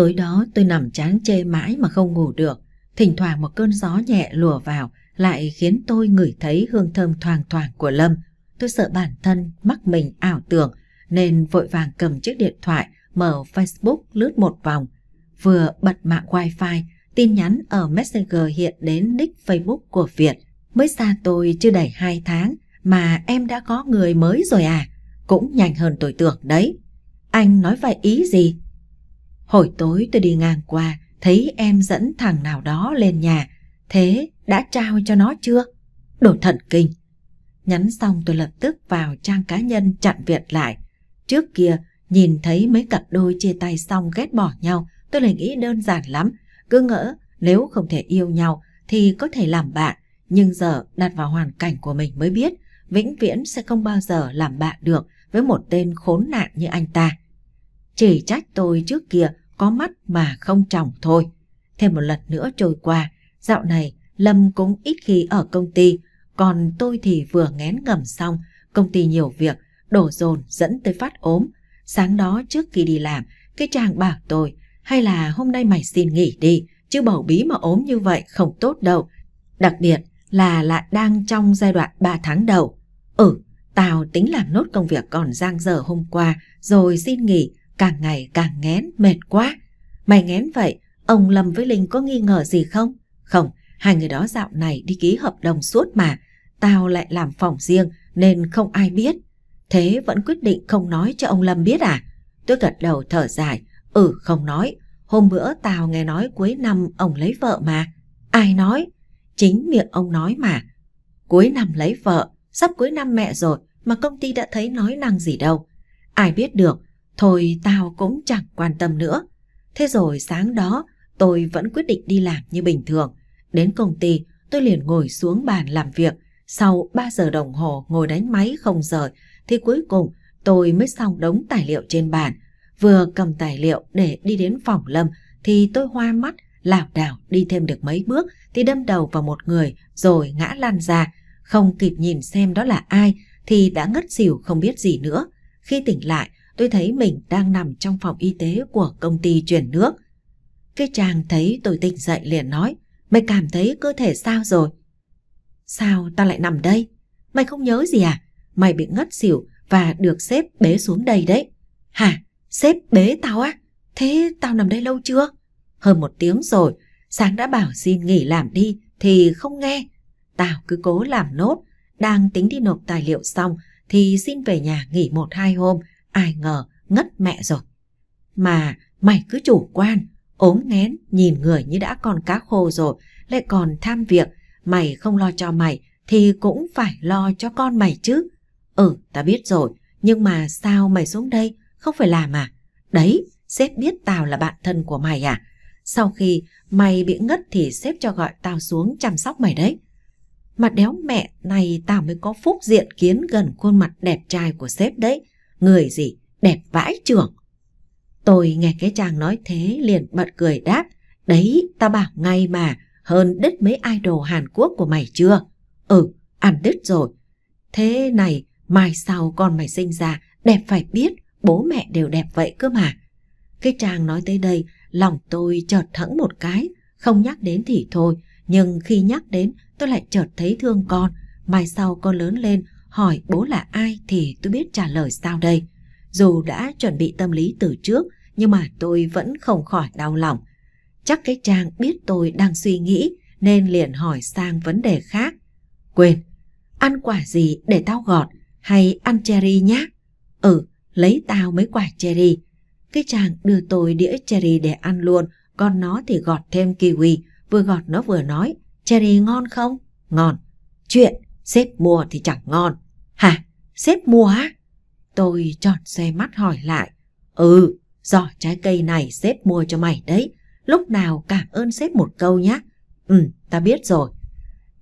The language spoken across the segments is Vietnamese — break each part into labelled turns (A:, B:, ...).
A: Tối đó tôi nằm chán chê mãi mà không ngủ được. Thỉnh thoảng một cơn gió nhẹ lùa vào lại khiến tôi ngửi thấy hương thơm thoang thoảng của Lâm. Tôi sợ bản thân mắc mình ảo tưởng nên vội vàng cầm chiếc điện thoại mở Facebook lướt một vòng. Vừa bật mạng wifi, tin nhắn ở Messenger hiện đến nick Facebook của Việt. Mới xa tôi chưa đầy 2 tháng mà em đã có người mới rồi à? Cũng nhanh hơn tôi tưởng đấy. Anh nói vậy ý gì? Hồi tối tôi đi ngang qua, thấy em dẫn thằng nào đó lên nhà. Thế đã trao cho nó chưa? Đồ thần kinh. Nhắn xong tôi lập tức vào trang cá nhân chặn việc lại. Trước kia, nhìn thấy mấy cặp đôi chia tay xong ghét bỏ nhau, tôi lại nghĩ đơn giản lắm. Cứ ngỡ nếu không thể yêu nhau thì có thể làm bạn. Nhưng giờ đặt vào hoàn cảnh của mình mới biết, vĩnh viễn sẽ không bao giờ làm bạn được với một tên khốn nạn như anh ta. Chỉ trách tôi trước kia có mắt mà không tròng thôi. Thêm một lần nữa trôi qua, dạo này Lâm cũng ít khi ở công ty, còn tôi thì vừa ngén ngầm xong, công ty nhiều việc, đổ dồn dẫn tới phát ốm. Sáng đó trước khi đi làm, cái chàng bảo tôi, hay là hôm nay mày xin nghỉ đi, chứ bầu bí mà ốm như vậy không tốt đâu. Đặc biệt là lại đang trong giai đoạn 3 tháng đầu. Ừ, tao tính làm nốt công việc còn giang dở hôm qua rồi xin nghỉ Càng ngày càng ngén, mệt quá. Mày ngén vậy, ông Lâm với Linh có nghi ngờ gì không? Không, hai người đó dạo này đi ký hợp đồng suốt mà. Tao lại làm phòng riêng nên không ai biết. Thế vẫn quyết định không nói cho ông Lâm biết à? Tôi gật đầu thở dài. Ừ, không nói. Hôm bữa tao nghe nói cuối năm ông lấy vợ mà. Ai nói? Chính miệng ông nói mà. Cuối năm lấy vợ, sắp cuối năm mẹ rồi mà công ty đã thấy nói năng gì đâu. Ai biết được, Thôi tao cũng chẳng quan tâm nữa. Thế rồi sáng đó tôi vẫn quyết định đi làm như bình thường. Đến công ty tôi liền ngồi xuống bàn làm việc. Sau 3 giờ đồng hồ ngồi đánh máy không rời thì cuối cùng tôi mới xong đống tài liệu trên bàn. Vừa cầm tài liệu để đi đến phòng Lâm thì tôi hoa mắt lảo đảo đi thêm được mấy bước thì đâm đầu vào một người rồi ngã lan ra. Không kịp nhìn xem đó là ai thì đã ngất xỉu không biết gì nữa. Khi tỉnh lại tôi thấy mình đang nằm trong phòng y tế của công ty chuyển nước. Cái chàng thấy tôi tỉnh dậy liền nói, mày cảm thấy cơ thể sao rồi? Sao tao lại nằm đây? Mày không nhớ gì à? Mày bị ngất xỉu và được sếp bế xuống đây đấy. Hả? Sếp bế tao á? Thế tao nằm đây lâu chưa? Hơn một tiếng rồi, sáng đã bảo xin nghỉ làm đi thì không nghe. Tao cứ cố làm nốt, đang tính đi nộp tài liệu xong thì xin về nhà nghỉ một hai hôm ai ngờ ngất mẹ rồi. Mà mày cứ chủ quan, ốm nghén nhìn người như đã con cá khô rồi, lại còn tham việc, mày không lo cho mày thì cũng phải lo cho con mày chứ. Ừ, ta biết rồi, nhưng mà sao mày xuống đây, không phải làm à? Đấy, sếp biết tao là bạn thân của mày à? Sau khi mày bị ngất thì sếp cho gọi tao xuống chăm sóc mày đấy. Mặt đéo mẹ này tao mới có phúc diện kiến gần khuôn mặt đẹp trai của sếp đấy người gì đẹp vãi trưởng. Tôi nghe cái chàng nói thế liền bật cười đáp, đấy ta bảo ngay mà, hơn đứt mấy idol Hàn Quốc của mày chưa? Ừ, ăn đứt rồi. Thế này, mai sau con mày sinh ra, đẹp phải biết, bố mẹ đều đẹp vậy cơ mà. Cái chàng nói tới đây, lòng tôi chợt thẫn một cái, không nhắc đến thì thôi, nhưng khi nhắc đến tôi lại chợt thấy thương con, mai sau con lớn lên hỏi bố là ai thì tôi biết trả lời sao đây. Dù đã chuẩn bị tâm lý từ trước, nhưng mà tôi vẫn không khỏi đau lòng. Chắc cái Trang biết tôi đang suy nghĩ nên liền hỏi sang vấn đề khác. Quên, ăn quả gì để tao gọt hay ăn cherry nhé? Ừ, lấy tao mấy quả cherry. Cái chàng đưa tôi đĩa cherry để ăn luôn, còn nó thì gọt thêm kiwi. Vừa gọt nó vừa nói, cherry ngon không? Ngon. Chuyện, Sếp mua thì chẳng ngon. Hả? Sếp mua á? Tôi tròn xe mắt hỏi lại. Ừ, giỏ trái cây này sếp mua cho mày đấy. Lúc nào cảm ơn sếp một câu nhé. Ừ, ta biết rồi.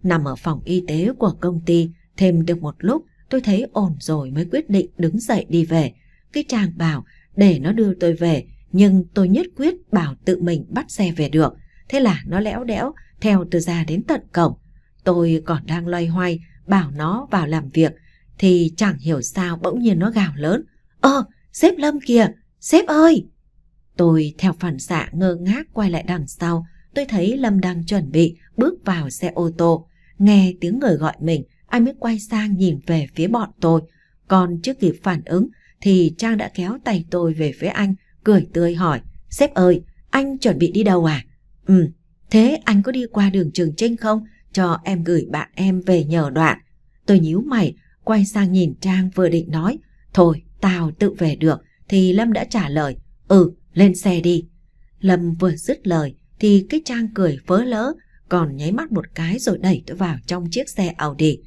A: Nằm ở phòng y tế của công ty thêm được một lúc tôi thấy ổn rồi mới quyết định đứng dậy đi về. Cái chàng bảo để nó đưa tôi về nhưng tôi nhất quyết bảo tự mình bắt xe về được. Thế là nó lẽo đẽo theo từ ra đến tận cổng. Tôi còn đang loay hoay bảo nó vào làm việc thì chẳng hiểu sao bỗng nhiên nó gào lớn. Ơ, sếp Lâm kìa, sếp ơi! Tôi theo phản xạ ngơ ngác quay lại đằng sau, tôi thấy Lâm đang chuẩn bị bước vào xe ô tô. Nghe tiếng người gọi mình, anh mới quay sang nhìn về phía bọn tôi. Còn chưa kịp phản ứng thì Trang đã kéo tay tôi về phía anh, cười tươi hỏi. Sếp ơi, anh chuẩn bị đi đâu à? Ừ, thế anh có đi qua đường Trường Trinh không? cho em gửi bạn em về nhờ đoạn. Tôi nhíu mày, quay sang nhìn Trang vừa định nói, thôi tao tự về được, thì Lâm đã trả lời, ừ, lên xe đi. Lâm vừa dứt lời thì cái Trang cười phớ lỡ, còn nháy mắt một cái rồi đẩy tôi vào trong chiếc xe Audi.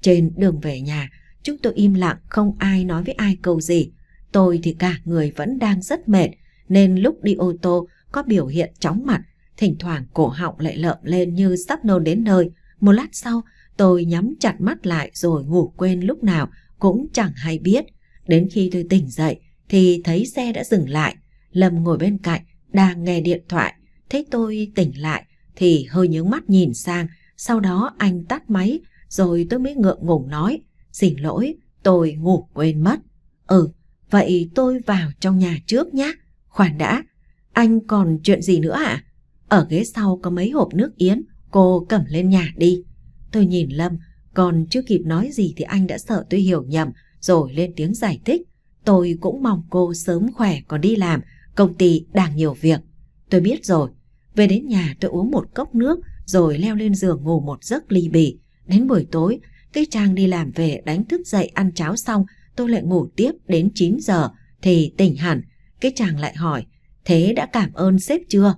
A: Trên đường về nhà, chúng tôi im lặng không ai nói với ai câu gì. Tôi thì cả người vẫn đang rất mệt, nên lúc đi ô tô có biểu hiện chóng mặt Thỉnh thoảng cổ họng lại lợm lên như sắp nôn đến nơi. Một lát sau, tôi nhắm chặt mắt lại rồi ngủ quên lúc nào cũng chẳng hay biết. Đến khi tôi tỉnh dậy thì thấy xe đã dừng lại. Lâm ngồi bên cạnh, đang nghe điện thoại. Thấy tôi tỉnh lại thì hơi nhướng mắt nhìn sang. Sau đó anh tắt máy rồi tôi mới ngượng ngùng nói. Xin lỗi, tôi ngủ quên mất. Ừ, vậy tôi vào trong nhà trước nhé. Khoản đã, anh còn chuyện gì nữa ạ? À? Ở ghế sau có mấy hộp nước yến, cô cầm lên nhà đi. Tôi nhìn Lâm, còn chưa kịp nói gì thì anh đã sợ tôi hiểu nhầm, rồi lên tiếng giải thích. Tôi cũng mong cô sớm khỏe còn đi làm, công ty đang nhiều việc. Tôi biết rồi. Về đến nhà tôi uống một cốc nước, rồi leo lên giường ngủ một giấc ly bì. Đến buổi tối, cái Trang đi làm về đánh thức dậy ăn cháo xong, tôi lại ngủ tiếp đến 9 giờ, thì tỉnh hẳn. Cái chàng lại hỏi, thế đã cảm ơn sếp chưa?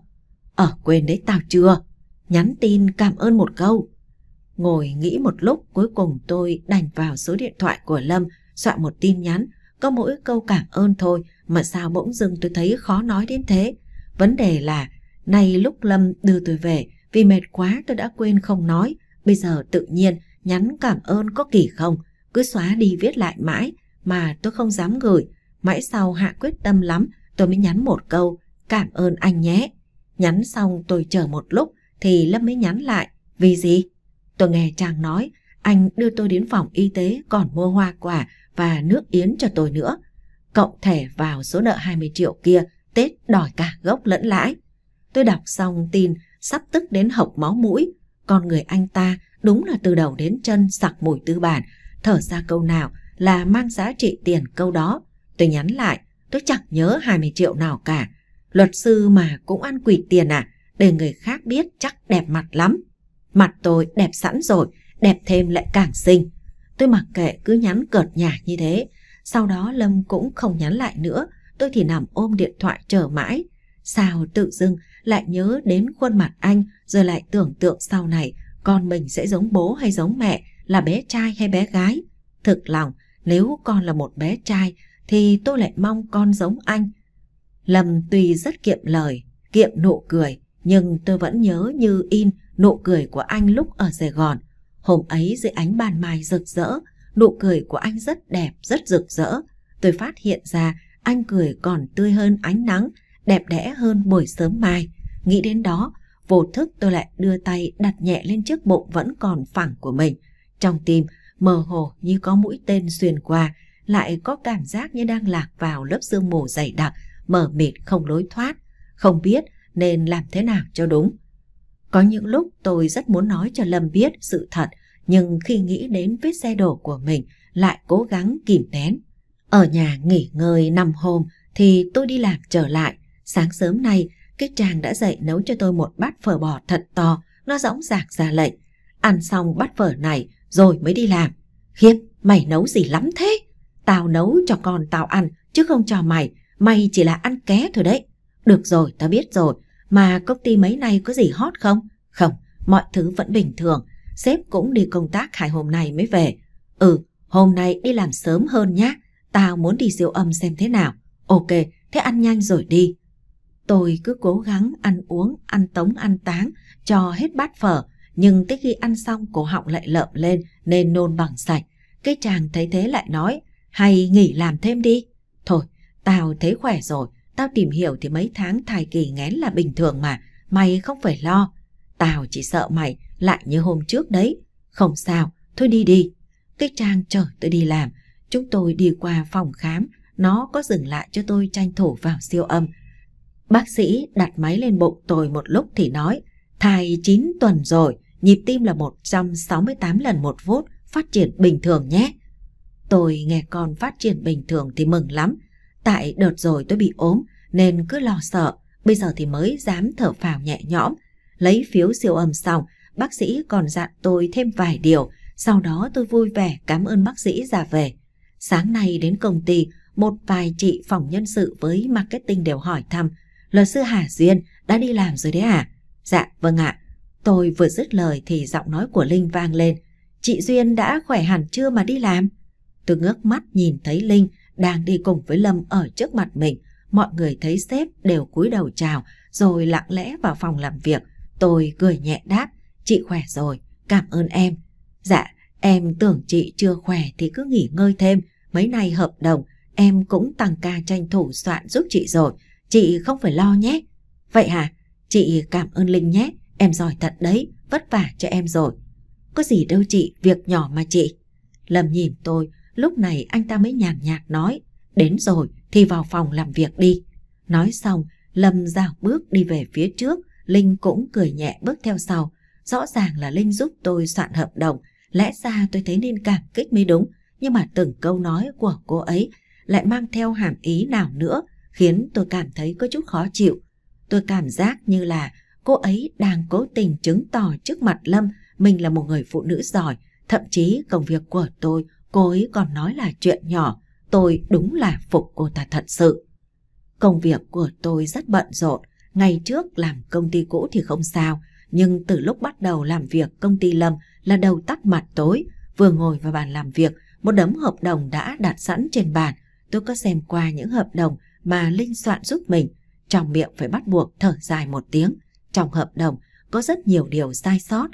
A: Ờ quên đấy tao chưa. Nhắn tin cảm ơn một câu. Ngồi nghĩ một lúc cuối cùng tôi đành vào số điện thoại của Lâm soạn một tin nhắn. Có mỗi câu cảm ơn thôi mà sao bỗng dưng tôi thấy khó nói đến thế. Vấn đề là nay lúc Lâm đưa tôi về vì mệt quá tôi đã quên không nói. Bây giờ tự nhiên nhắn cảm ơn có kỳ không. Cứ xóa đi viết lại mãi mà tôi không dám gửi. Mãi sau hạ quyết tâm lắm tôi mới nhắn một câu cảm ơn anh nhé. Nhắn xong tôi chờ một lúc thì Lâm mới nhắn lại. Vì gì? Tôi nghe chàng nói anh đưa tôi đến phòng y tế còn mua hoa quả và nước yến cho tôi nữa. Cộng thẻ vào số nợ 20 triệu kia, Tết đòi cả gốc lẫn lãi. Tôi đọc xong tin, sắp tức đến hộc máu mũi. Con người anh ta đúng là từ đầu đến chân sặc mùi tư bản, thở ra câu nào là mang giá trị tiền câu đó. Tôi nhắn lại, tôi chẳng nhớ 20 triệu nào cả. Luật sư mà cũng ăn quỷ tiền à? Để người khác biết chắc đẹp mặt lắm. Mặt tôi đẹp sẵn rồi, đẹp thêm lại càng xinh. Tôi mặc kệ cứ nhắn cợt nhả như thế. Sau đó Lâm cũng không nhắn lại nữa, tôi thì nằm ôm điện thoại chờ mãi. Sao tự dưng lại nhớ đến khuôn mặt anh rồi lại tưởng tượng sau này con mình sẽ giống bố hay giống mẹ, là bé trai hay bé gái. Thực lòng, nếu con là một bé trai thì tôi lại mong con giống anh, Lâm tuy rất kiệm lời, kiệm nụ cười, nhưng tôi vẫn nhớ như in nụ cười của anh lúc ở Sài Gòn. Hôm ấy dưới ánh bàn mai rực rỡ, nụ cười của anh rất đẹp, rất rực rỡ. Tôi phát hiện ra anh cười còn tươi hơn ánh nắng, đẹp đẽ hơn buổi sớm mai. Nghĩ đến đó, vô thức tôi lại đưa tay đặt nhẹ lên chiếc bụng vẫn còn phẳng của mình. Trong tim, mờ hồ như có mũi tên xuyên qua, lại có cảm giác như đang lạc vào lớp sương mù dày đặc, mờ mịt không lối thoát, không biết nên làm thế nào cho đúng. Có những lúc tôi rất muốn nói cho Lâm biết sự thật, nhưng khi nghĩ đến vết xe đổ của mình lại cố gắng kìm nén. Ở nhà nghỉ ngơi năm hôm thì tôi đi làm trở lại. Sáng sớm nay, cái chàng đã dậy nấu cho tôi một bát phở bò thật to, nó rõng rạc ra lệnh. Ăn xong bát phở này rồi mới đi làm. Khiêm, mày nấu gì lắm thế? Tao nấu cho con tao ăn chứ không cho mày. Mày chỉ là ăn ké thôi đấy. Được rồi, tao biết rồi. Mà công ty mấy nay có gì hot không? Không, mọi thứ vẫn bình thường. Sếp cũng đi công tác hai hôm nay mới về. Ừ, hôm nay đi làm sớm hơn nhá. Tao muốn đi siêu âm xem thế nào. Ok, thế ăn nhanh rồi đi. Tôi cứ cố gắng ăn uống, ăn tống, ăn táng, cho hết bát phở. Nhưng tới khi ăn xong cổ họng lại lợm lên nên nôn bằng sạch. Cái chàng thấy thế lại nói, hay nghỉ làm thêm đi. Tao thấy khỏe rồi, tao tìm hiểu thì mấy tháng thai kỳ ngén là bình thường mà, mày không phải lo. Tao chỉ sợ mày lại như hôm trước đấy. Không sao, thôi đi đi. Cái trang chở tôi đi làm, chúng tôi đi qua phòng khám, nó có dừng lại cho tôi tranh thủ vào siêu âm. Bác sĩ đặt máy lên bụng tôi một lúc thì nói, thai 9 tuần rồi, nhịp tim là 168 lần một phút, phát triển bình thường nhé. Tôi nghe con phát triển bình thường thì mừng lắm, Tại đợt rồi tôi bị ốm nên cứ lo sợ, bây giờ thì mới dám thở phào nhẹ nhõm. Lấy phiếu siêu âm xong, bác sĩ còn dặn tôi thêm vài điều, sau đó tôi vui vẻ cảm ơn bác sĩ ra về. Sáng nay đến công ty, một vài chị phòng nhân sự với marketing đều hỏi thăm, luật sư Hà Duyên đã đi làm rồi đấy à? Dạ, vâng ạ. Tôi vừa dứt lời thì giọng nói của Linh vang lên. Chị Duyên đã khỏe hẳn chưa mà đi làm? Tôi ngước mắt nhìn thấy Linh đang đi cùng với Lâm ở trước mặt mình. Mọi người thấy sếp đều cúi đầu chào rồi lặng lẽ vào phòng làm việc. Tôi cười nhẹ đáp, chị khỏe rồi, cảm ơn em. Dạ, em tưởng chị chưa khỏe thì cứ nghỉ ngơi thêm. Mấy nay hợp đồng, em cũng tăng ca tranh thủ soạn giúp chị rồi. Chị không phải lo nhé. Vậy hả? Chị cảm ơn Linh nhé. Em giỏi thật đấy, vất vả cho em rồi. Có gì đâu chị, việc nhỏ mà chị. Lâm nhìn tôi, Lúc này anh ta mới nhàn nhạt nói, đến rồi thì vào phòng làm việc đi. Nói xong, Lâm dạo bước đi về phía trước, Linh cũng cười nhẹ bước theo sau. Rõ ràng là Linh giúp tôi soạn hợp đồng, lẽ ra tôi thấy nên cảm kích mới đúng, nhưng mà từng câu nói của cô ấy lại mang theo hàm ý nào nữa khiến tôi cảm thấy có chút khó chịu. Tôi cảm giác như là cô ấy đang cố tình chứng tỏ trước mặt Lâm mình là một người phụ nữ giỏi, thậm chí công việc của tôi cô ấy còn nói là chuyện nhỏ, tôi đúng là phục cô ta thật sự. Công việc của tôi rất bận rộn, ngày trước làm công ty cũ thì không sao, nhưng từ lúc bắt đầu làm việc công ty Lâm là đầu tắt mặt tối, vừa ngồi vào bàn làm việc, một đống hợp đồng đã đặt sẵn trên bàn, tôi có xem qua những hợp đồng mà Linh soạn giúp mình, trong miệng phải bắt buộc thở dài một tiếng. Trong hợp đồng có rất nhiều điều sai sót,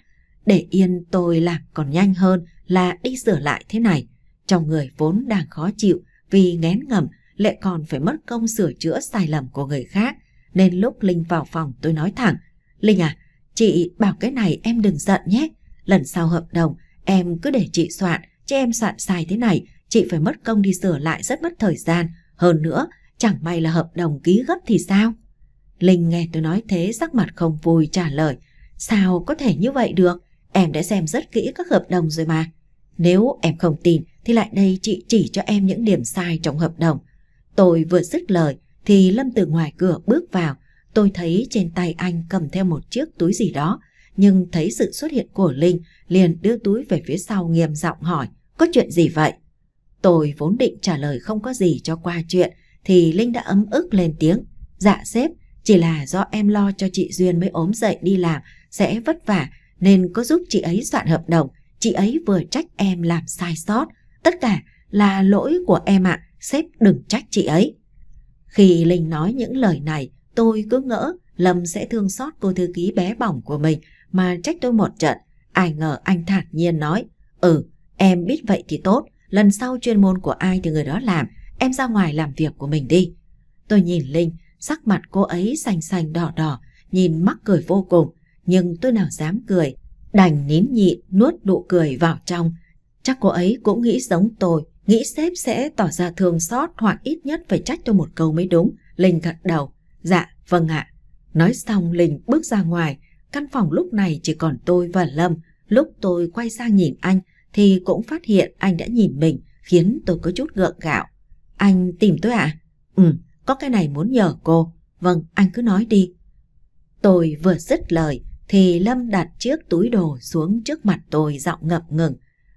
A: để yên tôi làm còn nhanh hơn là đi sửa lại thế này. Trong người vốn đang khó chịu vì ngén ngầm lại còn phải mất công sửa chữa sai lầm của người khác. Nên lúc Linh vào phòng tôi nói thẳng, Linh à, chị bảo cái này em đừng giận nhé. Lần sau hợp đồng em cứ để chị soạn, chứ em soạn sai thế này, chị phải mất công đi sửa lại rất mất thời gian. Hơn nữa, chẳng may là hợp đồng ký gấp thì sao? Linh nghe tôi nói thế sắc mặt không vui trả lời, sao có thể như vậy được? Em đã xem rất kỹ các hợp đồng rồi mà. Nếu em không tin thì lại đây chị chỉ cho em những điểm sai trong hợp đồng. Tôi vừa dứt lời thì Lâm từ ngoài cửa bước vào. Tôi thấy trên tay anh cầm theo một chiếc túi gì đó. Nhưng thấy sự xuất hiện của Linh liền đưa túi về phía sau nghiêm giọng hỏi có chuyện gì vậy? Tôi vốn định trả lời không có gì cho qua chuyện thì Linh đã ấm ức lên tiếng. Dạ sếp, chỉ là do em lo cho chị Duyên mới ốm dậy đi làm sẽ vất vả nên có giúp chị ấy soạn hợp đồng, chị ấy vừa trách em làm sai sót. Tất cả là lỗi của em ạ, sếp đừng trách chị ấy. Khi Linh nói những lời này, tôi cứ ngỡ Lâm sẽ thương xót cô thư ký bé bỏng của mình mà trách tôi một trận. Ai ngờ anh thản nhiên nói, ừ, em biết vậy thì tốt, lần sau chuyên môn của ai thì người đó làm, em ra ngoài làm việc của mình đi. Tôi nhìn Linh, sắc mặt cô ấy xanh xanh đỏ đỏ, nhìn mắc cười vô cùng nhưng tôi nào dám cười, đành nín nhịn nuốt nụ cười vào trong. Chắc cô ấy cũng nghĩ giống tôi, nghĩ sếp sẽ tỏ ra thương xót hoặc ít nhất phải trách cho một câu mới đúng. Linh gật đầu, dạ, vâng ạ. Nói xong Linh bước ra ngoài, căn phòng lúc này chỉ còn tôi và Lâm. Lúc tôi quay sang nhìn anh thì cũng phát hiện anh đã nhìn mình, khiến tôi có chút gượng gạo. Anh tìm tôi ạ? À? Ừ, có cái này muốn nhờ cô. Vâng, anh cứ nói đi. Tôi vừa dứt lời thì Lâm đặt chiếc túi đồ xuống trước mặt tôi giọng ngập ngừng.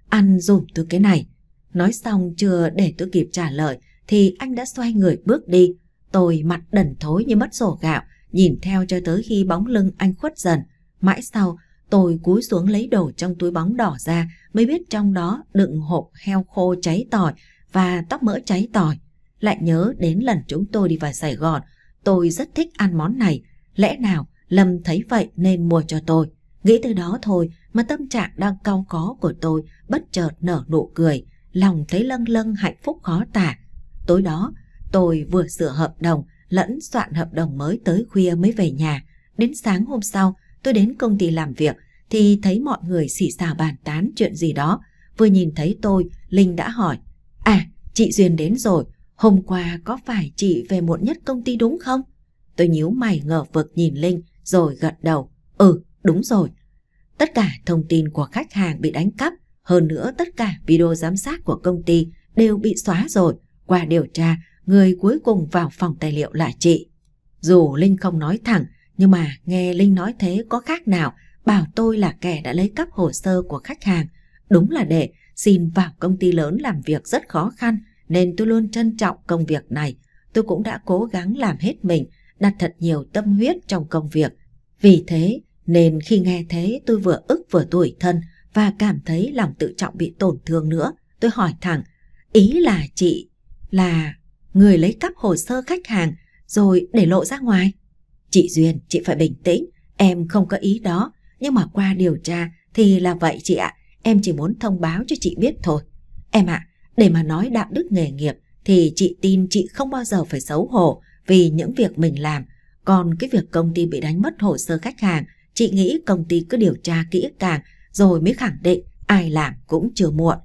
A: Ăn dùm tôi cái này. Nói xong chưa để tôi kịp trả lời thì anh đã xoay người bước đi. Tôi mặt đần thối như mất sổ gạo, nhìn theo cho tới khi bóng lưng anh khuất dần. Mãi sau, tôi cúi xuống lấy đồ trong túi bóng đỏ ra mới biết trong đó đựng hộp heo khô cháy tỏi và tóc mỡ cháy tỏi. Lại nhớ đến lần chúng tôi đi vào Sài Gòn, tôi rất thích ăn món này. Lẽ nào Lâm thấy vậy nên mua cho tôi. Nghĩ từ đó thôi mà tâm trạng đang cao có của tôi bất chợt nở nụ cười, lòng thấy lâng lâng hạnh phúc khó tả. Tối đó, tôi vừa sửa hợp đồng lẫn soạn hợp đồng mới tới khuya mới về nhà. Đến sáng hôm sau, tôi đến công ty làm việc thì thấy mọi người xỉ xào bàn tán chuyện gì đó. Vừa nhìn thấy tôi, Linh đã hỏi, À, chị Duyên đến rồi, hôm qua có phải chị về muộn nhất công ty đúng không? Tôi nhíu mày ngờ vực nhìn Linh, rồi gật đầu. Ừ, đúng rồi. Tất cả thông tin của khách hàng bị đánh cắp, hơn nữa tất cả video giám sát của công ty đều bị xóa rồi. Qua điều tra, người cuối cùng vào phòng tài liệu là chị. Dù Linh không nói thẳng, nhưng mà nghe Linh nói thế có khác nào bảo tôi là kẻ đã lấy cắp hồ sơ của khách hàng. Đúng là để xin vào công ty lớn làm việc rất khó khăn nên tôi luôn trân trọng công việc này. Tôi cũng đã cố gắng làm hết mình đặt thật nhiều tâm huyết trong công việc. Vì thế, nên khi nghe thế tôi vừa ức vừa tủi thân và cảm thấy lòng tự trọng bị tổn thương nữa. Tôi hỏi thẳng, ý là chị là người lấy cắp hồ sơ khách hàng rồi để lộ ra ngoài. Chị Duyên, chị phải bình tĩnh, em không có ý đó, nhưng mà qua điều tra thì là vậy chị ạ, em chỉ muốn thông báo cho chị biết thôi. Em ạ, để mà nói đạo đức nghề nghiệp thì chị tin chị không bao giờ phải xấu hổ vì những việc mình làm. Còn cái việc công ty bị đánh mất hồ sơ khách hàng, chị nghĩ công ty cứ điều tra kỹ càng rồi mới khẳng định ai làm cũng chưa muộn.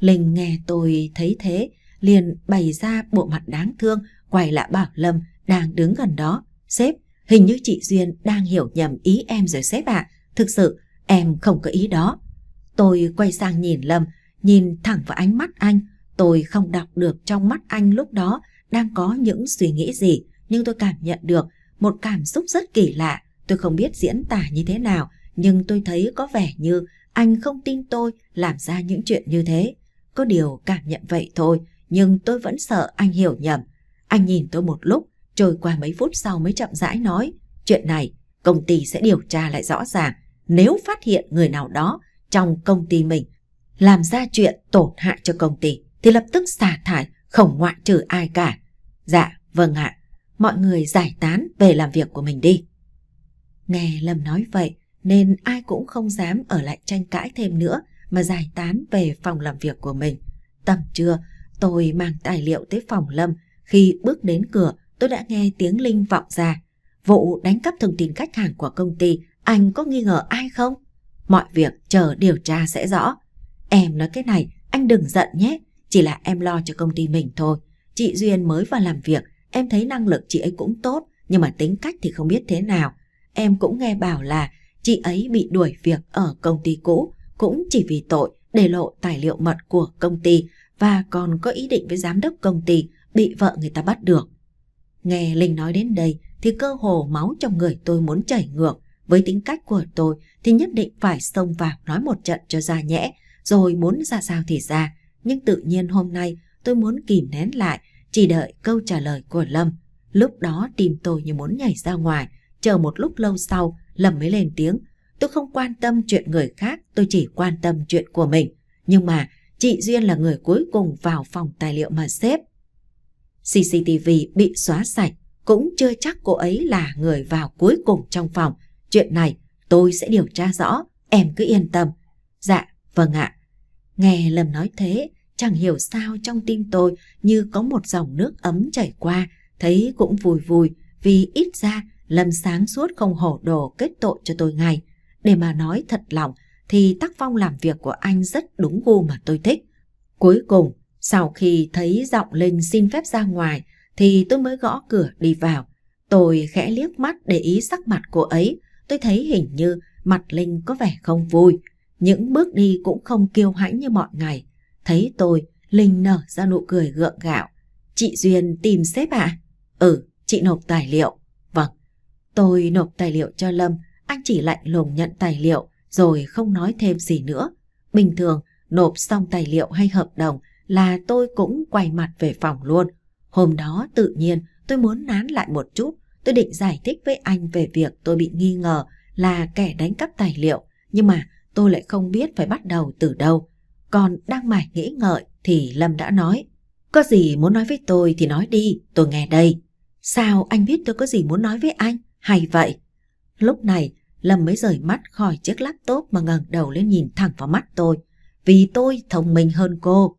A: Linh nghe tôi thấy thế, liền bày ra bộ mặt đáng thương, quay lại bảo Lâm đang đứng gần đó. Sếp, hình như chị Duyên đang hiểu nhầm ý em rồi sếp ạ. À. Thực sự, em không có ý đó. Tôi quay sang nhìn Lâm, nhìn thẳng vào ánh mắt anh. Tôi không đọc được trong mắt anh lúc đó đang có những suy nghĩ gì, nhưng tôi cảm nhận được một cảm xúc rất kỳ lạ. Tôi không biết diễn tả như thế nào, nhưng tôi thấy có vẻ như anh không tin tôi làm ra những chuyện như thế. Có điều cảm nhận vậy thôi, nhưng tôi vẫn sợ anh hiểu nhầm. Anh nhìn tôi một lúc, trôi qua mấy phút sau mới chậm rãi nói, chuyện này công ty sẽ điều tra lại rõ ràng, nếu phát hiện người nào đó trong công ty mình làm ra chuyện tổn hại cho công ty thì lập tức xả thải không ngoại trừ ai cả. Dạ, vâng ạ, mọi người giải tán về làm việc của mình đi. Nghe Lâm nói vậy nên ai cũng không dám ở lại tranh cãi thêm nữa mà giải tán về phòng làm việc của mình. Tầm trưa, tôi mang tài liệu tới phòng Lâm. Khi bước đến cửa, tôi đã nghe tiếng Linh vọng ra. Vụ đánh cắp thông tin khách hàng của công ty, anh có nghi ngờ ai không? Mọi việc chờ điều tra sẽ rõ. Em nói cái này, anh đừng giận nhé. Chỉ là em lo cho công ty mình thôi. Chị Duyên mới vào làm việc, em thấy năng lực chị ấy cũng tốt, nhưng mà tính cách thì không biết thế nào. Em cũng nghe bảo là chị ấy bị đuổi việc ở công ty cũ, cũng chỉ vì tội để lộ tài liệu mật của công ty và còn có ý định với giám đốc công ty bị vợ người ta bắt được. Nghe Linh nói đến đây thì cơ hồ máu trong người tôi muốn chảy ngược. Với tính cách của tôi thì nhất định phải xông vào nói một trận cho ra nhẽ, rồi muốn ra sao thì ra nhưng tự nhiên hôm nay tôi muốn kìm nén lại, chỉ đợi câu trả lời của Lâm. Lúc đó tim tôi như muốn nhảy ra ngoài, chờ một lúc lâu sau, Lâm mới lên tiếng. Tôi không quan tâm chuyện người khác, tôi chỉ quan tâm chuyện của mình. Nhưng mà chị Duyên là người cuối cùng vào phòng tài liệu mà xếp. CCTV bị xóa sạch, cũng chưa chắc cô ấy là người vào cuối cùng trong phòng. Chuyện này tôi sẽ điều tra rõ, em cứ yên tâm. Dạ, vâng ạ. Nghe Lâm nói thế, Chẳng hiểu sao trong tim tôi như có một dòng nước ấm chảy qua, thấy cũng vui vui vì ít ra Lâm sáng suốt không hổ đồ kết tội cho tôi ngay. Để mà nói thật lòng thì tác phong làm việc của anh rất đúng gu mà tôi thích. Cuối cùng, sau khi thấy giọng Linh xin phép ra ngoài thì tôi mới gõ cửa đi vào. Tôi khẽ liếc mắt để ý sắc mặt cô ấy, tôi thấy hình như mặt Linh có vẻ không vui. Những bước đi cũng không kiêu hãnh như mọi ngày, Thấy tôi, Linh nở ra nụ cười gượng gạo. Chị Duyên tìm sếp ạ? À? Ừ, chị nộp tài liệu. Vâng, tôi nộp tài liệu cho Lâm, anh chỉ lạnh lùng nhận tài liệu rồi không nói thêm gì nữa. Bình thường, nộp xong tài liệu hay hợp đồng là tôi cũng quay mặt về phòng luôn. Hôm đó tự nhiên tôi muốn nán lại một chút, tôi định giải thích với anh về việc tôi bị nghi ngờ là kẻ đánh cắp tài liệu, nhưng mà tôi lại không biết phải bắt đầu từ đâu. Còn đang mải nghĩ ngợi thì Lâm đã nói. Có gì muốn nói với tôi thì nói đi, tôi nghe đây. Sao anh biết tôi có gì muốn nói với anh? Hay vậy? Lúc này, Lâm mới rời mắt khỏi chiếc laptop mà ngẩng đầu lên nhìn thẳng vào mắt tôi. Vì tôi thông minh hơn cô.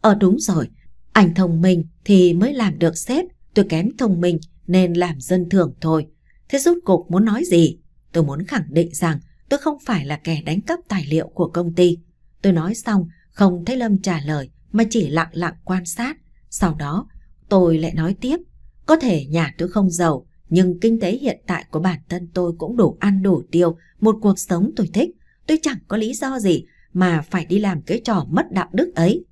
A: Ờ đúng rồi, anh thông minh thì mới làm được sếp. Tôi kém thông minh nên làm dân thường thôi. Thế rút cục muốn nói gì? Tôi muốn khẳng định rằng tôi không phải là kẻ đánh cắp tài liệu của công ty. Tôi nói xong, không thấy Lâm trả lời mà chỉ lặng lặng quan sát. Sau đó, tôi lại nói tiếp. Có thể nhà tôi không giàu, nhưng kinh tế hiện tại của bản thân tôi cũng đủ ăn đủ tiêu, một cuộc sống tôi thích. Tôi chẳng có lý do gì mà phải đi làm cái trò mất đạo đức ấy.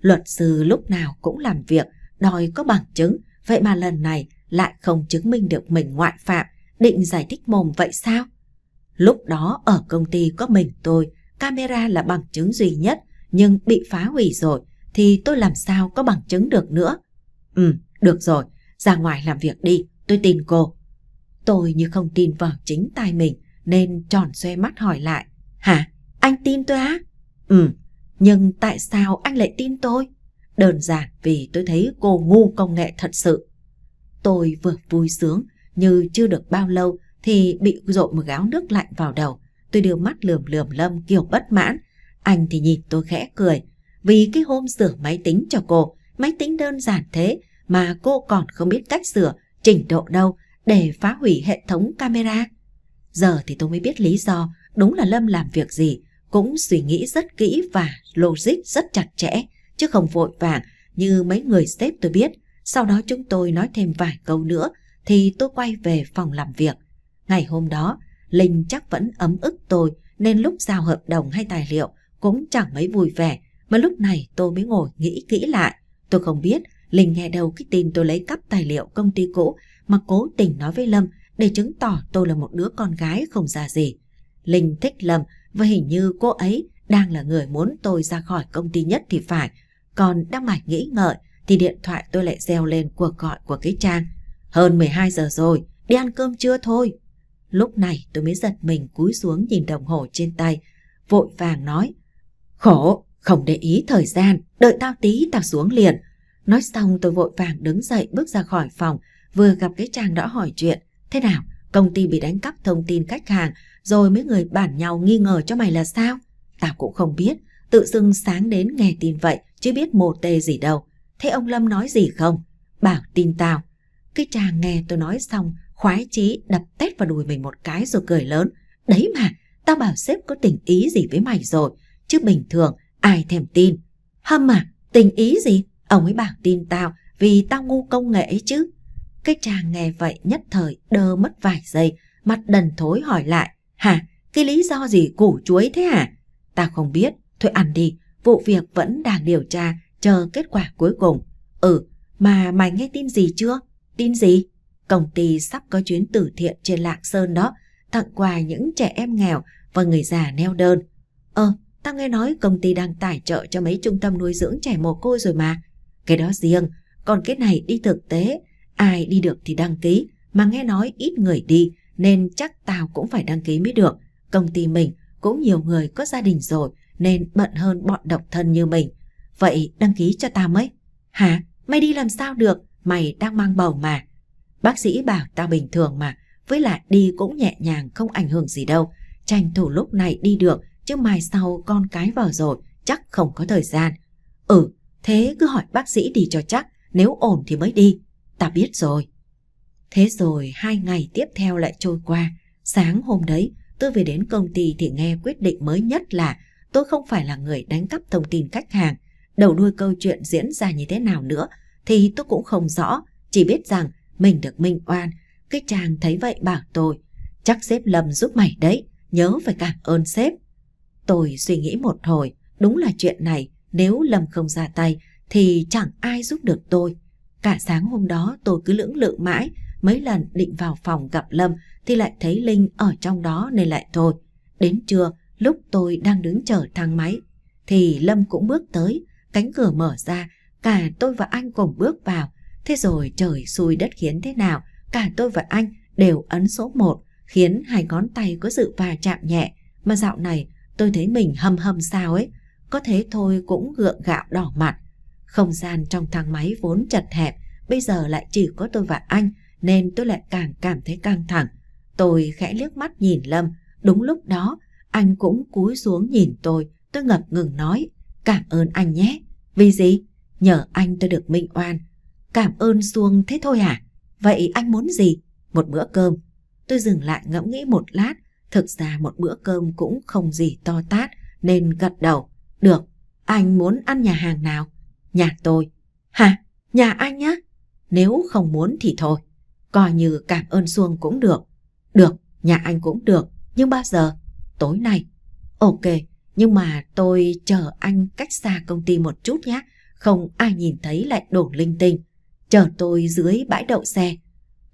A: Luật sư lúc nào cũng làm việc, đòi có bằng chứng, vậy mà lần này lại không chứng minh được mình ngoại phạm, định giải thích mồm vậy sao? Lúc đó ở công ty có mình tôi, camera là bằng chứng duy nhất nhưng bị phá hủy rồi thì tôi làm sao có bằng chứng được nữa. Ừ, được rồi, ra ngoài làm việc đi, tôi tin cô. Tôi như không tin vào chính tai mình nên tròn xoe mắt hỏi lại. Hả? Anh tin tôi á? Ừ, nhưng tại sao anh lại tin tôi? Đơn giản vì tôi thấy cô ngu công nghệ thật sự. Tôi vừa vui sướng như chưa được bao lâu thì bị dội một gáo nước lạnh vào đầu. Tôi đưa mắt lườm lườm Lâm kiểu bất mãn. Anh thì nhìn tôi khẽ cười. Vì cái hôm sửa máy tính cho cô, máy tính đơn giản thế mà cô còn không biết cách sửa, trình độ đâu để phá hủy hệ thống camera. Giờ thì tôi mới biết lý do, đúng là Lâm làm việc gì, cũng suy nghĩ rất kỹ và logic rất chặt chẽ, chứ không vội vàng như mấy người sếp tôi biết. Sau đó chúng tôi nói thêm vài câu nữa thì tôi quay về phòng làm việc. Ngày hôm đó, Linh chắc vẫn ấm ức tôi nên lúc giao hợp đồng hay tài liệu cũng chẳng mấy vui vẻ. Mà lúc này tôi mới ngồi nghĩ kỹ lại. Tôi không biết Linh nghe đâu cái tin tôi lấy cắp tài liệu công ty cũ mà cố tình nói với Lâm để chứng tỏ tôi là một đứa con gái không ra gì. Linh thích Lâm và hình như cô ấy đang là người muốn tôi ra khỏi công ty nhất thì phải. Còn đang mải nghĩ ngợi thì điện thoại tôi lại reo lên cuộc gọi của cái Trang. Hơn 12 giờ rồi, đi ăn cơm trưa thôi. Lúc này tôi mới giật mình cúi xuống nhìn đồng hồ trên tay, vội vàng nói. Khổ, không để ý thời gian, đợi tao tí tao xuống liền. Nói xong tôi vội vàng đứng dậy bước ra khỏi phòng, vừa gặp cái chàng đã hỏi chuyện. Thế nào, công ty bị đánh cắp thông tin khách hàng, rồi mấy người bản nhau nghi ngờ cho mày là sao? Tao cũng không biết, tự dưng sáng đến nghe tin vậy, chứ biết một tê gì đâu. Thế ông Lâm nói gì không? Bảo tin tao. Cái chàng nghe tôi nói xong, khoái chí đập tét vào đùi mình một cái rồi cười lớn. Đấy mà, tao bảo sếp có tình ý gì với mày rồi, chứ bình thường ai thèm tin. Hâm à, tình ý gì? Ông ấy bảo tin tao vì tao ngu công nghệ ấy chứ. Cái chàng nghe vậy nhất thời đơ mất vài giây, mặt đần thối hỏi lại. Hả, cái lý do gì củ chuối thế hả? Tao không biết, thôi ăn đi, vụ việc vẫn đang điều tra, chờ kết quả cuối cùng. Ừ, mà mày nghe tin gì chưa? Tin gì? Công ty sắp có chuyến từ thiện trên Lạng Sơn đó, tặng quà những trẻ em nghèo và người già neo đơn. Ờ, tao nghe nói công ty đang tài trợ cho mấy trung tâm nuôi dưỡng trẻ mồ côi rồi mà. Cái đó riêng, còn cái này đi thực tế, ai đi được thì đăng ký, mà nghe nói ít người đi nên chắc tao cũng phải đăng ký mới được. Công ty mình cũng nhiều người có gia đình rồi nên bận hơn bọn độc thân như mình. Vậy đăng ký cho tao mấy. Hả? Mày đi làm sao được? Mày đang mang bầu mà. Bác sĩ bảo tao bình thường mà, với lại đi cũng nhẹ nhàng không ảnh hưởng gì đâu. Tranh thủ lúc này đi được, chứ mai sau con cái vào rồi, chắc không có thời gian. Ừ, thế cứ hỏi bác sĩ đi cho chắc, nếu ổn thì mới đi. Ta biết rồi. Thế rồi hai ngày tiếp theo lại trôi qua. Sáng hôm đấy, tôi về đến công ty thì nghe quyết định mới nhất là tôi không phải là người đánh cắp thông tin khách hàng. Đầu đuôi câu chuyện diễn ra như thế nào nữa thì tôi cũng không rõ, chỉ biết rằng mình được Minh oan, cái chàng thấy vậy bảo tôi, chắc sếp lầm giúp mày đấy, nhớ phải cảm ơn sếp. Tôi suy nghĩ một hồi, đúng là chuyện này, nếu lầm không ra tay thì chẳng ai giúp được tôi. Cả sáng hôm đó tôi cứ lưỡng lự mãi, mấy lần định vào phòng gặp Lâm thì lại thấy Linh ở trong đó nên lại thôi. Đến trưa, lúc tôi đang đứng chờ thang máy, thì Lâm cũng bước tới, cánh cửa mở ra, cả tôi và anh cùng bước vào, Thế rồi trời xui đất khiến thế nào, cả tôi và anh đều ấn số 1, khiến hai ngón tay có sự va chạm nhẹ. Mà dạo này tôi thấy mình hầm hầm sao ấy, có thế thôi cũng gượng gạo đỏ mặt. Không gian trong thang máy vốn chật hẹp, bây giờ lại chỉ có tôi và anh, nên tôi lại càng cảm thấy căng thẳng. Tôi khẽ liếc mắt nhìn Lâm, đúng lúc đó anh cũng cúi xuống nhìn tôi, tôi ngập ngừng nói, cảm ơn anh nhé. Vì gì? Nhờ anh tôi được minh oan, Cảm ơn xuông thế thôi à? Vậy anh muốn gì? Một bữa cơm. Tôi dừng lại ngẫm nghĩ một lát. Thực ra một bữa cơm cũng không gì to tát nên gật đầu. Được, anh muốn ăn nhà hàng nào? Nhà tôi. Hả? Nhà anh nhá? Nếu không muốn thì thôi. Coi như cảm ơn xuông cũng được. Được, nhà anh cũng được. Nhưng bao giờ? Tối nay. Ok, nhưng mà tôi chờ anh cách xa công ty một chút nhé. Không ai nhìn thấy lại đổ linh tinh chờ tôi dưới bãi đậu xe.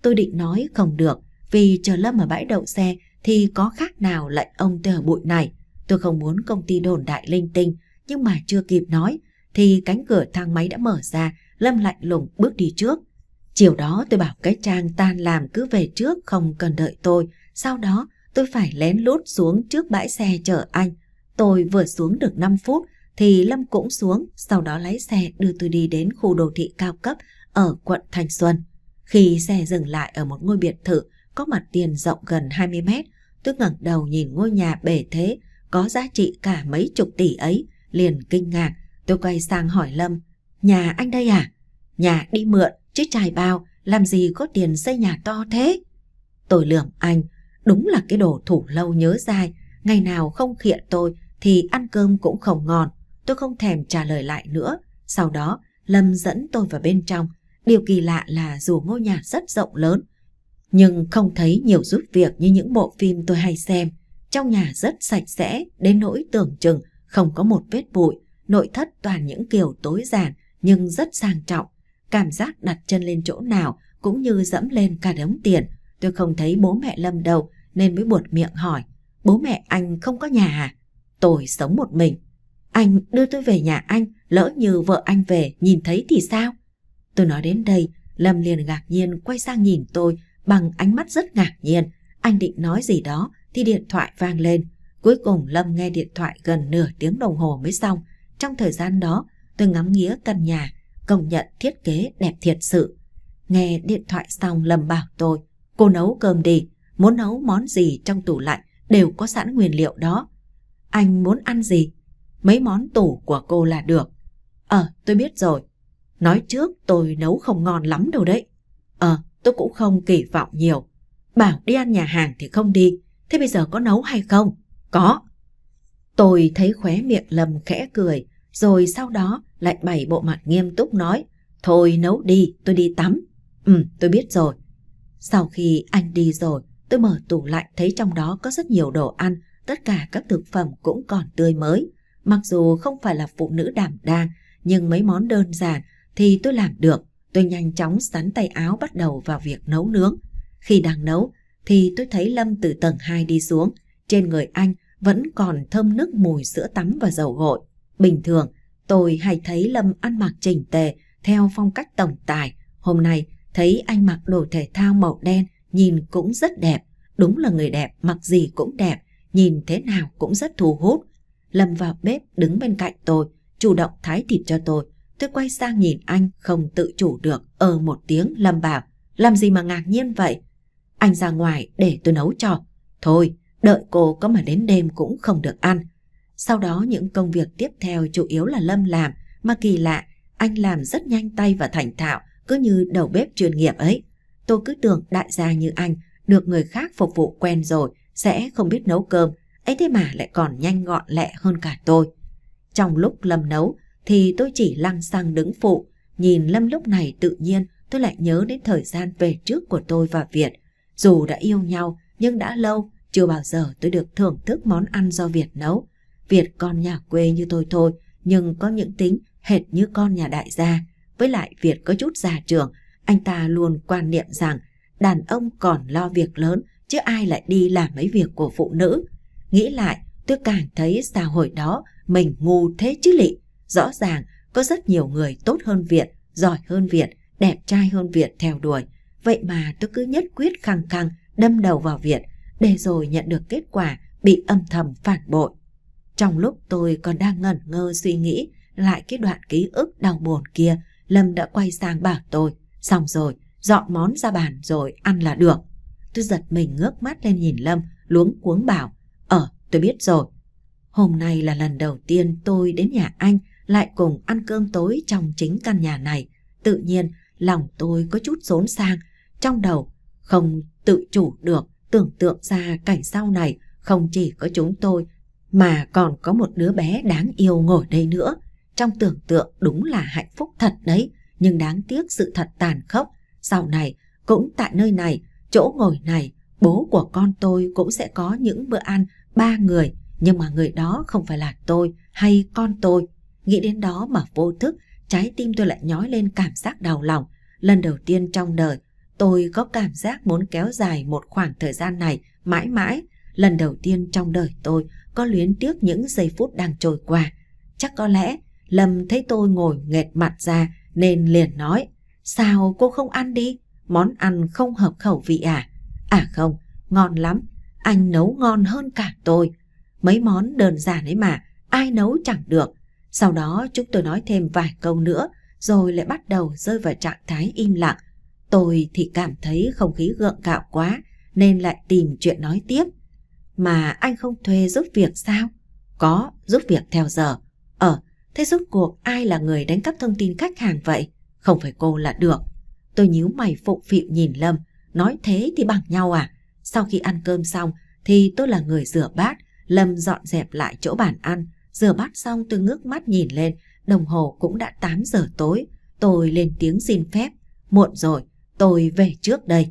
A: Tôi định nói không được, vì chờ Lâm ở bãi đậu xe thì có khác nào lại ông tôi ở bụi này. Tôi không muốn công ty đồn đại linh tinh, nhưng mà chưa kịp nói thì cánh cửa thang máy đã mở ra, Lâm lạnh lùng bước đi trước. Chiều đó tôi bảo cái trang tan làm cứ về trước không cần đợi tôi, sau đó tôi phải lén lút xuống trước bãi xe chở anh. Tôi vừa xuống được 5 phút thì Lâm cũng xuống, sau đó lái xe đưa tôi đi đến khu đô thị cao cấp ở quận Thanh Xuân. Khi xe dừng lại ở một ngôi biệt thự có mặt tiền rộng gần 20 mét, tôi ngẩng đầu nhìn ngôi nhà bể thế có giá trị cả mấy chục tỷ ấy, liền kinh ngạc. Tôi quay sang hỏi Lâm, nhà anh đây à? Nhà đi mượn, chứ trài bao, làm gì có tiền xây nhà to thế? Tôi lườm anh, đúng là cái đồ thủ lâu nhớ dai, ngày nào không khịa tôi thì ăn cơm cũng không ngon. Tôi không thèm trả lời lại nữa. Sau đó, Lâm dẫn tôi vào bên trong, Điều kỳ lạ là dù ngôi nhà rất rộng lớn, nhưng không thấy nhiều giúp việc như những bộ phim tôi hay xem. Trong nhà rất sạch sẽ, đến nỗi tưởng chừng không có một vết bụi, nội thất toàn những kiểu tối giản nhưng rất sang trọng. Cảm giác đặt chân lên chỗ nào cũng như dẫm lên cả đống tiền. Tôi không thấy bố mẹ Lâm đâu nên mới buột miệng hỏi. Bố mẹ anh không có nhà à? Tôi sống một mình. Anh đưa tôi về nhà anh, lỡ như vợ anh về nhìn thấy thì sao? Tôi nói đến đây, Lâm liền ngạc nhiên quay sang nhìn tôi bằng ánh mắt rất ngạc nhiên. Anh định nói gì đó thì điện thoại vang lên. Cuối cùng Lâm nghe điện thoại gần nửa tiếng đồng hồ mới xong. Trong thời gian đó, tôi ngắm nghía căn nhà, công nhận thiết kế đẹp thiệt sự. Nghe điện thoại xong Lâm bảo tôi, cô nấu cơm đi, muốn nấu món gì trong tủ lạnh đều có sẵn nguyên liệu đó. Anh muốn ăn gì? Mấy món tủ của cô là được. Ờ, tôi biết rồi, Nói trước tôi nấu không ngon lắm đâu đấy. Ờ, tôi cũng không kỳ vọng nhiều. Bảo đi ăn nhà hàng thì không đi. Thế bây giờ có nấu hay không? Có. Tôi thấy khóe miệng lầm khẽ cười, rồi sau đó lại bày bộ mặt nghiêm túc nói. Thôi nấu đi, tôi đi tắm. Ừ, tôi biết rồi. Sau khi anh đi rồi, tôi mở tủ lạnh thấy trong đó có rất nhiều đồ ăn, tất cả các thực phẩm cũng còn tươi mới. Mặc dù không phải là phụ nữ đảm đang, nhưng mấy món đơn giản thì tôi làm được. Tôi nhanh chóng sắn tay áo bắt đầu vào việc nấu nướng. Khi đang nấu thì tôi thấy Lâm từ tầng 2 đi xuống. Trên người anh vẫn còn thơm nước mùi sữa tắm và dầu gội. Bình thường tôi hay thấy Lâm ăn mặc chỉnh tề theo phong cách tổng tài. Hôm nay thấy anh mặc đồ thể thao màu đen nhìn cũng rất đẹp. Đúng là người đẹp mặc gì cũng đẹp, nhìn thế nào cũng rất thu hút. Lâm vào bếp đứng bên cạnh tôi, chủ động thái thịt cho tôi. Tôi quay sang nhìn anh không tự chủ được ờ một tiếng lâm bảo. Làm gì mà ngạc nhiên vậy? Anh ra ngoài để tôi nấu cho. Thôi, đợi cô có mà đến đêm cũng không được ăn. Sau đó những công việc tiếp theo chủ yếu là Lâm làm, mà kỳ lạ, anh làm rất nhanh tay và thành thạo, cứ như đầu bếp chuyên nghiệp ấy. Tôi cứ tưởng đại gia như anh, được người khác phục vụ quen rồi, sẽ không biết nấu cơm, ấy thế mà lại còn nhanh gọn lẹ hơn cả tôi. Trong lúc Lâm nấu, thì tôi chỉ lăng xăng đứng phụ. Nhìn Lâm lúc này tự nhiên tôi lại nhớ đến thời gian về trước của tôi và Việt. Dù đã yêu nhau nhưng đã lâu chưa bao giờ tôi được thưởng thức món ăn do Việt nấu. Việt con nhà quê như tôi thôi nhưng có những tính hệt như con nhà đại gia. Với lại Việt có chút già trưởng, anh ta luôn quan niệm rằng đàn ông còn lo việc lớn chứ ai lại đi làm mấy việc của phụ nữ. Nghĩ lại, tôi càng thấy sao hồi đó mình ngu thế chứ lị. Rõ ràng có rất nhiều người tốt hơn Việt, giỏi hơn Việt, đẹp trai hơn Việt theo đuổi. Vậy mà tôi cứ nhất quyết khăng khăng đâm đầu vào Việt để rồi nhận được kết quả bị âm thầm phản bội. Trong lúc tôi còn đang ngẩn ngơ suy nghĩ lại cái đoạn ký ức đau buồn kia, Lâm đã quay sang bảo tôi, xong rồi, dọn món ra bàn rồi ăn là được. Tôi giật mình ngước mắt lên nhìn Lâm, luống cuống bảo, ờ, tôi biết rồi. Hôm nay là lần đầu tiên tôi đến nhà anh lại cùng ăn cơm tối trong chính căn nhà này, tự nhiên lòng tôi có chút rốn sang, trong đầu không tự chủ được tưởng tượng ra cảnh sau này không chỉ có chúng tôi mà còn có một đứa bé đáng yêu ngồi đây nữa. Trong tưởng tượng đúng là hạnh phúc thật đấy, nhưng đáng tiếc sự thật tàn khốc. Sau này, cũng tại nơi này, chỗ ngồi này, bố của con tôi cũng sẽ có những bữa ăn ba người, nhưng mà người đó không phải là tôi hay con tôi Nghĩ đến đó mà vô thức, trái tim tôi lại nhói lên cảm giác đau lòng. Lần đầu tiên trong đời, tôi có cảm giác muốn kéo dài một khoảng thời gian này mãi mãi. Lần đầu tiên trong đời tôi có luyến tiếc những giây phút đang trôi qua. Chắc có lẽ Lâm thấy tôi ngồi nghệt mặt ra nên liền nói Sao cô không ăn đi? Món ăn không hợp khẩu vị à? À không, ngon lắm. Anh nấu ngon hơn cả tôi. Mấy món đơn giản ấy mà, ai nấu chẳng được. Sau đó chúng tôi nói thêm vài câu nữa rồi lại bắt đầu rơi vào trạng thái im lặng. Tôi thì cảm thấy không khí gượng gạo quá nên lại tìm chuyện nói tiếp. Mà anh không thuê giúp việc sao? Có, giúp việc theo giờ. Ờ, thế giúp cuộc ai là người đánh cắp thông tin khách hàng vậy? Không phải cô là được. Tôi nhíu mày phụng phịu nhìn Lâm, nói thế thì bằng nhau à? Sau khi ăn cơm xong thì tôi là người rửa bát, Lâm dọn dẹp lại chỗ bàn ăn, Rửa bát xong tôi ngước mắt nhìn lên, đồng hồ cũng đã 8 giờ tối. Tôi lên tiếng xin phép. Muộn rồi, tôi về trước đây.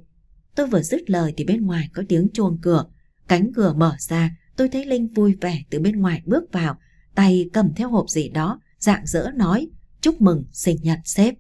A: Tôi vừa dứt lời thì bên ngoài có tiếng chuông cửa. Cánh cửa mở ra, tôi thấy Linh vui vẻ từ bên ngoài bước vào, tay cầm theo hộp gì đó, dạng dỡ nói, chúc mừng sinh nhật sếp.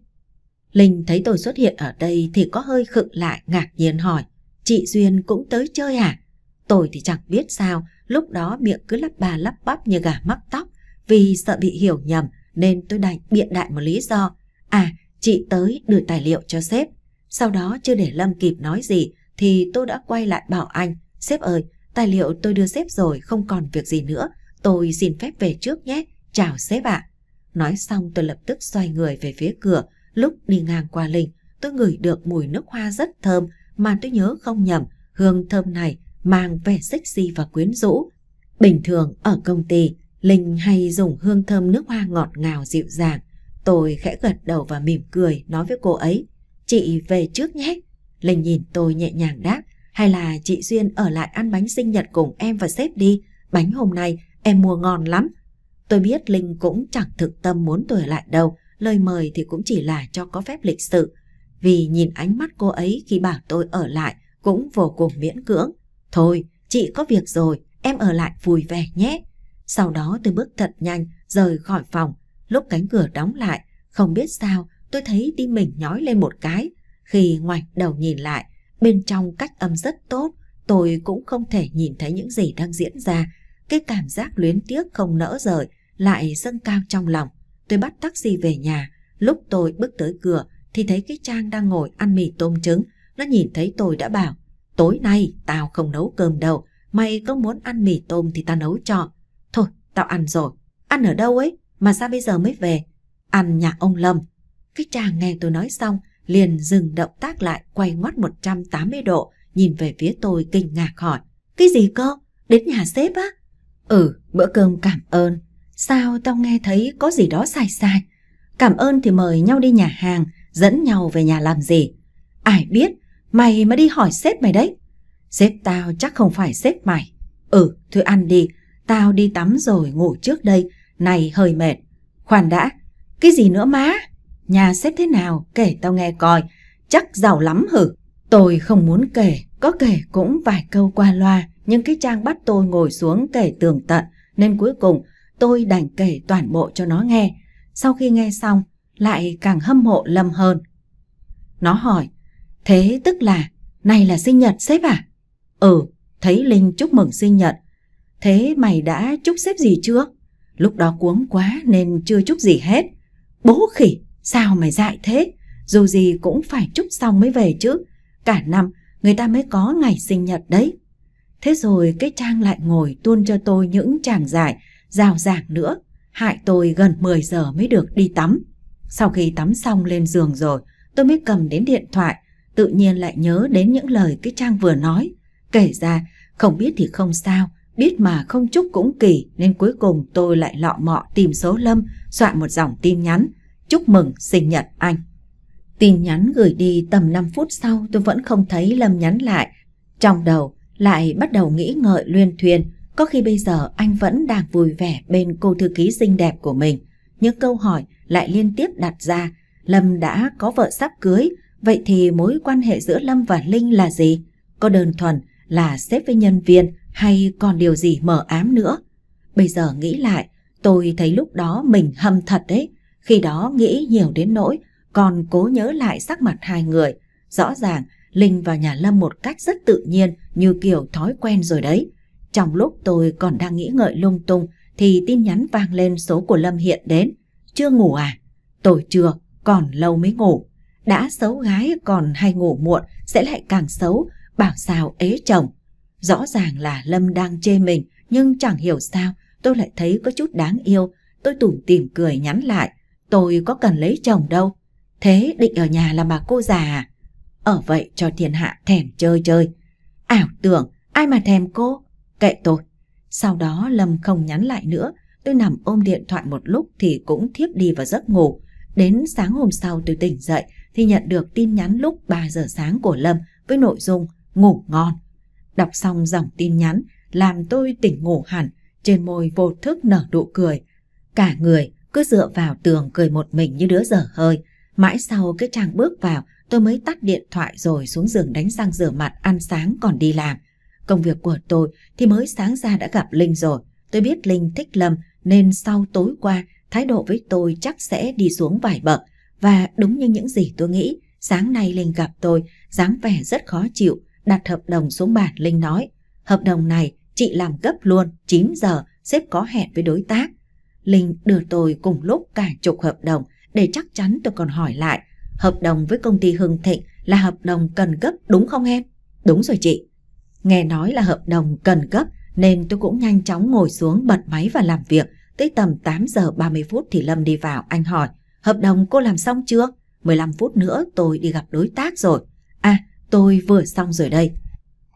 A: Linh thấy tôi xuất hiện ở đây thì có hơi khựng lại ngạc nhiên hỏi, chị Duyên cũng tới chơi à? Tôi thì chẳng biết sao, lúc đó miệng cứ lắp bà lắp bắp như gà mắc tóc. Vì sợ bị hiểu nhầm nên tôi đành biện đại một lý do. À, chị tới đưa tài liệu cho sếp. Sau đó chưa để Lâm kịp nói gì thì tôi đã quay lại bảo anh. Sếp ơi, tài liệu tôi đưa sếp rồi không còn việc gì nữa. Tôi xin phép về trước nhé. Chào sếp ạ. Nói xong tôi lập tức xoay người về phía cửa. Lúc đi ngang qua Linh, tôi ngửi được mùi nước hoa rất thơm mà tôi nhớ không nhầm. Hương thơm này mang vẻ sexy và quyến rũ. Bình thường ở công ty, Linh hay dùng hương thơm nước hoa ngọt ngào dịu dàng. Tôi khẽ gật đầu và mỉm cười nói với cô ấy, chị về trước nhé. Linh nhìn tôi nhẹ nhàng đáp, hay là chị Duyên ở lại ăn bánh sinh nhật cùng em và sếp đi, bánh hôm nay em mua ngon lắm. Tôi biết Linh cũng chẳng thực tâm muốn tôi ở lại đâu, lời mời thì cũng chỉ là cho có phép lịch sự. Vì nhìn ánh mắt cô ấy khi bảo tôi ở lại cũng vô cùng miễn cưỡng. Thôi, chị có việc rồi, em ở lại vui vẻ nhé. Sau đó tôi bước thật nhanh, rời khỏi phòng. Lúc cánh cửa đóng lại, không biết sao tôi thấy tim mình nhói lên một cái. Khi ngoài đầu nhìn lại, bên trong cách âm rất tốt, tôi cũng không thể nhìn thấy những gì đang diễn ra. Cái cảm giác luyến tiếc không nỡ rời lại dâng cao trong lòng. Tôi bắt taxi về nhà. Lúc tôi bước tới cửa thì thấy cái Trang đang ngồi ăn mì tôm trứng. Nó nhìn thấy tôi đã bảo Tối nay tao không nấu cơm đâu, mày có muốn ăn mì tôm thì tao nấu cho. Thôi, tao ăn rồi. Ăn ở đâu ấy, mà sao bây giờ mới về? Ăn nhà ông Lâm. Cái chàng nghe tôi nói xong, liền dừng động tác lại quay ngoắt 180 độ, nhìn về phía tôi kinh ngạc hỏi. Cái gì cơ? Đến nhà sếp á? Ừ, bữa cơm cảm ơn. Sao tao nghe thấy có gì đó sai sai? Cảm ơn thì mời nhau đi nhà hàng, dẫn nhau về nhà làm gì? Ai biết, Mày mà đi hỏi sếp mày đấy. Sếp tao chắc không phải sếp mày. Ừ, thôi ăn đi. Tao đi tắm rồi ngủ trước đây. Này hơi mệt. Khoan đã. Cái gì nữa má? Nhà sếp thế nào? Kể tao nghe coi. Chắc giàu lắm hử. Tôi không muốn kể. Có kể cũng vài câu qua loa. Nhưng cái trang bắt tôi ngồi xuống kể tường tận. Nên cuối cùng tôi đành kể toàn bộ cho nó nghe. Sau khi nghe xong, lại càng hâm mộ Lâm hơn. Nó hỏi, Thế tức là Này là sinh nhật sếp à Ừ thấy Linh chúc mừng sinh nhật Thế mày đã chúc sếp gì chưa Lúc đó cuống quá nên chưa chúc gì hết Bố khỉ Sao mày dại thế Dù gì cũng phải chúc xong mới về chứ Cả năm người ta mới có ngày sinh nhật đấy Thế rồi cái Trang lại ngồi tuôn cho tôi những tràng giải Rào rạc nữa Hại tôi gần 10 giờ mới được đi tắm Sau khi tắm xong lên giường rồi Tôi mới cầm đến điện thoại tự nhiên lại nhớ đến những lời cái Trang vừa nói. Kể ra, không biết thì không sao, biết mà không chúc cũng kỳ nên cuối cùng tôi lại lọ mọ tìm số Lâm, soạn một dòng tin nhắn. Chúc mừng sinh nhật anh. Tin nhắn gửi đi tầm 5 phút sau tôi vẫn không thấy Lâm nhắn lại. Trong đầu lại bắt đầu nghĩ ngợi luyên thuyền, có khi bây giờ anh vẫn đang vui vẻ bên cô thư ký xinh đẹp của mình. Những câu hỏi lại liên tiếp đặt ra, Lâm đã có vợ sắp cưới, Vậy thì mối quan hệ giữa Lâm và Linh là gì? Có đơn thuần là xếp với nhân viên hay còn điều gì mở ám nữa? Bây giờ nghĩ lại, tôi thấy lúc đó mình hâm thật đấy. Khi đó nghĩ nhiều đến nỗi, còn cố nhớ lại sắc mặt hai người. Rõ ràng, Linh vào nhà Lâm một cách rất tự nhiên như kiểu thói quen rồi đấy. Trong lúc tôi còn đang nghĩ ngợi lung tung thì tin nhắn vang lên số của Lâm hiện đến. Chưa ngủ à? Tôi chưa, còn lâu mới ngủ đã xấu gái còn hay ngủ muộn sẽ lại càng xấu, bảo sao ế chồng. Rõ ràng là Lâm đang chê mình, nhưng chẳng hiểu sao tôi lại thấy có chút đáng yêu. Tôi tủm tìm cười nhắn lại, tôi có cần lấy chồng đâu. Thế định ở nhà làm bà cô già à? Ở ờ, vậy cho thiên hạ thèm chơi chơi. Ảo tưởng, ai mà thèm cô? Kệ tôi. Sau đó Lâm không nhắn lại nữa, tôi nằm ôm điện thoại một lúc thì cũng thiếp đi vào giấc ngủ. Đến sáng hôm sau tôi tỉnh dậy thì nhận được tin nhắn lúc 3 giờ sáng của Lâm với nội dung ngủ ngon. Đọc xong dòng tin nhắn làm tôi tỉnh ngủ hẳn, trên môi vô thức nở nụ cười. Cả người cứ dựa vào tường cười một mình như đứa dở hơi. Mãi sau cái trang bước vào tôi mới tắt điện thoại rồi xuống giường đánh răng rửa mặt ăn sáng còn đi làm. Công việc của tôi thì mới sáng ra đã gặp Linh rồi. Tôi biết Linh thích Lâm nên sau tối qua thái độ với tôi chắc sẽ đi xuống vài bậc. Và đúng như những gì tôi nghĩ, sáng nay Linh gặp tôi, dáng vẻ rất khó chịu, đặt hợp đồng xuống bàn Linh nói. Hợp đồng này chị làm gấp luôn, 9 giờ, sếp có hẹn với đối tác. Linh đưa tôi cùng lúc cả chục hợp đồng để chắc chắn tôi còn hỏi lại. Hợp đồng với công ty Hưng Thịnh là hợp đồng cần gấp đúng không em? Đúng rồi chị. Nghe nói là hợp đồng cần gấp nên tôi cũng nhanh chóng ngồi xuống bật máy và làm việc. Tới tầm 8 giờ 30 phút thì Lâm đi vào, anh hỏi. Hợp đồng cô làm xong chưa? 15 phút nữa tôi đi gặp đối tác rồi. À, tôi vừa xong rồi đây.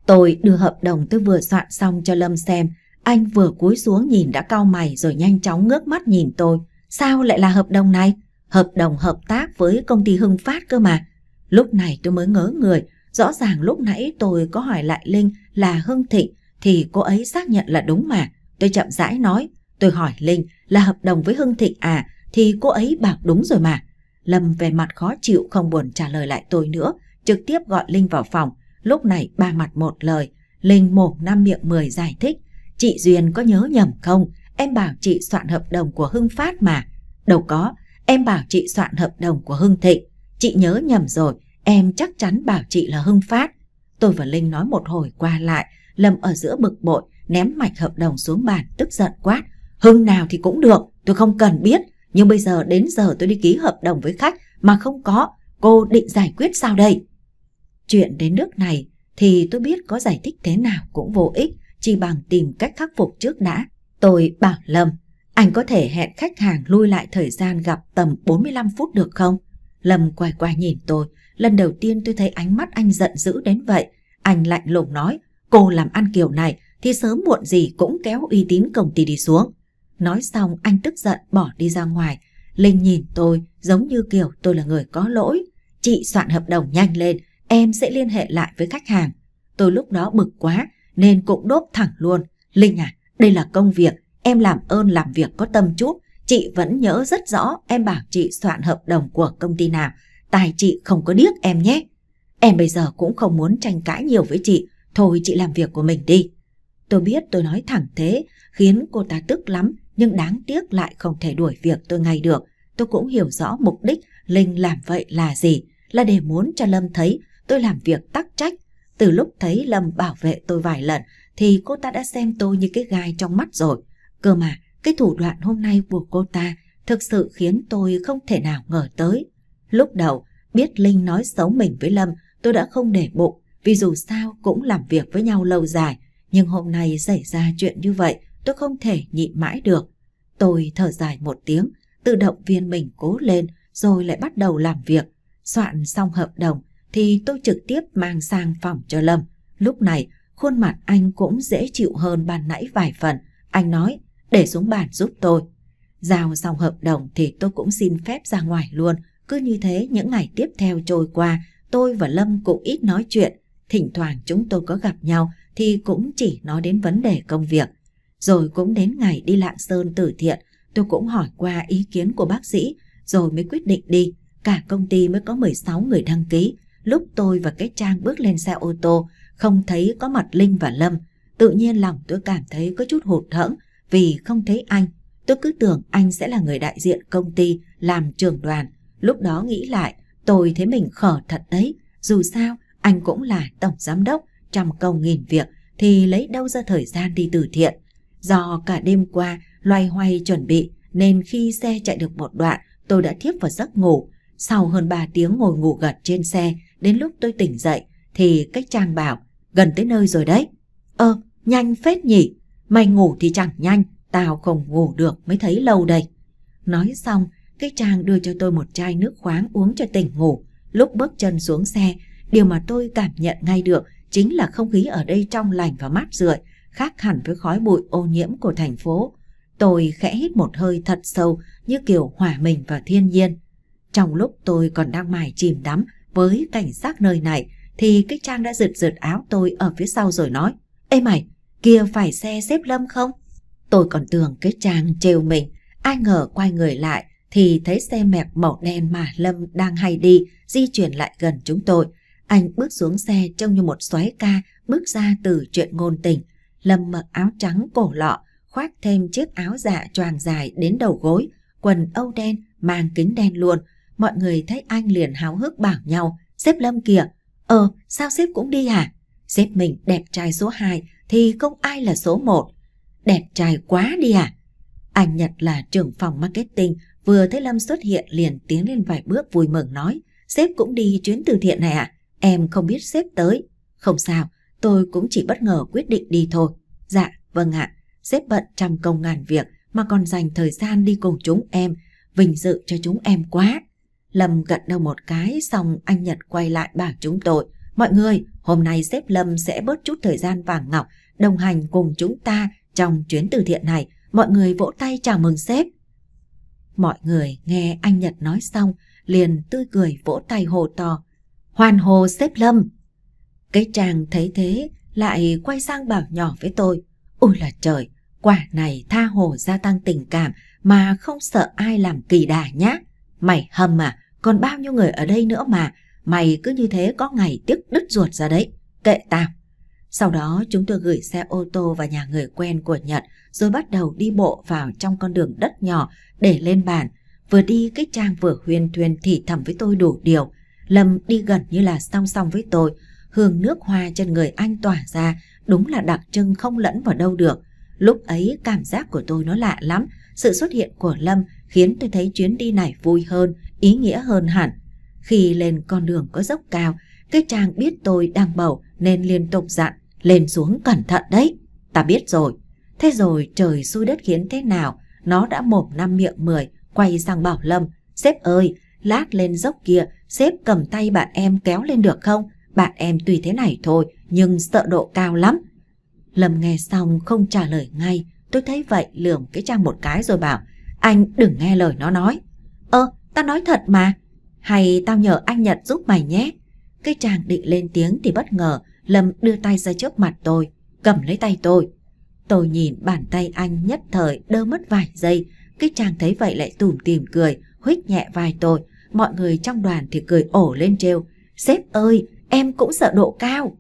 A: Tôi đưa hợp đồng tôi vừa soạn xong cho Lâm xem. Anh vừa cúi xuống nhìn đã cau mày rồi nhanh chóng ngước mắt nhìn tôi. Sao lại là hợp đồng này? Hợp đồng hợp tác với công ty Hưng Phát cơ mà. Lúc này tôi mới ngớ người. Rõ ràng lúc nãy tôi có hỏi lại Linh là Hưng Thịnh thì cô ấy xác nhận là đúng mà. Tôi chậm rãi nói. Tôi hỏi Linh là hợp đồng với Hưng Thịnh à? thì cô ấy bảo đúng rồi mà. Lâm về mặt khó chịu không buồn trả lời lại tôi nữa, trực tiếp gọi Linh vào phòng. Lúc này ba mặt một lời, Linh một năm miệng mười giải thích. Chị Duyên có nhớ nhầm không? Em bảo chị soạn hợp đồng của Hưng Phát mà. Đâu có, em bảo chị soạn hợp đồng của Hưng Thịnh. Chị nhớ nhầm rồi, em chắc chắn bảo chị là Hưng Phát. Tôi và Linh nói một hồi qua lại, Lâm ở giữa bực bội, ném mạch hợp đồng xuống bàn, tức giận quát. Hưng nào thì cũng được, tôi không cần biết, nhưng bây giờ đến giờ tôi đi ký hợp đồng với khách mà không có, cô định giải quyết sao đây? Chuyện đến nước này thì tôi biết có giải thích thế nào cũng vô ích, chỉ bằng tìm cách khắc phục trước đã. Tôi bảo Lâm, anh có thể hẹn khách hàng lui lại thời gian gặp tầm 45 phút được không? Lâm quay qua nhìn tôi, lần đầu tiên tôi thấy ánh mắt anh giận dữ đến vậy. Anh lạnh lùng nói, cô làm ăn kiểu này thì sớm muộn gì cũng kéo uy tín công ty đi xuống. Nói xong anh tức giận bỏ đi ra ngoài. Linh nhìn tôi giống như kiểu tôi là người có lỗi. Chị soạn hợp đồng nhanh lên, em sẽ liên hệ lại với khách hàng. Tôi lúc đó bực quá nên cũng đốt thẳng luôn. Linh à, đây là công việc, em làm ơn làm việc có tâm chút. Chị vẫn nhớ rất rõ em bảo chị soạn hợp đồng của công ty nào. Tài chị không có điếc em nhé. Em bây giờ cũng không muốn tranh cãi nhiều với chị. Thôi chị làm việc của mình đi. Tôi biết tôi nói thẳng thế khiến cô ta tức lắm nhưng đáng tiếc lại không thể đuổi việc tôi ngay được. Tôi cũng hiểu rõ mục đích Linh làm vậy là gì, là để muốn cho Lâm thấy tôi làm việc tắc trách. Từ lúc thấy Lâm bảo vệ tôi vài lần thì cô ta đã xem tôi như cái gai trong mắt rồi. Cơ mà, cái thủ đoạn hôm nay của cô ta thực sự khiến tôi không thể nào ngờ tới. Lúc đầu, biết Linh nói xấu mình với Lâm, tôi đã không để bụng, vì dù sao cũng làm việc với nhau lâu dài. Nhưng hôm nay xảy ra chuyện như vậy, tôi không thể nhịn mãi được. Tôi thở dài một tiếng, tự động viên mình cố lên rồi lại bắt đầu làm việc. Soạn xong hợp đồng thì tôi trực tiếp mang sang phòng cho Lâm. Lúc này khuôn mặt anh cũng dễ chịu hơn ban nãy vài phần. Anh nói để xuống bàn giúp tôi. Giao xong hợp đồng thì tôi cũng xin phép ra ngoài luôn. Cứ như thế những ngày tiếp theo trôi qua tôi và Lâm cũng ít nói chuyện. Thỉnh thoảng chúng tôi có gặp nhau thì cũng chỉ nói đến vấn đề công việc rồi cũng đến ngày đi Lạng Sơn từ thiện, tôi cũng hỏi qua ý kiến của bác sĩ, rồi mới quyết định đi. Cả công ty mới có 16 người đăng ký. Lúc tôi và cái Trang bước lên xe ô tô, không thấy có mặt Linh và Lâm. Tự nhiên lòng tôi cảm thấy có chút hụt hẫng vì không thấy anh. Tôi cứ tưởng anh sẽ là người đại diện công ty làm trưởng đoàn. Lúc đó nghĩ lại, tôi thấy mình khở thật đấy. Dù sao, anh cũng là tổng giám đốc, trăm công nghìn việc thì lấy đâu ra thời gian đi từ thiện. Do cả đêm qua loay hoay chuẩn bị nên khi xe chạy được một đoạn tôi đã thiếp vào giấc ngủ. Sau hơn 3 tiếng ngồi ngủ gật trên xe, đến lúc tôi tỉnh dậy thì cách Trang bảo gần tới nơi rồi đấy. Ơ, nhanh phết nhỉ, mày ngủ thì chẳng nhanh, tao không ngủ được mới thấy lâu đây. Nói xong, cách Trang đưa cho tôi một chai nước khoáng uống cho tỉnh ngủ. Lúc bước chân xuống xe, điều mà tôi cảm nhận ngay được chính là không khí ở đây trong lành và mát rượi khác hẳn với khói bụi ô nhiễm của thành phố. Tôi khẽ hít một hơi thật sâu như kiểu hòa mình vào thiên nhiên. Trong lúc tôi còn đang mải chìm đắm với cảnh sắc nơi này thì cái Trang đã giật giật áo tôi ở phía sau rồi nói Ê mày, kia phải xe xếp lâm không? Tôi còn tưởng cái Trang trêu mình, ai ngờ quay người lại thì thấy xe mẹp màu đen mà Lâm đang hay đi di chuyển lại gần chúng tôi. Anh bước xuống xe trông như một xoáy ca bước ra từ chuyện ngôn tình Lâm mặc áo trắng cổ lọ, khoác thêm chiếc áo dạ choàng dài đến đầu gối, quần âu đen, mang kính đen luôn. Mọi người thấy anh liền háo hức bảo nhau, xếp Lâm kìa, ờ, sao xếp cũng đi hả? À? Sếp mình đẹp trai số 2 thì không ai là số 1. Đẹp trai quá đi à? Anh Nhật là trưởng phòng marketing, vừa thấy Lâm xuất hiện liền tiến lên vài bước vui mừng nói, sếp cũng đi chuyến từ thiện này à? Em không biết sếp tới. Không sao, tôi cũng chỉ bất ngờ quyết định đi thôi. Dạ, vâng ạ, xếp bận trăm công ngàn việc mà còn dành thời gian đi cùng chúng em, vinh dự cho chúng em quá. Lâm gật đầu một cái xong anh Nhật quay lại bảo chúng tôi. Mọi người, hôm nay xếp Lâm sẽ bớt chút thời gian vàng ngọc đồng hành cùng chúng ta trong chuyến từ thiện này. Mọi người vỗ tay chào mừng sếp. Mọi người nghe anh Nhật nói xong liền tươi cười vỗ tay hồ to. Hoàn hồ xếp Lâm! Cái chàng thấy thế lại quay sang bảo nhỏ với tôi. Ôi là trời, quả này tha hồ gia tăng tình cảm mà không sợ ai làm kỳ đà nhá. Mày hầm à, còn bao nhiêu người ở đây nữa mà, mày cứ như thế có ngày tiếc đứt ruột ra đấy, kệ tao. Sau đó chúng tôi gửi xe ô tô vào nhà người quen của Nhật rồi bắt đầu đi bộ vào trong con đường đất nhỏ để lên bàn. Vừa đi cái trang vừa huyên thuyên thì thầm với tôi đủ điều. Lâm đi gần như là song song với tôi, hương nước hoa trên người anh tỏa ra đúng là đặc trưng không lẫn vào đâu được. Lúc ấy cảm giác của tôi nó lạ lắm, sự xuất hiện của Lâm khiến tôi thấy chuyến đi này vui hơn, ý nghĩa hơn hẳn. Khi lên con đường có dốc cao, cái trang biết tôi đang bầu nên liên tục dặn, lên xuống cẩn thận đấy. Ta biết rồi. Thế rồi trời xui đất khiến thế nào, nó đã mồm năm miệng mười, quay sang bảo Lâm, sếp ơi, lát lên dốc kia, sếp cầm tay bạn em kéo lên được không? Bạn em tùy thế này thôi, nhưng sợ độ cao lắm. Lâm nghe xong không trả lời ngay, tôi thấy vậy lườm cái trang một cái rồi bảo, anh đừng nghe lời nó nói. Ơ, ờ, tao nói thật mà, hay tao nhờ anh Nhật giúp mày nhé. Cái chàng định lên tiếng thì bất ngờ Lâm đưa tay ra trước mặt tôi, cầm lấy tay tôi. Tôi nhìn bàn tay anh nhất thời đơ mất vài giây, cái chàng thấy vậy lại tủm tìm cười, huýt nhẹ vai tôi. Mọi người trong đoàn thì cười ổ lên trêu. Sếp ơi, Em cũng sợ độ cao.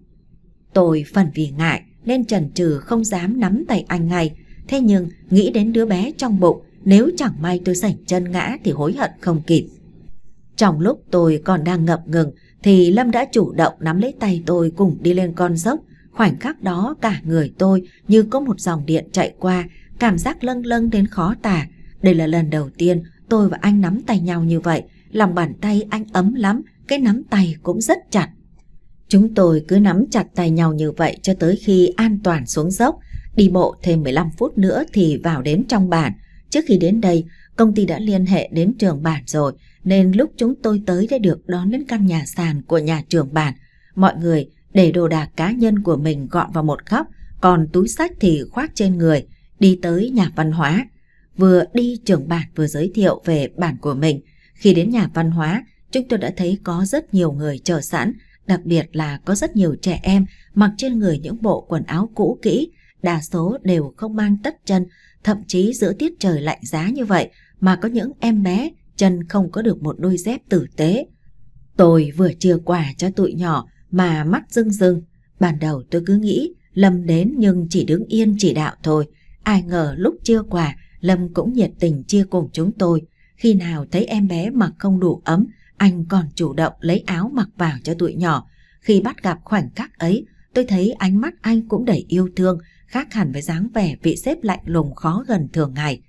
A: Tôi phần vì ngại nên chần chừ không dám nắm tay anh ngay. Thế nhưng nghĩ đến đứa bé trong bụng, nếu chẳng may tôi sảnh chân ngã thì hối hận không kịp. Trong lúc tôi còn đang ngập ngừng thì Lâm đã chủ động nắm lấy tay tôi cùng đi lên con dốc. Khoảnh khắc đó cả người tôi như có một dòng điện chạy qua, cảm giác lâng lâng đến khó tả. Đây là lần đầu tiên tôi và anh nắm tay nhau như vậy, lòng bàn tay anh ấm lắm, cái nắm tay cũng rất chặt. Chúng tôi cứ nắm chặt tay nhau như vậy cho tới khi an toàn xuống dốc, đi bộ thêm 15 phút nữa thì vào đến trong bản. Trước khi đến đây, công ty đã liên hệ đến trường bản rồi, nên lúc chúng tôi tới đã được đón đến căn nhà sàn của nhà trường bản. Mọi người để đồ đạc cá nhân của mình gọn vào một góc, còn túi sách thì khoác trên người, đi tới nhà văn hóa. Vừa đi trưởng bản vừa giới thiệu về bản của mình. Khi đến nhà văn hóa, chúng tôi đã thấy có rất nhiều người chờ sẵn, Đặc biệt là có rất nhiều trẻ em mặc trên người những bộ quần áo cũ kỹ, đa số đều không mang tất chân, thậm chí giữa tiết trời lạnh giá như vậy mà có những em bé chân không có được một đôi dép tử tế. Tôi vừa chia quả cho tụi nhỏ mà mắt rưng rưng, ban đầu tôi cứ nghĩ Lâm đến nhưng chỉ đứng yên chỉ đạo thôi, ai ngờ lúc chia quả Lâm cũng nhiệt tình chia cùng chúng tôi, khi nào thấy em bé mặc không đủ ấm anh còn chủ động lấy áo mặc vào cho tụi nhỏ. Khi bắt gặp khoảnh khắc ấy, tôi thấy ánh mắt anh cũng đầy yêu thương, khác hẳn với dáng vẻ vị xếp lạnh lùng khó gần thường ngày.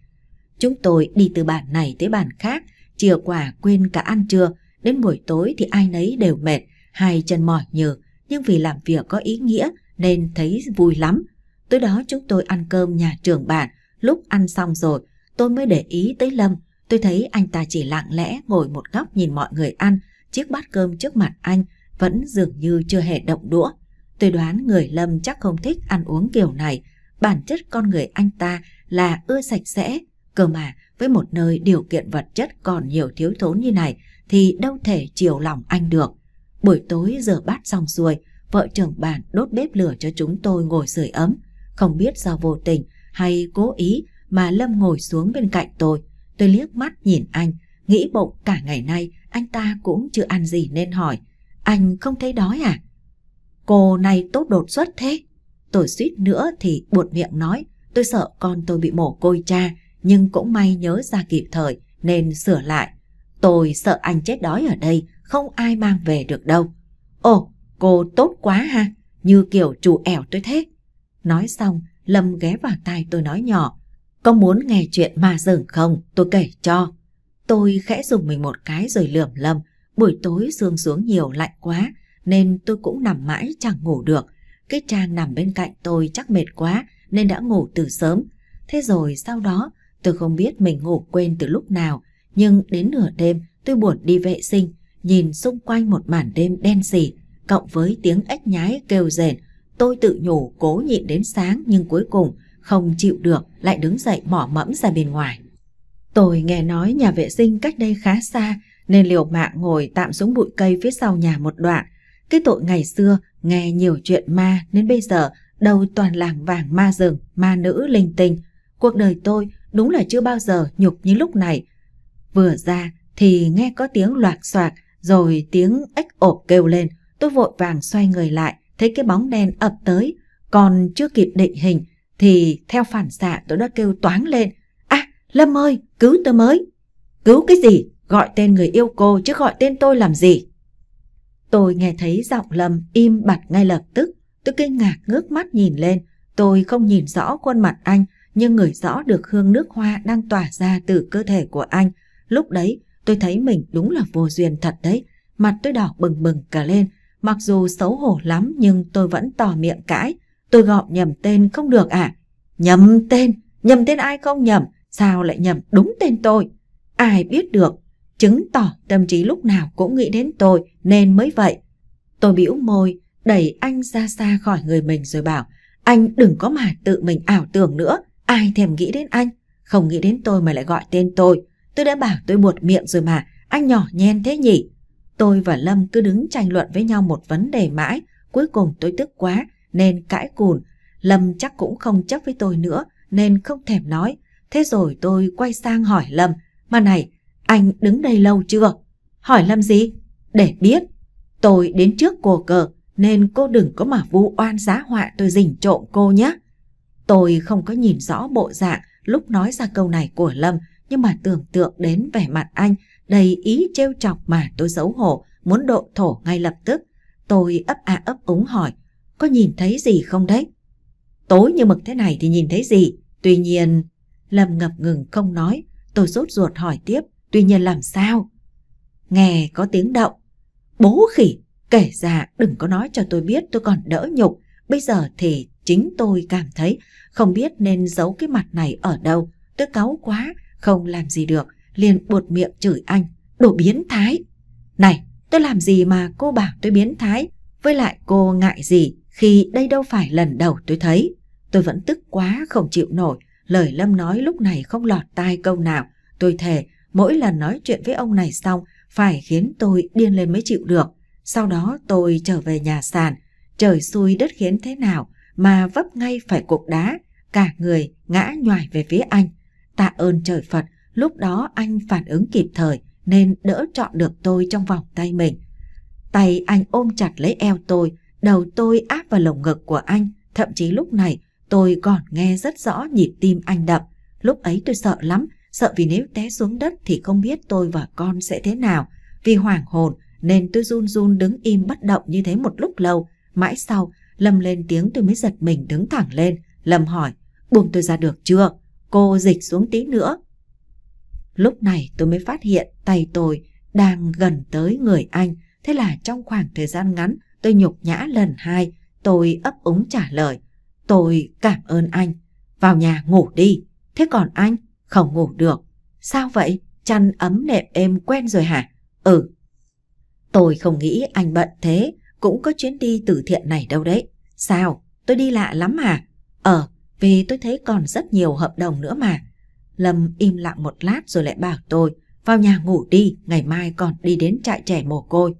A: Chúng tôi đi từ bàn này tới bàn khác, chìa quả quên cả ăn trưa, đến buổi tối thì ai nấy đều mệt, hai chân mỏi nhừ, nhưng vì làm việc có ý nghĩa nên thấy vui lắm. Tối đó chúng tôi ăn cơm nhà trường bản, lúc ăn xong rồi tôi mới để ý tới Lâm, Tôi thấy anh ta chỉ lặng lẽ ngồi một góc nhìn mọi người ăn, chiếc bát cơm trước mặt anh vẫn dường như chưa hề động đũa. Tôi đoán người Lâm chắc không thích ăn uống kiểu này, bản chất con người anh ta là ưa sạch sẽ, cơ mà với một nơi điều kiện vật chất còn nhiều thiếu thốn như này thì đâu thể chiều lòng anh được. Buổi tối giờ bát xong xuôi, vợ chồng bạn đốt bếp lửa cho chúng tôi ngồi sưởi ấm. Không biết do vô tình hay cố ý mà Lâm ngồi xuống bên cạnh tôi, Tôi liếc mắt nhìn anh, nghĩ bụng cả ngày nay anh ta cũng chưa ăn gì nên hỏi. Anh không thấy đói à? Cô này tốt đột xuất thế. Tôi suýt nữa thì buột miệng nói. Tôi sợ con tôi bị mổ côi cha, nhưng cũng may nhớ ra kịp thời nên sửa lại. Tôi sợ anh chết đói ở đây, không ai mang về được đâu. Ồ, cô tốt quá ha, như kiểu chủ ẻo tôi thế. Nói xong, Lâm ghé vào tai tôi nói nhỏ. Có muốn nghe chuyện ma rừng không? Tôi kể cho. Tôi khẽ dùng mình một cái rồi lườm lầm. Buổi tối sương xuống nhiều lạnh quá nên tôi cũng nằm mãi chẳng ngủ được. Cái Trang nằm bên cạnh tôi chắc mệt quá nên đã ngủ từ sớm. Thế rồi sau đó tôi không biết mình ngủ quên từ lúc nào nhưng đến nửa đêm tôi buồn đi vệ sinh nhìn xung quanh một màn đêm đen sì cộng với tiếng ếch nhái kêu rền tôi tự nhủ cố nhịn đến sáng nhưng cuối cùng không chịu được lại đứng dậy mỏ mẫm ra bên ngoài. Tôi nghe nói nhà vệ sinh cách đây khá xa nên liều mạng ngồi tạm xuống bụi cây phía sau nhà một đoạn. Cái tội ngày xưa nghe nhiều chuyện ma nên bây giờ đầu toàn làng vàng ma rừng, ma nữ linh tinh. Cuộc đời tôi đúng là chưa bao giờ nhục như lúc này. Vừa ra thì nghe có tiếng loạt soạt rồi tiếng ếch ộp kêu lên. Tôi vội vàng xoay người lại thấy cái bóng đen ập tới còn chưa kịp định hình thì theo phản xạ tôi đã kêu toáng lên à lâm ơi cứu tôi mới cứu cái gì gọi tên người yêu cô chứ gọi tên tôi làm gì tôi nghe thấy giọng lâm im bặt ngay lập tức tôi kinh ngạc ngước mắt nhìn lên tôi không nhìn rõ khuôn mặt anh nhưng ngửi rõ được hương nước hoa đang tỏa ra từ cơ thể của anh lúc đấy tôi thấy mình đúng là vô duyên thật đấy mặt tôi đỏ bừng bừng cả lên mặc dù xấu hổ lắm nhưng tôi vẫn tỏ miệng cãi Tôi gọi nhầm tên không được à? Nhầm tên? Nhầm tên ai không nhầm? Sao lại nhầm đúng tên tôi? Ai biết được? Chứng tỏ tâm trí lúc nào cũng nghĩ đến tôi nên mới vậy. Tôi bĩu môi, đẩy anh ra xa khỏi người mình rồi bảo anh đừng có mà tự mình ảo tưởng nữa. Ai thèm nghĩ đến anh? Không nghĩ đến tôi mà lại gọi tên tôi. Tôi đã bảo tôi buột miệng rồi mà. Anh nhỏ nhen thế nhỉ? Tôi và Lâm cứ đứng tranh luận với nhau một vấn đề mãi. Cuối cùng tôi tức quá nên cãi cùn. Lâm chắc cũng không chấp với tôi nữa nên không thèm nói. Thế rồi tôi quay sang hỏi Lâm, mà này, anh đứng đây lâu chưa? Hỏi Lâm gì? Để biết. Tôi đến trước cô cờ nên cô đừng có mà vu oan giá họa tôi rình trộm cô nhé. Tôi không có nhìn rõ bộ dạng lúc nói ra câu này của Lâm nhưng mà tưởng tượng đến vẻ mặt anh đầy ý trêu chọc mà tôi xấu hổ muốn độ thổ ngay lập tức. Tôi ấp a ấp úng hỏi có nhìn thấy gì không đấy? Tối như mực thế này thì nhìn thấy gì? Tuy nhiên, Lâm ngập ngừng không nói, tôi sốt ruột hỏi tiếp, tuy nhiên làm sao? Nghe có tiếng động. Bố khỉ, kể ra đừng có nói cho tôi biết tôi còn đỡ nhục, bây giờ thì chính tôi cảm thấy không biết nên giấu cái mặt này ở đâu, tôi cáu quá, không làm gì được, liền buột miệng chửi anh, đồ biến thái. Này, tôi làm gì mà cô bảo tôi biến thái, với lại cô ngại gì khi đây đâu phải lần đầu tôi thấy. Tôi vẫn tức quá không chịu nổi, lời Lâm nói lúc này không lọt tai câu nào. Tôi thề, mỗi lần nói chuyện với ông này xong phải khiến tôi điên lên mới chịu được. Sau đó tôi trở về nhà sàn, trời xui đất khiến thế nào mà vấp ngay phải cục đá, cả người ngã nhoài về phía anh. Tạ ơn trời Phật, lúc đó anh phản ứng kịp thời nên đỡ trọn được tôi trong vòng tay mình. Tay anh ôm chặt lấy eo tôi, Đầu tôi áp vào lồng ngực của anh, thậm chí lúc này tôi còn nghe rất rõ nhịp tim anh đập. Lúc ấy tôi sợ lắm, sợ vì nếu té xuống đất thì không biết tôi và con sẽ thế nào. Vì hoảng hồn nên tôi run run đứng im bất động như thế một lúc lâu. Mãi sau, Lâm lên tiếng tôi mới giật mình đứng thẳng lên. Lâm hỏi, buông tôi ra được chưa? Cô dịch xuống tí nữa. Lúc này tôi mới phát hiện tay tôi đang gần tới người anh. Thế là trong khoảng thời gian ngắn Tôi nhục nhã lần hai, tôi ấp úng trả lời. Tôi cảm ơn anh. Vào nhà ngủ đi. Thế còn anh? Không ngủ được. Sao vậy? Chăn ấm nệm êm quen rồi hả? Ừ. Tôi không nghĩ anh bận thế, cũng có chuyến đi từ thiện này đâu đấy. Sao? Tôi đi lạ lắm à? Ờ, vì tôi thấy còn rất nhiều hợp đồng nữa mà. Lâm im lặng một lát rồi lại bảo tôi, vào nhà ngủ đi, ngày mai còn đi đến trại trẻ mồ côi.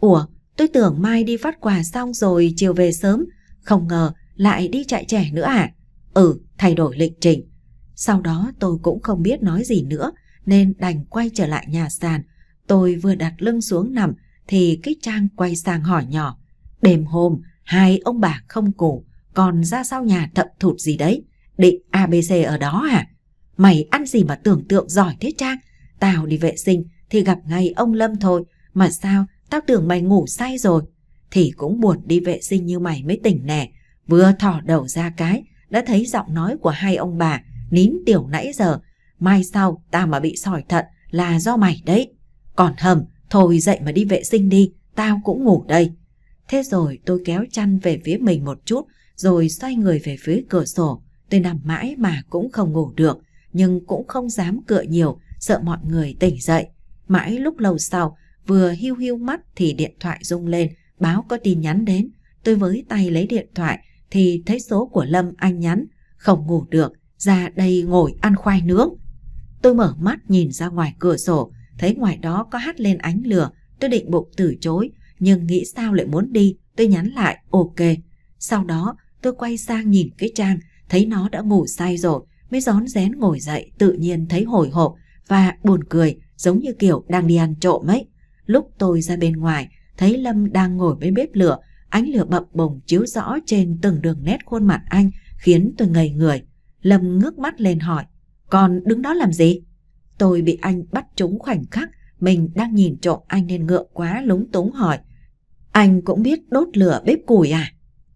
A: Ủa, Tôi tưởng mai đi phát quà xong rồi chiều về sớm, không ngờ lại đi chạy trẻ nữa à? Ừ, thay đổi lịch trình. Sau đó tôi cũng không biết nói gì nữa nên đành quay trở lại nhà sàn. Tôi vừa đặt lưng xuống nằm thì cái Trang quay sang hỏi nhỏ. Đêm hôm, hai ông bà không ngủ, còn ra sau nhà thậm thụt gì đấy. Định ABC ở đó à? Mày ăn gì mà tưởng tượng giỏi thế Trang? Tao đi vệ sinh thì gặp ngay ông Lâm thôi, mà sao Tao tưởng mày ngủ say rồi. Thì cũng buồn đi vệ sinh như mày mới tỉnh nè. Vừa thỏ đầu ra cái, đã thấy giọng nói của hai ông bà, nín tiểu nãy giờ. Mai sau, tao mà bị sỏi thận là do mày đấy. Còn hầm, thôi dậy mà đi vệ sinh đi, tao cũng ngủ đây. Thế rồi tôi kéo chăn về phía mình một chút, rồi xoay người về phía cửa sổ. Tôi nằm mãi mà cũng không ngủ được, nhưng cũng không dám cựa nhiều, sợ mọi người tỉnh dậy. Mãi lúc lâu sau, Vừa hiu hiu mắt thì điện thoại rung lên, báo có tin nhắn đến. Tôi với tay lấy điện thoại thì thấy số của Lâm anh nhắn, không ngủ được, ra đây ngồi ăn khoai nướng. Tôi mở mắt nhìn ra ngoài cửa sổ, thấy ngoài đó có hát lên ánh lửa, tôi định bụng từ chối, nhưng nghĩ sao lại muốn đi, tôi nhắn lại ok. Sau đó tôi quay sang nhìn cái trang, thấy nó đã ngủ say rồi, mới rón rén ngồi dậy tự nhiên thấy hồi hộp và buồn cười giống như kiểu đang đi ăn trộm ấy. Lúc tôi ra bên ngoài, thấy Lâm đang ngồi bên bếp lửa, ánh lửa bập bùng chiếu rõ trên từng đường nét khuôn mặt anh khiến tôi ngây người. Lâm ngước mắt lên hỏi, còn đứng đó làm gì? Tôi bị anh bắt trúng khoảnh khắc, mình đang nhìn trộm anh nên ngượng quá lúng túng hỏi. Anh cũng biết đốt lửa bếp củi à?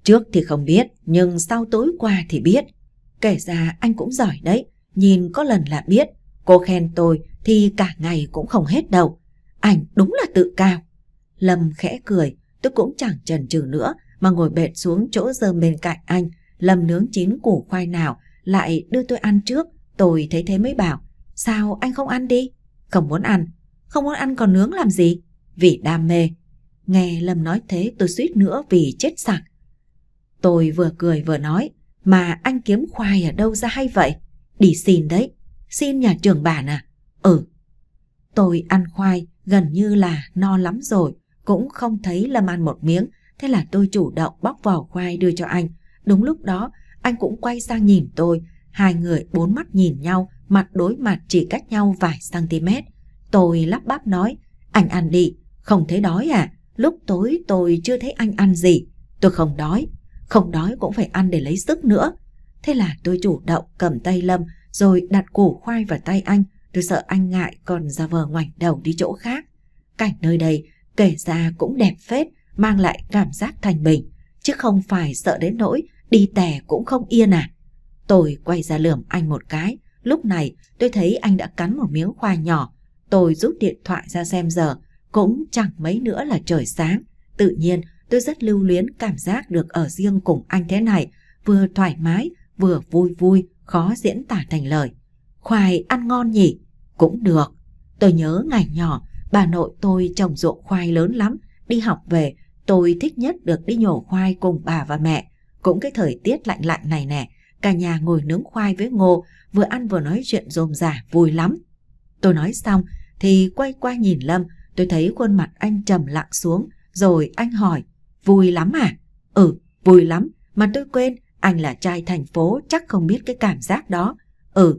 A: Trước thì không biết, nhưng sau tối qua thì biết. Kể ra anh cũng giỏi đấy, nhìn có lần là biết. Cô khen tôi thì cả ngày cũng không hết đâu. Anh đúng là tự cao. Lâm khẽ cười, tôi cũng chẳng chần chừ nữa mà ngồi bệt xuống chỗ dơm bên cạnh anh. Lâm nướng chín củ khoai nào, lại đưa tôi ăn trước. Tôi thấy thế mới bảo, sao anh không ăn đi? Không muốn ăn, không muốn ăn còn nướng làm gì? Vì đam mê. Nghe Lâm nói thế tôi suýt nữa vì chết sặc. Tôi vừa cười vừa nói, mà anh kiếm khoai ở đâu ra hay vậy? Đi xin đấy, xin nhà trưởng bản à? Ừ. Tôi ăn khoai, gần như là no lắm rồi, cũng không thấy Lâm ăn một miếng, thế là tôi chủ động bóc vỏ khoai đưa cho anh. Đúng lúc đó, anh cũng quay sang nhìn tôi, hai người bốn mắt nhìn nhau, mặt đối mặt chỉ cách nhau vài cm. Tôi lắp bắp nói, anh ăn đi, không thấy đói à? Lúc tối tôi chưa thấy anh ăn gì, tôi không đói, không đói cũng phải ăn để lấy sức nữa. Thế là tôi chủ động cầm tay Lâm rồi đặt củ khoai vào tay anh, Tôi sợ anh ngại còn ra vờ ngoảnh đầu đi chỗ khác. Cảnh nơi đây kể ra cũng đẹp phết, mang lại cảm giác thành bình, chứ không phải sợ đến nỗi đi tè cũng không yên à. Tôi quay ra lườm anh một cái, lúc này tôi thấy anh đã cắn một miếng khoai nhỏ. Tôi rút điện thoại ra xem giờ, cũng chẳng mấy nữa là trời sáng. Tự nhiên tôi rất lưu luyến cảm giác được ở riêng cùng anh thế này, vừa thoải mái, vừa vui vui, khó diễn tả thành lời. Khoai ăn ngon nhỉ? Cũng được, tôi nhớ ngày nhỏ, bà nội tôi trồng ruộng khoai lớn lắm, đi học về, tôi thích nhất được đi nhổ khoai cùng bà và mẹ. Cũng cái thời tiết lạnh lạnh này nè, cả nhà ngồi nướng khoai với ngô, vừa ăn vừa nói chuyện rôm rả vui lắm. Tôi nói xong thì quay qua nhìn Lâm, tôi thấy khuôn mặt anh trầm lặng xuống, rồi anh hỏi, vui lắm à? Ừ, vui lắm, mà tôi quên, anh là trai thành phố chắc không biết cái cảm giác đó. Ừ,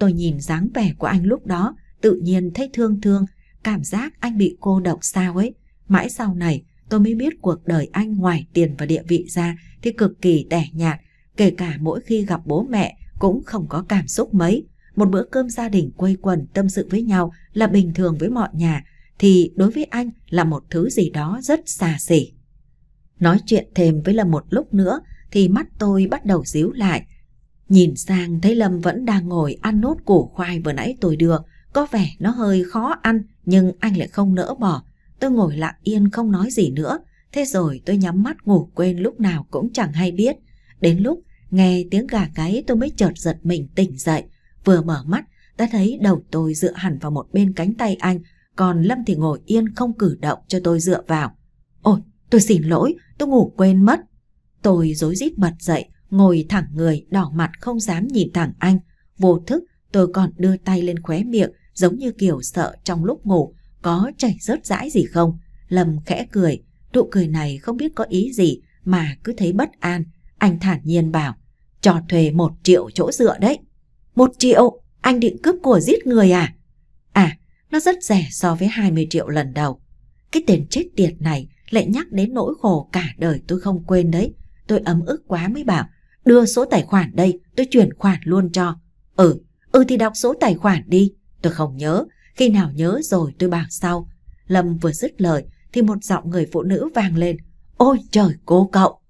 A: Tôi nhìn dáng vẻ của anh lúc đó, tự nhiên thấy thương thương, cảm giác anh bị cô độc sao ấy. Mãi sau này, tôi mới biết cuộc đời anh ngoài tiền và địa vị ra thì cực kỳ tẻ nhạt, kể cả mỗi khi gặp bố mẹ cũng không có cảm xúc mấy. Một bữa cơm gia đình quây quần tâm sự với nhau là bình thường với mọi nhà, thì đối với anh là một thứ gì đó rất xa xỉ. Nói chuyện thêm với là một lúc nữa thì mắt tôi bắt đầu díu lại, Nhìn sang thấy Lâm vẫn đang ngồi ăn nốt củ khoai vừa nãy tôi đưa, có vẻ nó hơi khó ăn nhưng anh lại không nỡ bỏ. Tôi ngồi lặng yên không nói gì nữa, thế rồi tôi nhắm mắt ngủ quên lúc nào cũng chẳng hay biết. Đến lúc nghe tiếng gà gáy tôi mới chợt giật mình tỉnh dậy, vừa mở mắt đã thấy đầu tôi dựa hẳn vào một bên cánh tay anh, còn Lâm thì ngồi yên không cử động cho tôi dựa vào. Ôi, tôi xin lỗi, tôi ngủ quên mất. Tôi rối rít bật dậy, ngồi thẳng người đỏ mặt không dám nhìn thẳng anh. Vô thức tôi còn đưa tay lên khóe miệng giống như kiểu sợ trong lúc ngủ có chảy rớt rãi gì không. Lâm khẽ cười, nụ cười này không biết có ý gì mà cứ thấy bất an. Anh thản nhiên bảo, cho thuê một triệu chỗ dựa đấy. Một triệu? Anh định cướp của giết người à? À, nó rất rẻ so với 20 triệu lần đầu. Cái tiền chết tiệt này lại nhắc đến nỗi khổ cả đời tôi không quên đấy. Tôi ấm ức quá mới bảo đưa số tài khoản đây, tôi chuyển khoản luôn cho. Ừ, ừ thì đọc số tài khoản đi, tôi không nhớ, khi nào nhớ rồi tôi bảo sau. Lâm vừa dứt lời thì một giọng người phụ nữ vang lên, ôi trời cô cậu.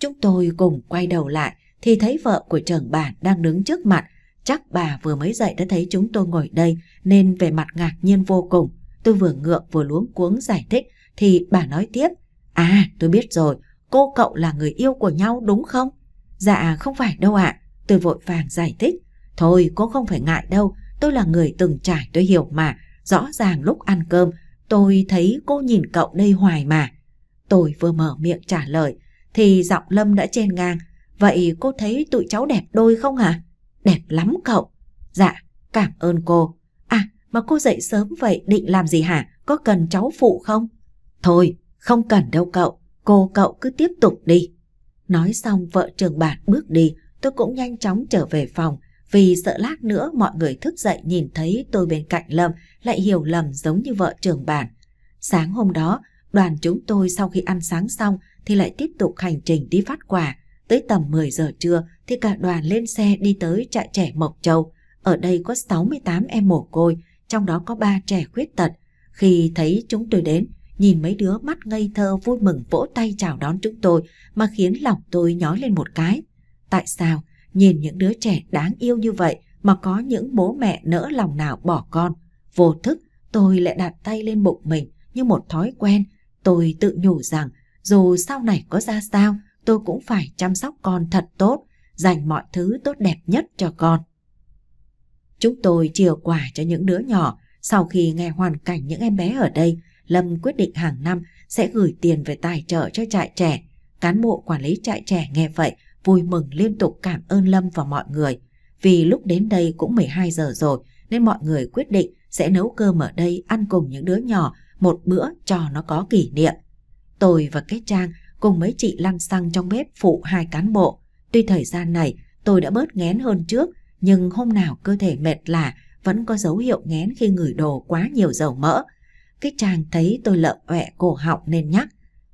A: Chúng tôi cùng quay đầu lại thì thấy vợ của trưởng bản đang đứng trước mặt. Chắc bà vừa mới dậy đã thấy chúng tôi ngồi đây nên về mặt ngạc nhiên vô cùng. Tôi vừa ngượng vừa luống cuống giải thích thì bà nói tiếp. À tôi biết rồi, cô cậu là người yêu của nhau đúng không? Dạ không phải đâu ạ, tôi vội vàng giải thích. Thôi cô không phải ngại đâu, tôi là người từng trải tôi hiểu mà. Rõ ràng lúc ăn cơm, tôi thấy cô nhìn cậu đây hoài mà. Tôi vừa mở miệng trả lời, thì giọng Lâm đã trên ngang. Vậy cô thấy tụi cháu đẹp đôi không hả? Đẹp lắm cậu. Dạ, cảm ơn cô. À, mà cô dậy sớm vậy định làm gì hả? Có cần cháu phụ không? Thôi, không cần đâu cậu. Cô cậu cứ tiếp tục đi. Nói xong vợ trường bản bước đi, tôi cũng nhanh chóng trở về phòng vì sợ lát nữa mọi người thức dậy nhìn thấy tôi bên cạnh Lâm lại hiểu lầm giống như vợ trường bản. Sáng hôm đó, đoàn chúng tôi sau khi ăn sáng xong thì lại tiếp tục hành trình đi phát quà. Tới tầm 10 giờ trưa thì cả đoàn lên xe đi tới trại trẻ Mộc Châu. Ở đây có 68 em mồ côi, trong đó có 3 trẻ khuyết tật. Khi thấy chúng tôi đến, nhìn mấy đứa mắt ngây thơ vui mừng vỗ tay chào đón chúng tôi mà khiến lòng tôi nhói lên một cái. Tại sao nhìn những đứa trẻ đáng yêu như vậy mà có những bố mẹ nỡ lòng nào bỏ con? Vô thức tôi lại đặt tay lên bụng mình như một thói quen. Tôi tự nhủ rằng dù sau này có ra sao tôi cũng phải chăm sóc con thật tốt, dành mọi thứ tốt đẹp nhất cho con. Chúng tôi chia quà cho những đứa nhỏ sau khi nghe hoàn cảnh những em bé ở đây Lâm quyết định hàng năm sẽ gửi tiền về tài trợ cho trại trẻ. Cán bộ quản lý trại trẻ nghe vậy vui mừng liên tục cảm ơn Lâm và mọi người. Vì lúc đến đây cũng 12 giờ rồi nên mọi người quyết định sẽ nấu cơm ở đây ăn cùng những đứa nhỏ một bữa cho nó có kỷ niệm. Tôi và cái trang cùng mấy chị lăng xăng trong bếp phụ hai cán bộ. Tuy thời gian này tôi đã bớt ngén hơn trước nhưng hôm nào cơ thể mệt lả vẫn có dấu hiệu ngén khi ngửi đồ quá nhiều dầu mỡ. Cái chàng thấy tôi lợ ọe cổ họng nên nhắc.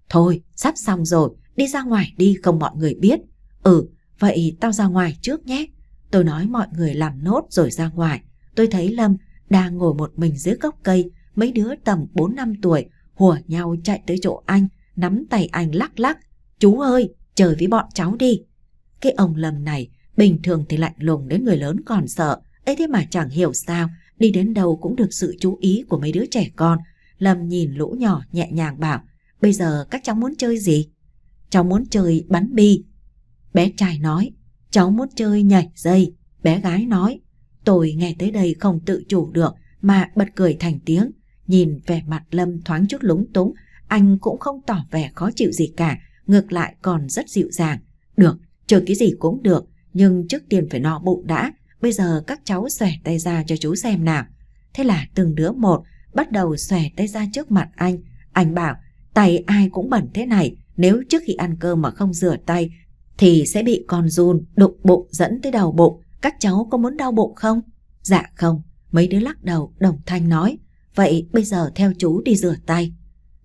A: Thôi, sắp xong rồi, đi ra ngoài đi không mọi người biết. Ừ, vậy tao ra ngoài trước nhé. Tôi nói mọi người làm nốt rồi ra ngoài. Tôi thấy Lâm đang ngồi một mình dưới gốc cây, mấy đứa tầm 4 năm tuổi hùa nhau chạy tới chỗ anh, nắm tay anh lắc lắc. Chú ơi, chơi với bọn cháu đi. Cái ông Lâm này, bình thường thì lạnh lùng đến người lớn còn sợ. ấy thế mà chẳng hiểu sao, đi đến đâu cũng được sự chú ý của mấy đứa trẻ con, Lâm nhìn lũ nhỏ nhẹ nhàng bảo, bây giờ các cháu muốn chơi gì? Cháu muốn chơi bắn bi. Bé trai nói, cháu muốn chơi nhảy dây. Bé gái nói, tôi nghe tới đây không tự chủ được mà bật cười thành tiếng. Nhìn vẻ mặt Lâm thoáng chút lúng túng, anh cũng không tỏ vẻ khó chịu gì cả, ngược lại còn rất dịu dàng. Được, chơi cái gì cũng được, nhưng trước tiên phải no bụng đã, bây giờ các cháu xòe tay ra cho chú xem nào. Thế là từng đứa một, bắt đầu xòe tay ra trước mặt anh. Anh bảo, tay ai cũng bẩn thế này, nếu trước khi ăn cơm mà không rửa tay thì sẽ bị con run đụng bụng dẫn tới đau bụng. Các cháu có muốn đau bụng không? Dạ không, mấy đứa lắc đầu đồng thanh nói. Vậy bây giờ theo chú đi rửa tay.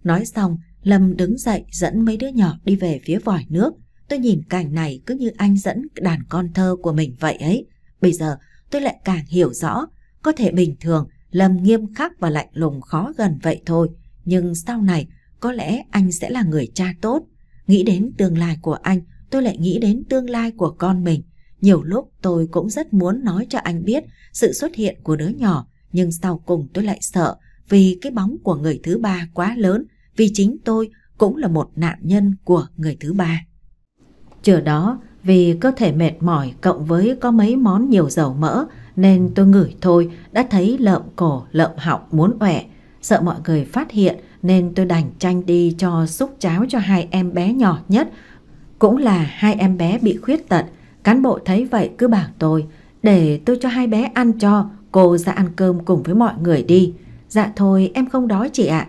A: Nói xong, Lâm đứng dậy dẫn mấy đứa nhỏ đi về phía vòi nước. Tôi nhìn cảnh này cứ như anh dẫn đàn con thơ của mình vậy ấy. Bây giờ tôi lại càng hiểu rõ, có thể bình thường Lâm nghiêm khắc và lạnh lùng khó gần vậy thôi, nhưng sau này có lẽ anh sẽ là người cha tốt. Nghĩ đến tương lai của anh, tôi lại nghĩ đến tương lai của con mình. Nhiều lúc tôi cũng rất muốn nói cho anh biết sự xuất hiện của đứa nhỏ, nhưng sau cùng tôi lại sợ vì cái bóng của người thứ ba quá lớn, vì chính tôi cũng là một nạn nhân của người thứ ba. Chờ đó, vì cơ thể mệt mỏi cộng với có mấy món nhiều dầu mỡ nên tôi ngửi thôi đã thấy lợm cổ lợm họng muốn ọe sợ mọi người phát hiện nên tôi đành tranh đi cho xúc cháo cho hai em bé nhỏ nhất cũng là hai em bé bị khuyết tật cán bộ thấy vậy cứ bảo tôi để tôi cho hai bé ăn cho cô ra ăn cơm cùng với mọi người đi dạ thôi em không đói chị ạ à.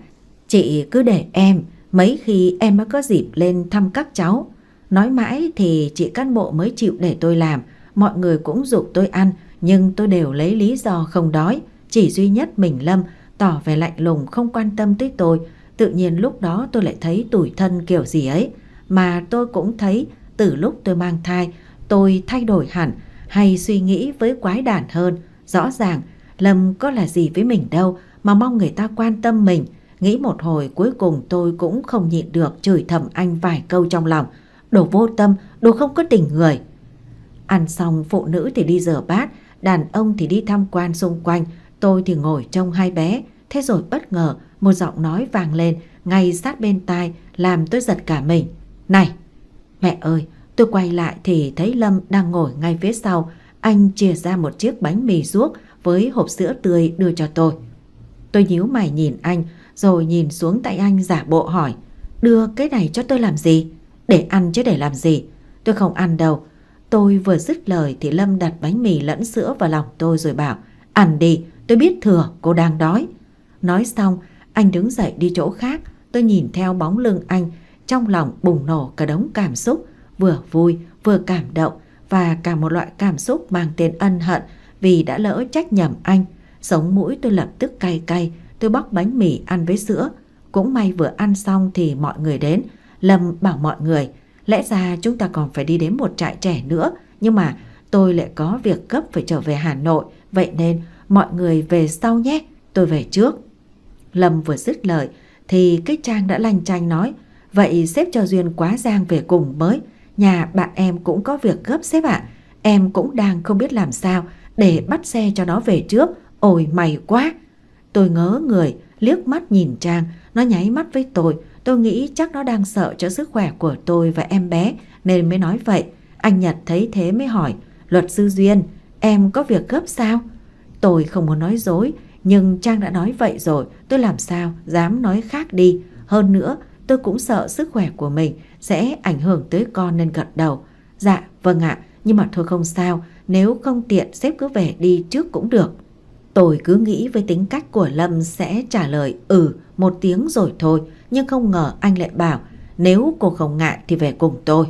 A: chị cứ để em mấy khi em mới có dịp lên thăm các cháu nói mãi thì chị cán bộ mới chịu để tôi làm mọi người cũng dục tôi ăn nhưng tôi đều lấy lý do không đói, chỉ duy nhất mình Lâm tỏ vẻ lạnh lùng không quan tâm tới tôi, tự nhiên lúc đó tôi lại thấy tủi thân kiểu gì ấy, mà tôi cũng thấy từ lúc tôi mang thai, tôi thay đổi hẳn hay suy nghĩ với quái đản hơn, rõ ràng Lâm có là gì với mình đâu mà mong người ta quan tâm mình. Nghĩ một hồi cuối cùng tôi cũng không nhịn được chửi thầm anh vài câu trong lòng. Đồ vô tâm, đồ không có tình người. Ăn xong phụ nữ thì đi rửa bát, đàn ông thì đi tham quan xung quanh, tôi thì ngồi trông hai bé. Thế rồi bất ngờ, một giọng nói vang lên, ngay sát bên tai, làm tôi giật cả mình. Này! Mẹ ơi! Tôi quay lại thì thấy Lâm đang ngồi ngay phía sau. Anh chia ra một chiếc bánh mì ruốc với hộp sữa tươi đưa cho tôi. Tôi nhíu mày nhìn anh, rồi nhìn xuống tay anh giả bộ hỏi. Đưa cái này cho tôi làm gì? Để ăn chứ để làm gì? Tôi không ăn đâu, Tôi vừa dứt lời thì Lâm đặt bánh mì lẫn sữa vào lòng tôi rồi bảo Ăn đi, tôi biết thừa, cô đang đói. Nói xong, anh đứng dậy đi chỗ khác. Tôi nhìn theo bóng lưng anh, trong lòng bùng nổ cả đống cảm xúc, vừa vui, vừa cảm động và cả một loại cảm xúc mang tên ân hận vì đã lỡ trách nhầm anh. Sống mũi tôi lập tức cay cay, tôi bóc bánh mì ăn với sữa. Cũng may vừa ăn xong thì mọi người đến. Lâm bảo mọi người Lẽ ra chúng ta còn phải đi đến một trại trẻ nữa, nhưng mà tôi lại có việc gấp phải trở về Hà Nội, vậy nên mọi người về sau nhé, tôi về trước. Lâm vừa dứt lời thì cái Trang đã lanh chanh nói, vậy xếp cho Duyên quá giang về cùng mới, nhà bạn em cũng có việc gấp xếp ạ, à. em cũng đang không biết làm sao để bắt xe cho nó về trước, ôi mày quá. Tôi ngớ người, liếc mắt nhìn Trang, nó nháy mắt với tôi, Tôi nghĩ chắc nó đang sợ cho sức khỏe của tôi và em bé nên mới nói vậy. Anh Nhật thấy thế mới hỏi, luật sư Duyên, em có việc gấp sao? Tôi không muốn nói dối, nhưng Trang đã nói vậy rồi, tôi làm sao dám nói khác đi. Hơn nữa, tôi cũng sợ sức khỏe của mình sẽ ảnh hưởng tới con nên gật đầu. Dạ, vâng ạ, nhưng mà thôi không sao, nếu không tiện sếp cứ về đi trước cũng được. Tôi cứ nghĩ với tính cách của Lâm sẽ trả lời ừ một tiếng rồi thôi, nhưng không ngờ anh lại bảo nếu cô không ngại thì về cùng tôi.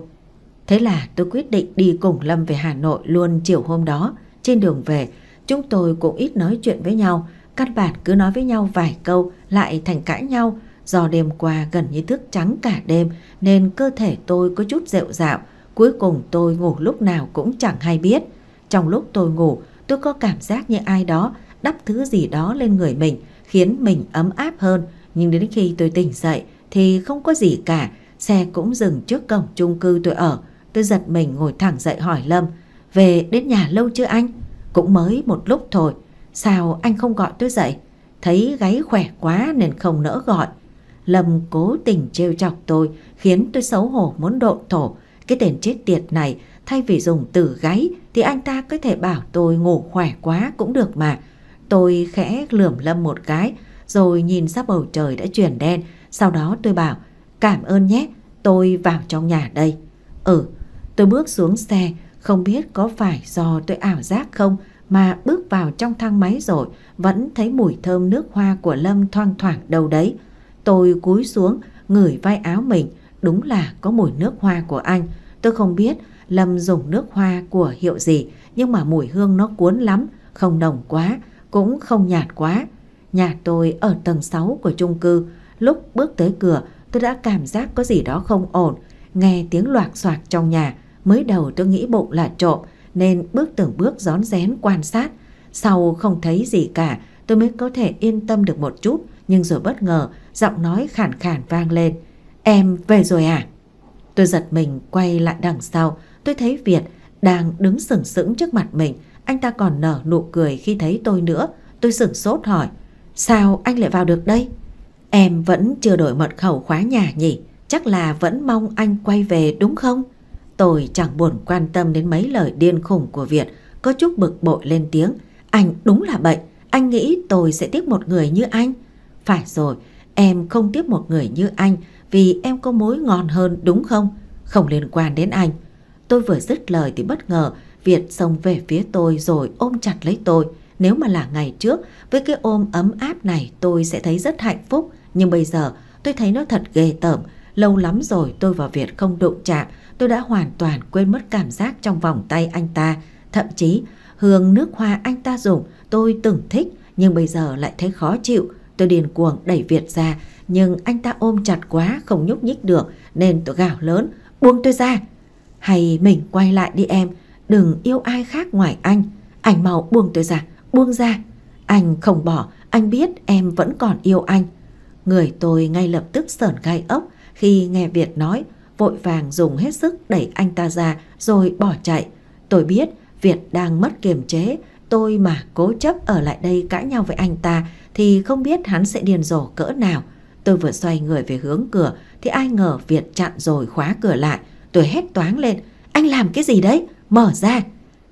A: Thế là tôi quyết định đi cùng Lâm về Hà Nội luôn chiều hôm đó. Trên đường về, chúng tôi cũng ít nói chuyện với nhau, căn bản cứ nói với nhau vài câu lại thành cãi nhau. Do đêm qua gần như thức trắng cả đêm nên cơ thể tôi có chút rệu rạo, cuối cùng tôi ngủ lúc nào cũng chẳng hay biết. Trong lúc tôi ngủ, tôi có cảm giác như ai đó đắp thứ gì đó lên người mình khiến mình ấm áp hơn, nhưng đến khi tôi tỉnh dậy thì không có gì cả, xe cũng dừng trước cổng chung cư tôi ở. Tôi giật mình ngồi thẳng dậy hỏi Lâm, về đến nhà lâu chưa anh? Cũng mới một lúc thôi, sao anh không gọi tôi dậy? Thấy gáy khỏe quá nên không nỡ gọi. Lâm cố tình trêu chọc tôi, khiến tôi xấu hổ muốn độn thổ. Cái tên chết tiệt này, thay vì dùng từ gáy thì anh ta có thể bảo tôi ngủ khỏe quá cũng được mà. Tôi khẽ lườm Lâm một cái, rồi nhìn ra bầu trời đã chuyển đen. Sau đó tôi bảo, cảm ơn nhé, tôi vào trong nhà đây. Ừ, tôi bước xuống xe, không biết có phải do tôi ảo giác không mà bước vào trong thang máy rồi vẫn thấy mùi thơm nước hoa của Lâm thoang thoảng đâu đấy. Tôi cúi xuống, ngửi vai áo mình, đúng là có mùi nước hoa của anh. Tôi không biết Lâm dùng nước hoa của hiệu gì, nhưng mà mùi hương nó cuốn lắm, không nồng quá, cũng không nhạt quá. Nhà tôi ở tầng 6 của chung cư, lúc bước tới cửa tôi đã cảm giác có gì đó không ổn, nghe tiếng loạt soạt trong nhà, mới đầu tôi nghĩ bụng là trộm nên bước từng bước rón rén quan sát, sau không thấy gì cả, tôi mới có thể yên tâm được một chút, nhưng rồi bất ngờ giọng nói khàn khàn vang lên, "Em về rồi à?" Tôi giật mình quay lại đằng sau, tôi thấy Việt đang đứng sừng sững trước mặt mình, anh ta còn nở nụ cười khi thấy tôi nữa. Tôi sửng sốt hỏi, Sao anh lại vào được đây? Em vẫn chưa đổi mật khẩu khóa nhà nhỉ? Chắc là vẫn mong anh quay về đúng không? Tôi chẳng buồn quan tâm đến mấy lời điên khủng của Việt, có chút bực bội lên tiếng. Anh đúng là bệnh, anh nghĩ tôi sẽ tiếp một người như anh. Phải rồi, em không tiếp một người như anh vì em có mối ngon hơn đúng không? Không liên quan đến anh. Tôi vừa dứt lời thì bất ngờ Việt xông về phía tôi rồi ôm chặt lấy tôi. Nếu mà là ngày trước, với cái ôm ấm áp này tôi sẽ thấy rất hạnh phúc. Nhưng bây giờ tôi thấy nó thật ghê tởm. Lâu lắm rồi tôi và Việt không đụng chạm. Tôi đã hoàn toàn quên mất cảm giác trong vòng tay anh ta. Thậm chí, hương nước hoa anh ta dùng tôi từng thích. Nhưng bây giờ lại thấy khó chịu. Tôi điền cuồng đẩy Việt ra. Nhưng anh ta ôm chặt quá không nhúc nhích được. Nên tôi gào lớn. Buông tôi ra. Hay mình quay lại đi em. Đừng yêu ai khác ngoài anh. Anh mau buông tôi ra buông ra. Anh không bỏ, anh biết em vẫn còn yêu anh. Người tôi ngay lập tức sởn gai ốc khi nghe Việt nói, vội vàng dùng hết sức đẩy anh ta ra rồi bỏ chạy. Tôi biết Việt đang mất kiềm chế, tôi mà cố chấp ở lại đây cãi nhau với anh ta thì không biết hắn sẽ điên rồ cỡ nào. Tôi vừa xoay người về hướng cửa thì ai ngờ Việt chặn rồi khóa cửa lại. Tôi hét toáng lên, anh làm cái gì đấy? Mở ra!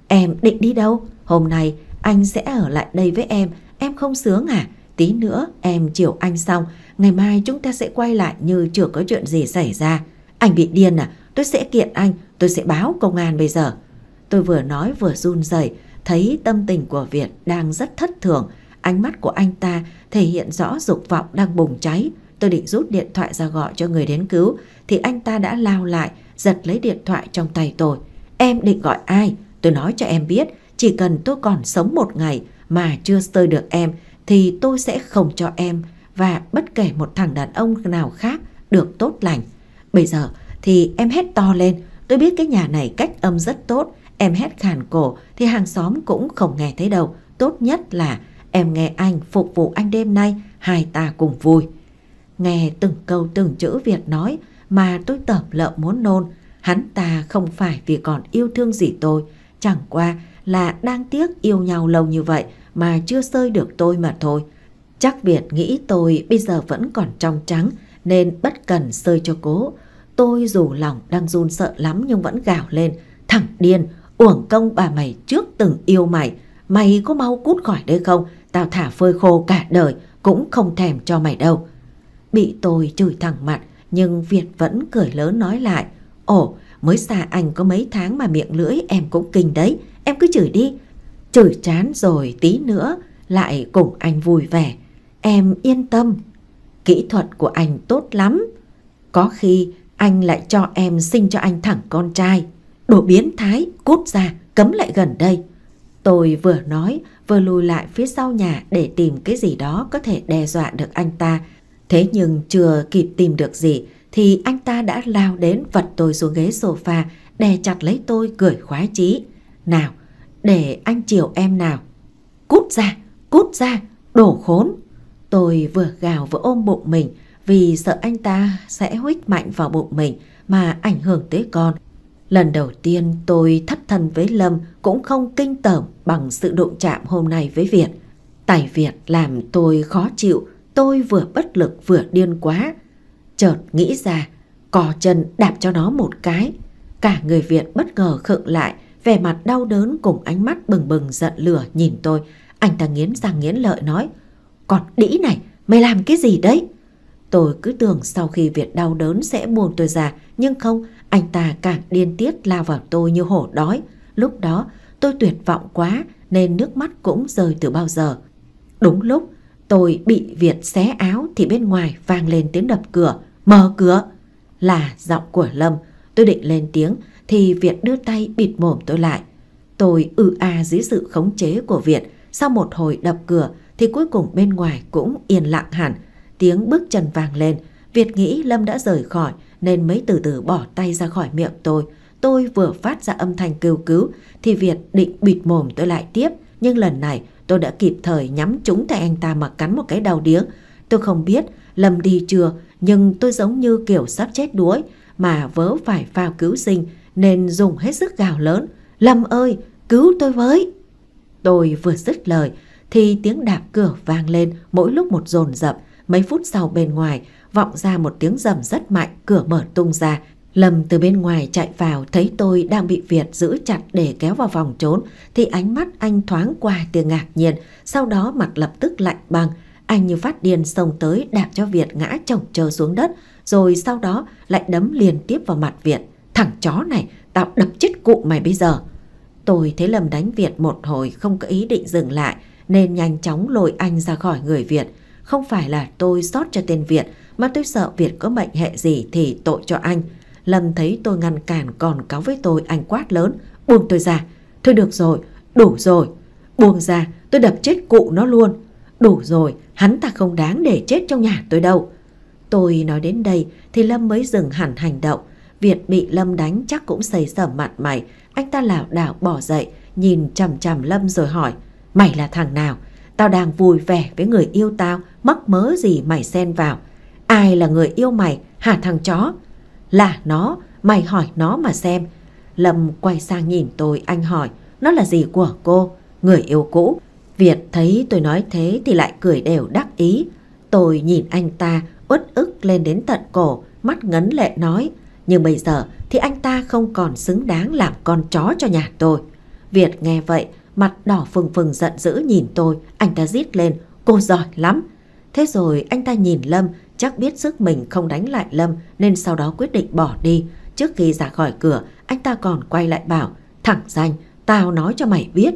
A: Em định đi đâu? Hôm nay anh sẽ ở lại đây với em, em không sướng à? Tí nữa em chiều anh xong, ngày mai chúng ta sẽ quay lại như chưa có chuyện gì xảy ra. Anh bị điên à? Tôi sẽ kiện anh, tôi sẽ báo công an bây giờ. Tôi vừa nói vừa run rẩy, thấy tâm tình của Việt đang rất thất thường. Ánh mắt của anh ta thể hiện rõ dục vọng đang bùng cháy. Tôi định rút điện thoại ra gọi cho người đến cứu, thì anh ta đã lao lại, giật lấy điện thoại trong tay tôi. Em định gọi ai? Tôi nói cho em biết, chỉ cần tôi còn sống một ngày mà chưa sơi được em thì tôi sẽ không cho em và bất kể một thằng đàn ông nào khác được tốt lành. Bây giờ thì em hét to lên, tôi biết cái nhà này cách âm rất tốt, em hét khàn cổ thì hàng xóm cũng không nghe thấy đâu. Tốt nhất là em nghe anh phục vụ anh đêm nay, hai ta cùng vui. Nghe từng câu từng chữ Việt nói mà tôi tẩm lợm muốn nôn. Hắn ta không phải vì còn yêu thương gì tôi, chẳng qua là đang tiếc yêu nhau lâu như vậy mà chưa sơi được tôi mà thôi. Chắc Việt nghĩ tôi bây giờ vẫn còn trong trắng nên bất cần sơi cho cố. Tôi dù lòng đang run sợ lắm nhưng vẫn gào lên. thẳng điên, uổng công bà mày trước từng yêu mày. Mày có mau cút khỏi đây không? Tao thả phơi khô cả đời, cũng không thèm cho mày đâu. Bị tôi chửi thẳng mặt, nhưng Việt vẫn cười lớn nói lại. Ồ, mới xa anh có mấy tháng mà miệng lưỡi em cũng kinh đấy em cứ chửi đi. Chửi chán rồi tí nữa lại cùng anh vui vẻ. Em yên tâm, kỹ thuật của anh tốt lắm. Có khi anh lại cho em sinh cho anh thẳng con trai. Đồ biến thái, cút ra, cấm lại gần đây. Tôi vừa nói, vừa lùi lại phía sau nhà để tìm cái gì đó có thể đe dọa được anh ta. Thế nhưng chưa kịp tìm được gì thì anh ta đã lao đến vật tôi xuống ghế sofa, đè chặt lấy tôi cười khoái chí. Nào, để anh chiều em nào. Cút ra, cút ra, đổ khốn. Tôi vừa gào vừa ôm bụng mình vì sợ anh ta sẽ huých mạnh vào bụng mình mà ảnh hưởng tới con. Lần đầu tiên tôi thất thân với Lâm cũng không kinh tởm bằng sự đụng chạm hôm nay với Việt. Tài Việt làm tôi khó chịu, tôi vừa bất lực vừa điên quá. Chợt nghĩ ra, cò chân đạp cho nó một cái. Cả người Việt bất ngờ khựng lại vẻ mặt đau đớn cùng ánh mắt bừng bừng giận lửa nhìn tôi. Anh ta nghiến răng nghiến lợi nói, còn đĩ này, mày làm cái gì đấy? Tôi cứ tưởng sau khi việc đau đớn sẽ buồn tôi ra, nhưng không, anh ta càng điên tiết lao vào tôi như hổ đói. Lúc đó, tôi tuyệt vọng quá nên nước mắt cũng rơi từ bao giờ. Đúng lúc, tôi bị Việt xé áo thì bên ngoài vang lên tiếng đập cửa, mở cửa. Là giọng của Lâm, tôi định lên tiếng, thì Việt đưa tay bịt mồm tôi lại. Tôi ư a à dưới sự khống chế của Việt, sau một hồi đập cửa thì cuối cùng bên ngoài cũng yên lặng hẳn, tiếng bước chân vang lên. Việt nghĩ Lâm đã rời khỏi nên mới từ từ bỏ tay ra khỏi miệng tôi. Tôi vừa phát ra âm thanh kêu cứu thì Việt định bịt mồm tôi lại tiếp, nhưng lần này tôi đã kịp thời nhắm trúng tay anh ta mà cắn một cái đầu điếng. Tôi không biết Lâm đi chưa, nhưng tôi giống như kiểu sắp chết đuối mà vớ phải phao cứu sinh nên dùng hết sức gào lớn. Lâm ơi, cứu tôi với! Tôi vừa dứt lời thì tiếng đạp cửa vang lên mỗi lúc một dồn dập. Mấy phút sau bên ngoài vọng ra một tiếng rầm rất mạnh, cửa mở tung ra. Lâm từ bên ngoài chạy vào thấy tôi đang bị Việt giữ chặt để kéo vào vòng trốn thì ánh mắt anh thoáng qua tia ngạc nhiên, sau đó mặt lập tức lạnh băng. Anh như phát điên xông tới đạp cho Việt ngã chồng chờ xuống đất, rồi sau đó lại đấm liên tiếp vào mặt Việt. Thằng chó này, tao đập chết cụ mày bây giờ. Tôi thấy Lâm đánh Việt một hồi không có ý định dừng lại nên nhanh chóng lôi anh ra khỏi người Việt. Không phải là tôi xót cho tên Việt mà tôi sợ Việt có mệnh hệ gì thì tội cho anh. Lâm thấy tôi ngăn cản còn cáo với tôi anh quát lớn, buông tôi ra. Thôi được rồi, đủ rồi. Buông ra, tôi đập chết cụ nó luôn. Đủ rồi, hắn ta không đáng để chết trong nhà tôi đâu. Tôi nói đến đây thì Lâm mới dừng hẳn hành động. Việt bị Lâm đánh chắc cũng xây sẩm mặt mày. Anh ta lảo đảo bỏ dậy, nhìn chằm chằm Lâm rồi hỏi. Mày là thằng nào? Tao đang vui vẻ với người yêu tao, mắc mớ gì mày xen vào. Ai là người yêu mày? Hả thằng chó? Là nó, mày hỏi nó mà xem. Lâm quay sang nhìn tôi, anh hỏi. Nó là gì của cô? Người yêu cũ. Việt thấy tôi nói thế thì lại cười đều đắc ý. Tôi nhìn anh ta uất ức lên đến tận cổ, mắt ngấn lệ nói. Nhưng bây giờ thì anh ta không còn xứng đáng làm con chó cho nhà tôi. Việt nghe vậy, mặt đỏ phừng phừng giận dữ nhìn tôi, anh ta rít lên, cô giỏi lắm. Thế rồi anh ta nhìn Lâm, chắc biết sức mình không đánh lại Lâm nên sau đó quyết định bỏ đi. Trước khi ra khỏi cửa, anh ta còn quay lại bảo, thẳng danh, tao nói cho mày biết.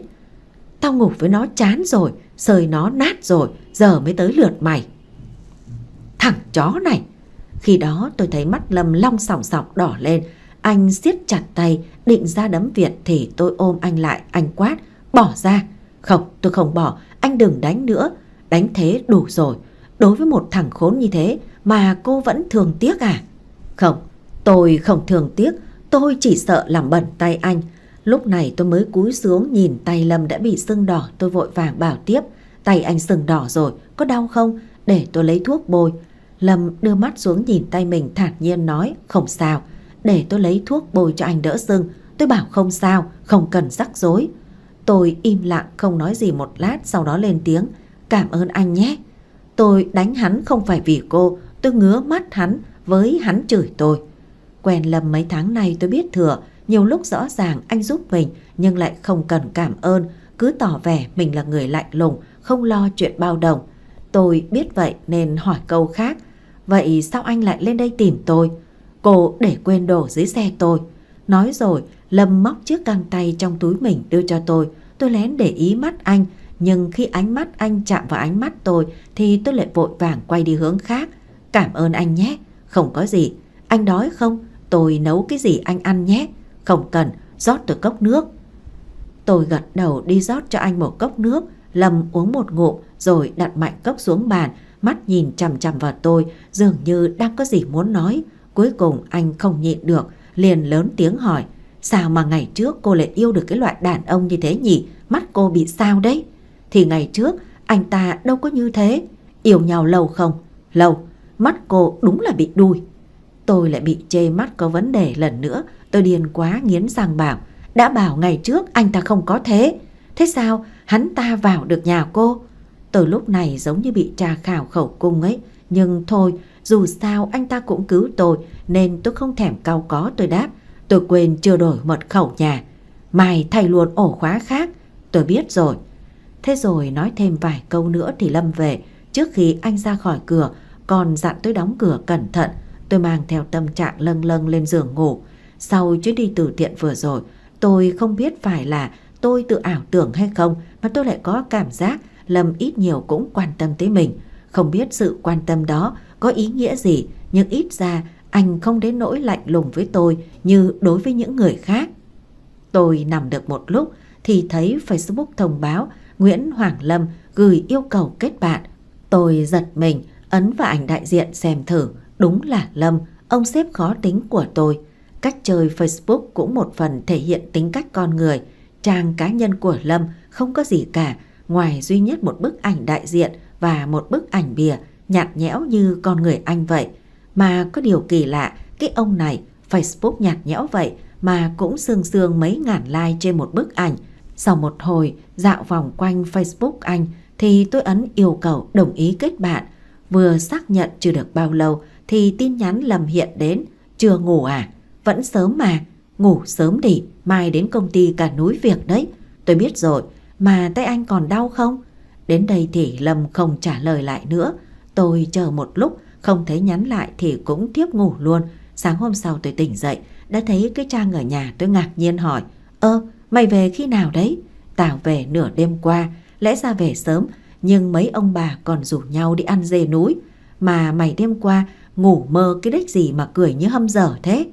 A: Tao ngủ với nó chán rồi, sời nó nát rồi, giờ mới tới lượt mày. Thằng chó này, khi đó tôi thấy mắt Lâm long sòng sọc đỏ lên. Anh siết chặt tay, định ra đấm Việt thì tôi ôm anh lại, anh quát. Bỏ ra. Không, tôi không bỏ, anh đừng đánh nữa. Đánh thế đủ rồi. Đối với một thằng khốn như thế mà cô vẫn thường tiếc à? Không, tôi không thường tiếc, tôi chỉ sợ làm bẩn tay anh. Lúc này tôi mới cúi xuống nhìn tay Lâm đã bị sưng đỏ, tôi vội vàng bảo tiếp. Tay anh sưng đỏ rồi, có đau không? Để tôi lấy thuốc bôi. Lâm đưa mắt xuống nhìn tay mình thản nhiên nói không sao. Để tôi lấy thuốc bôi cho anh đỡ sưng. Tôi bảo không sao, không cần rắc rối. Tôi im lặng không nói gì một lát sau đó lên tiếng. Cảm ơn anh nhé. Tôi đánh hắn không phải vì cô, tôi ngứa mắt hắn với hắn chửi tôi. Quen Lâm mấy tháng nay tôi biết thừa, nhiều lúc rõ ràng anh giúp mình nhưng lại không cần cảm ơn, cứ tỏ vẻ mình là người lạnh lùng, không lo chuyện bao đồng. Tôi biết vậy nên hỏi câu khác, Vậy sao anh lại lên đây tìm tôi? Cô để quên đồ dưới xe tôi. Nói rồi, Lâm móc chiếc găng tay trong túi mình đưa cho tôi. Tôi lén để ý mắt anh, nhưng khi ánh mắt anh chạm vào ánh mắt tôi thì tôi lại vội vàng quay đi hướng khác. Cảm ơn anh nhé, không có gì. Anh đói không? Tôi nấu cái gì anh ăn nhé. Không cần, rót từ cốc nước. Tôi gật đầu đi rót cho anh một cốc nước, Lâm uống một ngụm rồi đặt mạnh cốc xuống bàn, mắt nhìn chằm chằm vào tôi, dường như đang có gì muốn nói. Cuối cùng anh không nhịn được, liền lớn tiếng hỏi, sao mà ngày trước cô lại yêu được cái loại đàn ông như thế nhỉ, mắt cô bị sao đấy? Thì ngày trước anh ta đâu có như thế, yêu nhau lâu không? Lâu, mắt cô đúng là bị đuôi. Tôi lại bị chê mắt có vấn đề lần nữa, tôi điên quá nghiến răng bảo, đã bảo ngày trước anh ta không có thế. Thế sao hắn ta vào được nhà cô? từ lúc này giống như bị tra khảo khẩu cung ấy, nhưng thôi, dù sao anh ta cũng cứu tôi nên tôi không thèm cao có tôi đáp. Tôi quên chưa đổi mật khẩu nhà. mày thay luôn ổ khóa khác, tôi biết rồi. Thế rồi nói thêm vài câu nữa thì Lâm về. Trước khi anh ra khỏi cửa, còn dặn tôi đóng cửa cẩn thận. Tôi mang theo tâm trạng lâng lâng lên giường ngủ. Sau chuyến đi từ thiện vừa rồi, tôi không biết phải là tôi tự ảo tưởng hay không mà tôi lại có cảm giác Lâm ít nhiều cũng quan tâm tới mình. Không biết sự quan tâm đó có ý nghĩa gì, nhưng ít ra anh không đến nỗi lạnh lùng với tôi như đối với những người khác. Tôi nằm được một lúc thì thấy Facebook thông báo Nguyễn Hoàng Lâm gửi yêu cầu kết bạn. Tôi giật mình, ấn vào ảnh đại diện xem thử. Đúng là Lâm, ông sếp khó tính của tôi. Cách chơi Facebook cũng một phần thể hiện tính cách con người. Trang cá nhân của Lâm không có gì cả, ngoài duy nhất một bức ảnh đại diện và một bức ảnh bìa nhạt nhẽo như con người anh vậy. Mà có điều kỳ lạ, cái ông này Facebook nhạt nhẽo vậy mà cũng sương sương mấy ngàn like trên một bức ảnh. Sau một hồi dạo vòng quanh Facebook anh thì tôi ấn yêu cầu đồng ý kết bạn. Vừa xác nhận chưa được bao lâu thì tin nhắn lầm hiện đến. Chưa ngủ à? Vẫn sớm mà. Ngủ sớm đi, mai đến công ty cả núi việc đấy. Tôi biết rồi, mà tay anh còn đau không? Đến đây thì Lâm không trả lời lại nữa. Tôi chờ một lúc, không thấy nhắn lại thì cũng tiếp ngủ luôn. Sáng hôm sau tôi tỉnh dậy, đã thấy cái Trang ở nhà tôi ngạc nhiên hỏi. Ơ, mày về khi nào đấy? tào về nửa đêm qua, lẽ ra về sớm, nhưng mấy ông bà còn rủ nhau đi ăn dê núi. Mà mày đêm qua ngủ mơ cái đích gì mà cười như hâm dở thế?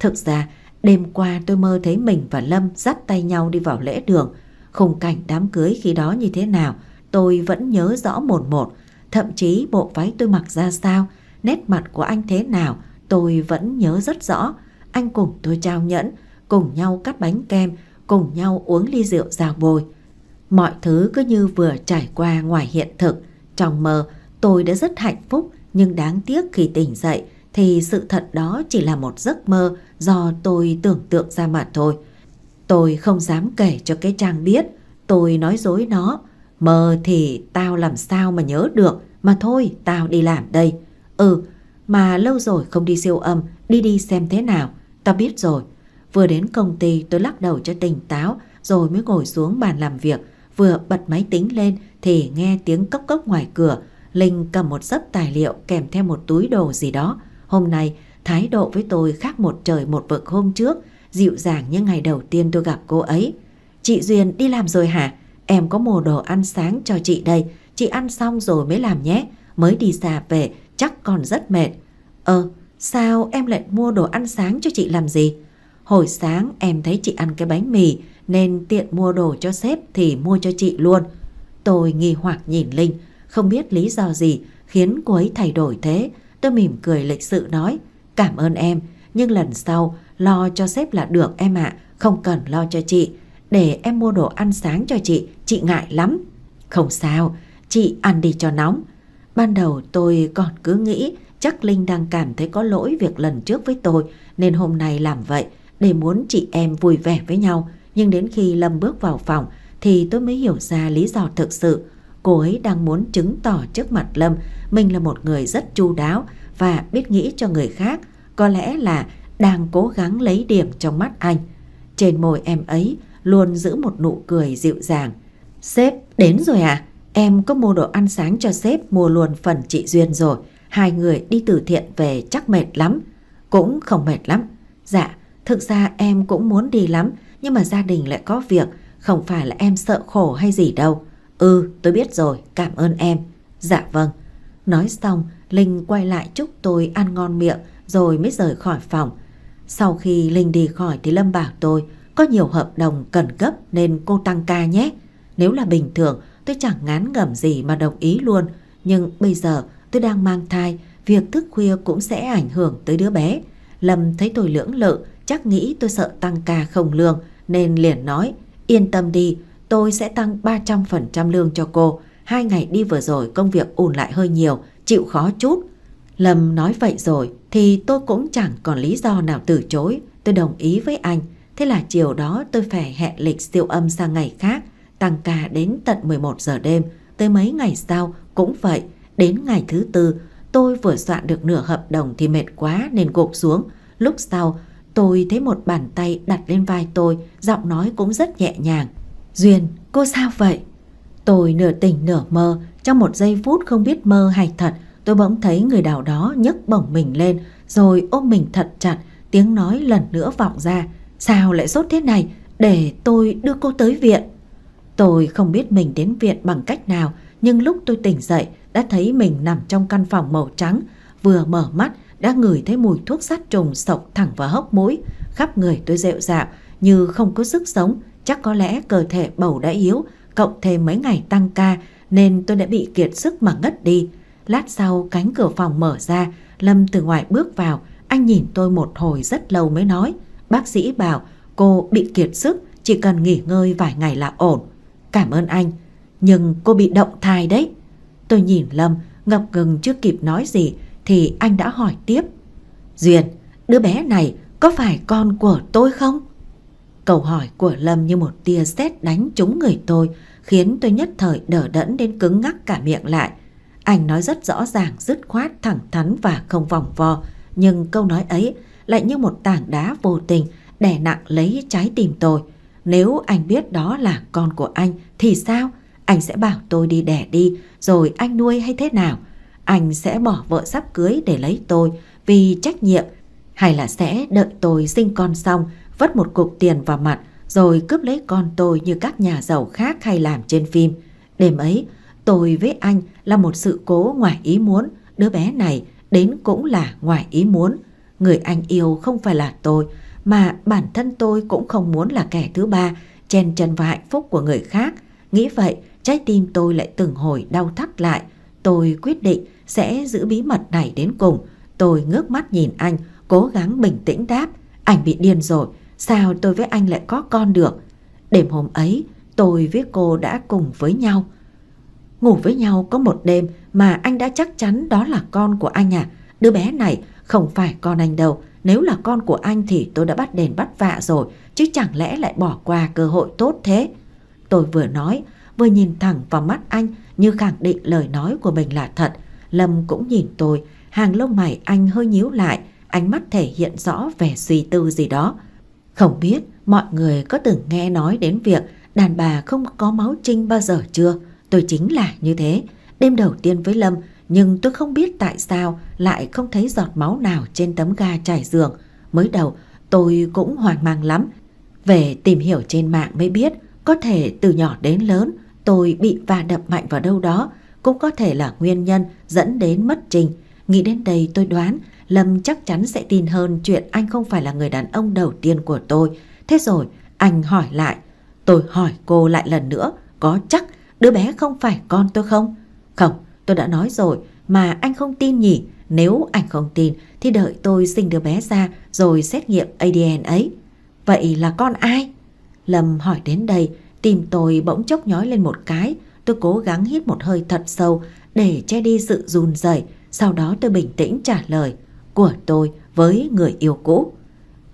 A: Thực ra, đêm qua tôi mơ thấy mình và Lâm dắt tay nhau đi vào lễ đường khung cảnh đám cưới khi đó như thế nào tôi vẫn nhớ rõ một một, thậm chí bộ váy tôi mặc ra sao, nét mặt của anh thế nào tôi vẫn nhớ rất rõ. Anh cùng tôi trao nhẫn, cùng nhau cắt bánh kem, cùng nhau uống ly rượu rào bồi. Mọi thứ cứ như vừa trải qua ngoài hiện thực. Trong mơ, tôi đã rất hạnh phúc, nhưng đáng tiếc khi tỉnh dậy thì sự thật đó chỉ là một giấc mơ do tôi tưởng tượng ra mà thôi. Tôi không dám kể cho cái Trang biết, tôi nói dối nó. mờ thì tao làm sao mà nhớ được, mà thôi tao đi làm đây. Ừ, mà lâu rồi không đi siêu âm, đi đi xem thế nào, tao biết rồi. Vừa đến công ty tôi lắc đầu cho tỉnh táo rồi mới ngồi xuống bàn làm việc. Vừa bật máy tính lên thì nghe tiếng cốc cốc ngoài cửa. Linh cầm một dấp tài liệu kèm theo một túi đồ gì đó. Hôm nay thái độ với tôi khác một trời một vực hôm trước dịu dàng như ngày đầu tiên tôi gặp cô ấy. Chị Duyên đi làm rồi hả? Em có mồ đồ ăn sáng cho chị đây, chị ăn xong rồi mới làm nhé, mới đi xa về chắc còn rất mệt. Ờ, sao em lại mua đồ ăn sáng cho chị làm gì? Hồi sáng em thấy chị ăn cái bánh mì nên tiện mua đồ cho sếp thì mua cho chị luôn. Tôi nghi hoặc nhìn Linh, không biết lý do gì khiến cô ấy thay đổi thế. Tôi mỉm cười lịch sự nói, cảm ơn em, nhưng lần sau Lo cho sếp là được em ạ, à, không cần lo cho chị. Để em mua đồ ăn sáng cho chị, chị ngại lắm. Không sao, chị ăn đi cho nóng. Ban đầu tôi còn cứ nghĩ chắc Linh đang cảm thấy có lỗi việc lần trước với tôi nên hôm nay làm vậy để muốn chị em vui vẻ với nhau. Nhưng đến khi Lâm bước vào phòng thì tôi mới hiểu ra lý do thực sự. Cô ấy đang muốn chứng tỏ trước mặt Lâm mình là một người rất chu đáo và biết nghĩ cho người khác. Có lẽ là đang cố gắng lấy điểm trong mắt anh. Trên môi em ấy luôn giữ một nụ cười dịu dàng. Sếp, đến rồi à? Em có mua đồ ăn sáng cho sếp mua luôn phần chị Duyên rồi. Hai người đi từ thiện về chắc mệt lắm. Cũng không mệt lắm. Dạ, thực ra em cũng muốn đi lắm, nhưng mà gia đình lại có việc, không phải là em sợ khổ hay gì đâu. Ừ, tôi biết rồi, cảm ơn em. Dạ vâng. Nói xong, Linh quay lại chúc tôi ăn ngon miệng rồi mới rời khỏi phòng. Sau khi Linh đi khỏi thì Lâm bảo tôi có nhiều hợp đồng cần gấp nên cô tăng ca nhé. Nếu là bình thường tôi chẳng ngán ngẩm gì mà đồng ý luôn. Nhưng bây giờ tôi đang mang thai, việc thức khuya cũng sẽ ảnh hưởng tới đứa bé. Lâm thấy tôi lưỡng lự, chắc nghĩ tôi sợ tăng ca không lương nên liền nói yên tâm đi, tôi sẽ tăng 300% lương cho cô. Hai ngày đi vừa rồi công việc ùn lại hơi nhiều, chịu khó chút, Lâm nói vậy rồi thì tôi cũng chẳng còn lý do nào từ chối. Tôi đồng ý với anh. Thế là chiều đó tôi phải hẹn lịch siêu âm sang ngày khác, tăng ca đến tận 11 giờ đêm. Tới mấy ngày sau cũng vậy, đến ngày thứ tư tôi vừa soạn được nửa hợp đồng thì mệt quá nên gục xuống. Lúc sau tôi thấy một bàn tay đặt lên vai tôi, giọng nói cũng rất nhẹ nhàng. Duyên, cô sao vậy? Tôi nửa tỉnh nửa mơ, trong một giây phút không biết mơ hay thật, tôi bỗng thấy người đào đó nhấc bổng mình lên rồi ôm mình thật chặt, tiếng nói lần nữa vọng ra. Sao lại sốt thế này? Để tôi đưa cô tới viện. Tôi không biết mình đến viện bằng cách nào, nhưng lúc tôi tỉnh dậy đã thấy mình nằm trong căn phòng màu trắng. Vừa mở mắt đã ngửi thấy mùi thuốc sát trùng sộc thẳng vào hốc mũi. Khắp người tôi rệu rạo như không có sức sống, chắc có lẽ cơ thể bầu đã yếu, cộng thêm mấy ngày tăng ca nên tôi đã bị kiệt sức mà ngất đi. Lát sau cánh cửa phòng mở ra, Lâm từ ngoài bước vào, anh nhìn tôi một hồi rất lâu mới nói. Bác sĩ bảo cô bị kiệt sức, chỉ cần nghỉ ngơi vài ngày là ổn. Cảm ơn anh, nhưng cô bị động thai đấy. Tôi nhìn Lâm, ngập ngừng chưa kịp nói gì thì anh đã hỏi tiếp. Duyên, đứa bé này có phải con của tôi không? Câu hỏi của Lâm như một tia sét đánh trúng người tôi, khiến tôi nhất thời đỡ đẫn đến cứng ngắc cả miệng lại – anh nói rất rõ ràng, dứt khoát, thẳng thắn và không vòng vo. Nhưng câu nói ấy lại như một tảng đá vô tình đè nặng lấy trái tim tôi. Nếu anh biết đó là con của anh thì sao? Anh sẽ bảo tôi đi đẻ đi, rồi anh nuôi hay thế nào? Anh sẽ bỏ vợ sắp cưới để lấy tôi vì trách nhiệm hay là sẽ đợi tôi sinh con xong, vất một cục tiền vào mặt rồi cướp lấy con tôi như các nhà giàu khác hay làm trên phim. Đêm ấy, tôi với anh là một sự cố ngoài ý muốn, đứa bé này đến cũng là ngoài ý muốn. Người anh yêu không phải là tôi, mà bản thân tôi cũng không muốn là kẻ thứ ba, chen chân vào hạnh phúc của người khác. Nghĩ vậy, trái tim tôi lại từng hồi đau thắt lại. Tôi quyết định sẽ giữ bí mật này đến cùng. Tôi ngước mắt nhìn anh, cố gắng bình tĩnh đáp. Anh bị điên rồi, sao tôi với anh lại có con được? Đêm hôm ấy, tôi với cô đã cùng với nhau Ngủ với nhau có một đêm mà anh đã chắc chắn đó là con của anh à. Đứa bé này không phải con anh đâu. Nếu là con của anh thì tôi đã bắt đền bắt vạ rồi, chứ chẳng lẽ lại bỏ qua cơ hội tốt thế. Tôi vừa nói, vừa nhìn thẳng vào mắt anh như khẳng định lời nói của mình là thật. Lâm cũng nhìn tôi, hàng lông mày anh hơi nhíu lại, ánh mắt thể hiện rõ vẻ suy tư gì đó. Không biết mọi người có từng nghe nói đến việc đàn bà không có máu trinh bao giờ chưa? Tôi chính là như thế, đêm đầu tiên với Lâm, nhưng tôi không biết tại sao lại không thấy giọt máu nào trên tấm ga trải giường. Mới đầu, tôi cũng hoang mang lắm. Về tìm hiểu trên mạng mới biết, có thể từ nhỏ đến lớn, tôi bị va đập mạnh vào đâu đó, cũng có thể là nguyên nhân dẫn đến mất trình. Nghĩ đến đây tôi đoán Lâm chắc chắn sẽ tin hơn chuyện anh không phải là người đàn ông đầu tiên của tôi. Thế rồi, anh hỏi lại. Tôi hỏi cô lại lần nữa, có chắc Đứa bé không phải con tôi không? Không, tôi đã nói rồi mà anh không tin nhỉ? Nếu anh không tin thì đợi tôi sinh đứa bé ra rồi xét nghiệm ADN ấy. Vậy là con ai? Lâm hỏi đến đây, tìm tôi bỗng chốc nhói lên một cái. Tôi cố gắng hít một hơi thật sâu để che đi sự run rẩy. Sau đó tôi bình tĩnh trả lời của tôi với người yêu cũ.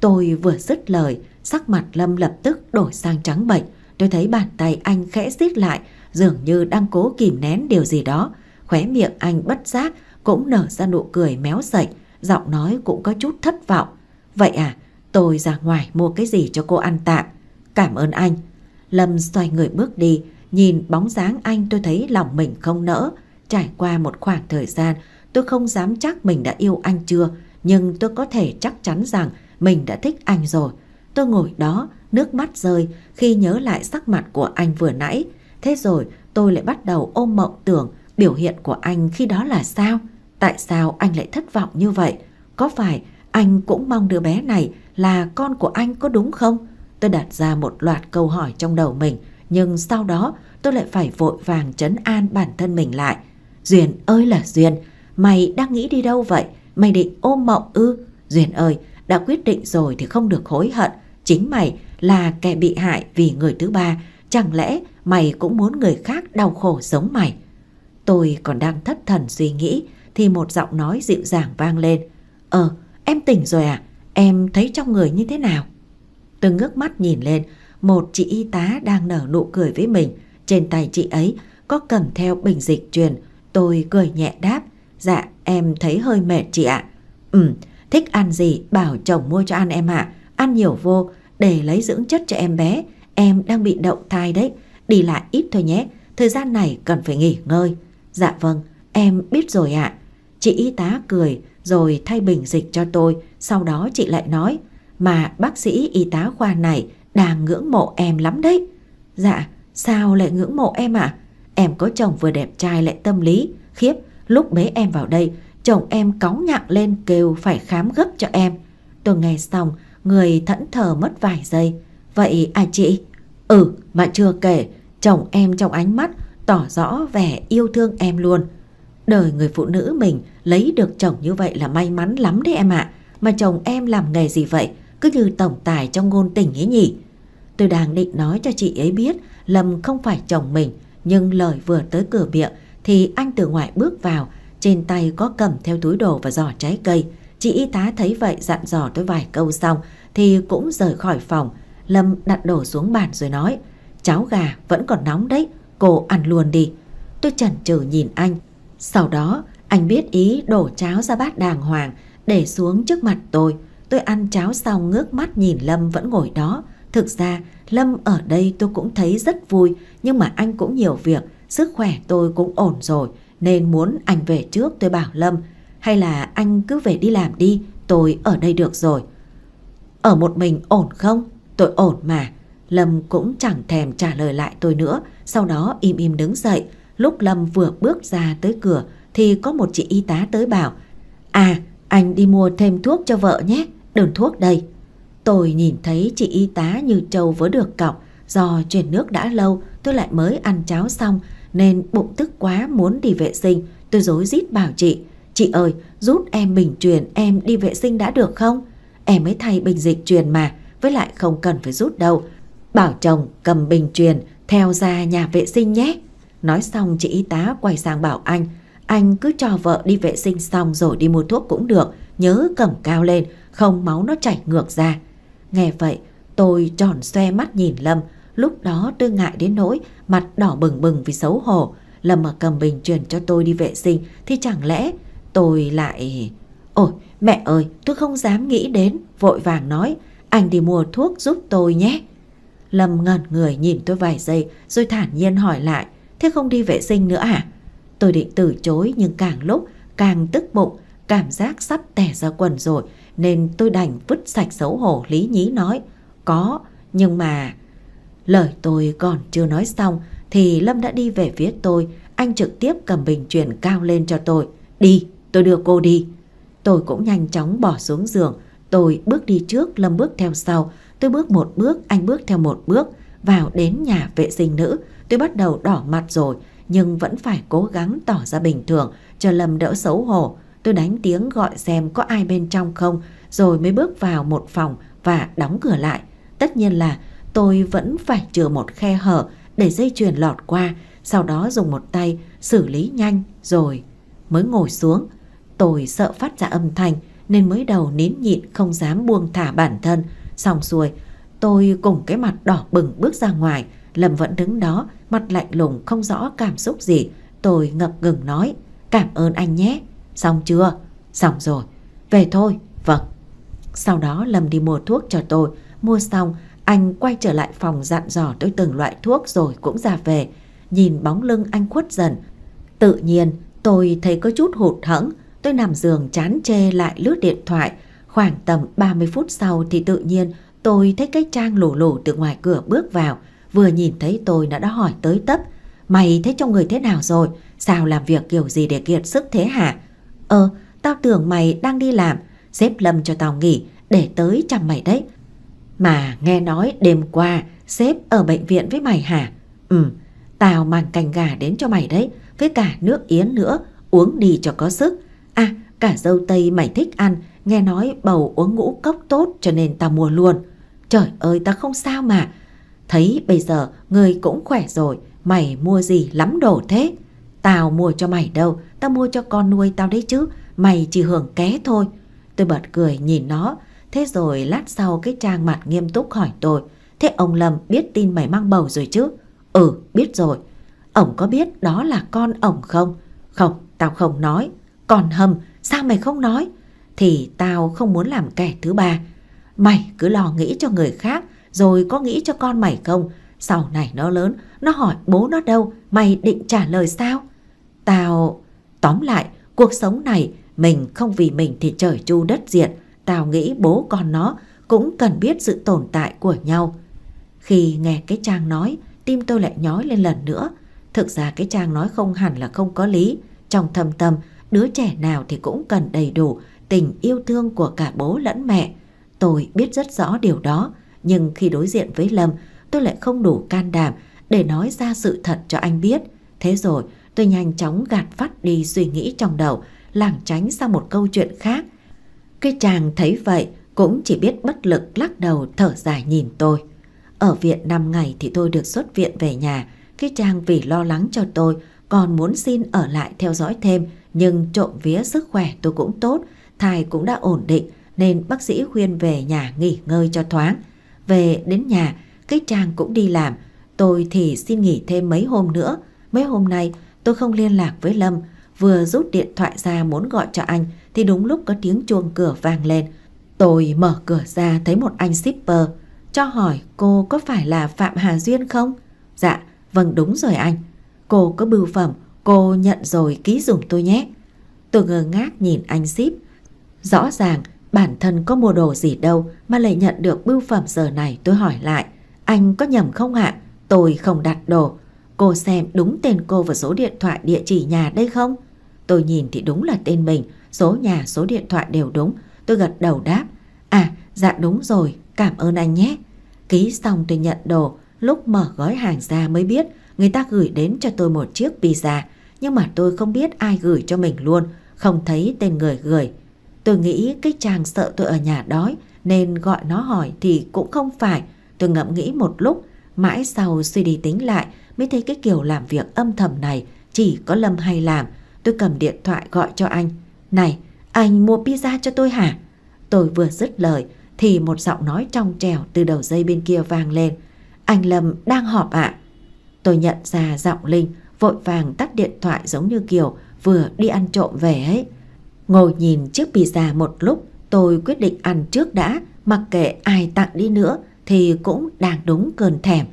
A: Tôi vừa dứt lời, sắc mặt Lâm lập tức đổi sang trắng bệch. Tôi thấy bàn tay anh khẽ rít lại dường như đang cố kìm nén điều gì đó. Khóe miệng anh bất giác cũng nở ra nụ cười méo sạch, giọng nói cũng có chút thất vọng. Vậy à, tôi ra ngoài mua cái gì cho cô ăn tạm. Cảm ơn anh. Lâm xoay người bước đi, nhìn bóng dáng anh tôi thấy lòng mình không nỡ. Trải qua một khoảng thời gian, tôi không dám chắc mình đã yêu anh chưa, nhưng tôi có thể chắc chắn rằng mình đã thích anh rồi. Tôi ngồi đó, nước mắt rơi khi nhớ lại sắc mặt của anh vừa nãy. Thế rồi tôi lại bắt đầu ôm mộng tưởng biểu hiện của anh khi đó là sao? Tại sao anh lại thất vọng như vậy? Có phải anh cũng mong đứa bé này là con của anh có đúng không? Tôi đặt ra một loạt câu hỏi trong đầu mình, nhưng sau đó tôi lại phải vội vàng trấn an bản thân mình lại. Duyên ơi là Duyên, mày đang nghĩ đi đâu vậy? Mày định ôm mộng ư? Duyên ơi, đã quyết định rồi thì không được hối hận. Chính mày là kẻ bị hại vì người thứ ba. Chẳng lẽ mày cũng muốn người khác đau khổ giống mày. Tôi còn đang thất thần suy nghĩ thì một giọng nói dịu dàng vang lên. Ờ, em tỉnh rồi à? Em thấy trong người như thế nào? Tôi ngước mắt nhìn lên, một chị y tá đang nở nụ cười với mình. Trên tay chị ấy có cầm theo bình dịch truyền. Tôi cười nhẹ đáp. Dạ, em thấy hơi mệt chị ạ. À. Ừ, thích ăn gì bảo chồng mua cho ăn em ạ. À. Ăn nhiều vô để lấy dưỡng chất cho em bé. Em đang bị động thai đấy đi lại ít thôi nhé, thời gian này cần phải nghỉ ngơi. Dạ vâng, em biết rồi ạ. Chị y tá cười rồi thay bình dịch cho tôi, sau đó chị lại nói, mà bác sĩ y tá khoa này đang ngưỡng mộ em lắm đấy. Dạ, sao lại ngưỡng mộ em ạ? Em có chồng vừa đẹp trai lại tâm lý, khiếp, lúc bế em vào đây, chồng em cáu nhặng lên kêu phải khám gấp cho em. Tôi nghe xong, người thẫn thờ mất vài giây. Vậy à chị? Ừ, mà chưa kể, chồng em trong ánh mắt tỏ rõ vẻ yêu thương em luôn. Đời người phụ nữ mình lấy được chồng như vậy là may mắn lắm đấy em ạ. À. Mà chồng em làm nghề gì vậy? Cứ như tổng tài trong ngôn tình ấy nhỉ? Tôi đang định nói cho chị ấy biết Lâm không phải chồng mình, nhưng lời vừa tới cửa miệng thì anh từ ngoài bước vào, trên tay có cầm theo túi đồ và giỏ trái cây. Chị y tá thấy vậy dặn dò tôi vài câu xong thì cũng rời khỏi phòng. Lâm đặt đồ xuống bàn rồi nói, Cháo gà vẫn còn nóng đấy, cô ăn luôn đi. Tôi chần chừ nhìn anh. Sau đó, anh biết ý đổ cháo ra bát đàng hoàng, để xuống trước mặt tôi. Tôi ăn cháo xong ngước mắt nhìn Lâm vẫn ngồi đó. Thực ra, Lâm ở đây tôi cũng thấy rất vui, nhưng mà anh cũng nhiều việc, sức khỏe tôi cũng ổn rồi, nên muốn anh về trước tôi bảo Lâm, hay là anh cứ về đi làm đi, tôi ở đây được rồi. Ở một mình ổn không? Tôi ổn mà, Lâm cũng chẳng thèm trả lời lại tôi nữa, sau đó im im đứng dậy. Lúc Lâm vừa bước ra tới cửa thì có một chị y tá tới bảo À, anh đi mua thêm thuốc cho vợ nhé, đường thuốc đây. Tôi nhìn thấy chị y tá như trâu vớ được cọc, do chuyển nước đã lâu tôi lại mới ăn cháo xong nên bụng tức quá muốn đi vệ sinh, tôi dối rít bảo chị. Chị ơi, rút em bình truyền em đi vệ sinh đã được không? Em mới thay bình dịch truyền mà, với lại không cần phải rút đâu, Bảo chồng cầm bình truyền theo ra nhà vệ sinh nhé. Nói xong chị y tá quay sang bảo anh, anh cứ cho vợ đi vệ sinh xong rồi đi mua thuốc cũng được, nhớ cầm cao lên, không máu nó chảy ngược ra. Nghe vậy, tôi tròn xoe mắt nhìn Lâm, lúc đó tôi ngại đến nỗi mặt đỏ bừng bừng vì xấu hổ. Lâm mà cầm bình truyền cho tôi đi vệ sinh thì chẳng lẽ tôi lại... Ôi, mẹ ơi, tôi không dám nghĩ đến, vội vàng nói, anh đi mua thuốc giúp tôi nhé. Lâm ngẩn người nhìn tôi vài giây rồi thản nhiên hỏi lại, thế không đi vệ sinh nữa à? Tôi định từ chối nhưng càng lúc càng tức bụng, cảm giác sắp tẻ ra quần rồi nên tôi đành vứt sạch xấu hổ lý nhí nói, có, nhưng mà... Lời tôi còn chưa nói xong thì Lâm đã đi về phía tôi, anh trực tiếp cầm bình chuyển cao lên cho tôi. Đi, tôi đưa cô đi. Tôi cũng nhanh chóng bỏ xuống giường, tôi bước đi trước, Lâm bước theo sau, Tôi bước một bước, anh bước theo một bước, vào đến nhà vệ sinh nữ. Tôi bắt đầu đỏ mặt rồi, nhưng vẫn phải cố gắng tỏ ra bình thường, chờ lầm đỡ xấu hổ. Tôi đánh tiếng gọi xem có ai bên trong không, rồi mới bước vào một phòng và đóng cửa lại. Tất nhiên là tôi vẫn phải chừa một khe hở để dây chuyền lọt qua, sau đó dùng một tay xử lý nhanh rồi mới ngồi xuống. Tôi sợ phát ra âm thanh nên mới đầu nín nhịn không dám buông thả bản thân. Xong xuôi, tôi cùng cái mặt đỏ bừng bước ra ngoài. Lâm vẫn đứng đó, mặt lạnh lùng không rõ cảm xúc gì. Tôi ngập ngừng nói, cảm ơn anh nhé. Xong chưa? Xong rồi. Về thôi. Vâng. Sau đó Lâm đi mua thuốc cho tôi. Mua xong, anh quay trở lại phòng dặn dò tôi từng loại thuốc rồi cũng ra về. Nhìn bóng lưng anh khuất dần. Tự nhiên, tôi thấy có chút hụt hẫng. Tôi nằm giường chán chê lại lướt điện thoại. Khoảng tầm 30 phút sau thì tự nhiên tôi thấy cái trang lổ lổ từ ngoài cửa bước vào. Vừa nhìn thấy tôi nó đã hỏi tới tấp. Mày thấy trong người thế nào rồi? Sao làm việc kiểu gì để kiệt sức thế hả? Ờ, tao tưởng mày đang đi làm. Xếp lâm cho tao nghỉ để tới chăm mày đấy. Mà nghe nói đêm qua xếp ở bệnh viện với mày hả? Ừ, tao mang cành gà đến cho mày đấy, với cả nước yến nữa, uống đi cho có sức. À, cả dâu tây mày thích ăn Nghe nói bầu uống ngũ cốc tốt cho nên tao mua luôn. Trời ơi tao không sao mà. Thấy bây giờ người cũng khỏe rồi, mày mua gì lắm đồ thế? Tao mua cho mày đâu, tao mua cho con nuôi tao đấy chứ, mày chỉ hưởng ké thôi. Tôi bật cười nhìn nó, thế rồi lát sau cái trang mặt nghiêm túc hỏi tôi, thế ông Lâm biết tin mày mang bầu rồi chứ? Ừ, biết rồi. Ổng có biết đó là con ổng không? Không, tao không nói. Còn hầm, sao mày không nói? thì tao không muốn làm kẻ thứ ba. Mày cứ lo nghĩ cho người khác, rồi có nghĩ cho con mày không? Sau này nó lớn, nó hỏi bố nó đâu, mày định trả lời sao? Tao... Tóm lại, cuộc sống này, mình không vì mình thì trời chu đất diệt. Tao nghĩ bố con nó cũng cần biết sự tồn tại của nhau. Khi nghe cái Trang nói, tim tôi lại nhói lên lần nữa. Thực ra cái Trang nói không hẳn là không có lý. Trong thâm tâm, đứa trẻ nào thì cũng cần đầy đủ tình yêu thương của cả bố lẫn mẹ. Tôi biết rất rõ điều đó, nhưng khi đối diện với Lâm, tôi lại không đủ can đảm để nói ra sự thật cho anh biết. Thế rồi, tôi nhanh chóng gạt phát đi suy nghĩ trong đầu, lảng tránh sang một câu chuyện khác. Cái chàng thấy vậy cũng chỉ biết bất lực lắc đầu thở dài nhìn tôi. Ở viện 5 ngày thì tôi được xuất viện về nhà. Cái chàng vì lo lắng cho tôi còn muốn xin ở lại theo dõi thêm nhưng trộm vía sức khỏe tôi cũng tốt thai cũng đã ổn định nên bác sĩ khuyên về nhà nghỉ ngơi cho thoáng. Về đến nhà, cái Trang cũng đi làm, tôi thì xin nghỉ thêm mấy hôm nữa. Mấy hôm nay tôi không liên lạc với Lâm, vừa rút điện thoại ra muốn gọi cho anh thì đúng lúc có tiếng chuông cửa vang lên. Tôi mở cửa ra thấy một anh shipper, cho hỏi cô có phải là Phạm Hà Duyên không? Dạ, vâng đúng rồi anh. Cô có bưu phẩm, cô nhận rồi ký dùng tôi nhé. Tôi ngơ ngác nhìn anh ship, Rõ ràng bản thân có mua đồ gì đâu mà lại nhận được bưu phẩm giờ này tôi hỏi lại. Anh có nhầm không ạ? Tôi không đặt đồ. Cô xem đúng tên cô và số điện thoại địa chỉ nhà đây không? Tôi nhìn thì đúng là tên mình, số nhà, số điện thoại đều đúng. Tôi gật đầu đáp. À, dạ đúng rồi, cảm ơn anh nhé. Ký xong tôi nhận đồ, lúc mở gói hàng ra mới biết người ta gửi đến cho tôi một chiếc pizza. Nhưng mà tôi không biết ai gửi cho mình luôn, không thấy tên người gửi. Tôi nghĩ cái chàng sợ tôi ở nhà đói nên gọi nó hỏi thì cũng không phải. Tôi ngẫm nghĩ một lúc, mãi sau suy đi tính lại mới thấy cái kiểu làm việc âm thầm này chỉ có Lâm hay làm. Tôi cầm điện thoại gọi cho anh. Này, anh mua pizza cho tôi hả? Tôi vừa dứt lời thì một giọng nói trong trèo từ đầu dây bên kia vang lên. Anh Lâm đang họp ạ. Tôi nhận ra giọng Linh vội vàng tắt điện thoại giống như kiểu vừa đi ăn trộm về ấy. Ngồi nhìn chiếc già một lúc, tôi quyết định ăn trước đã, mặc kệ ai tặng đi nữa thì cũng đang đúng cơn thèm.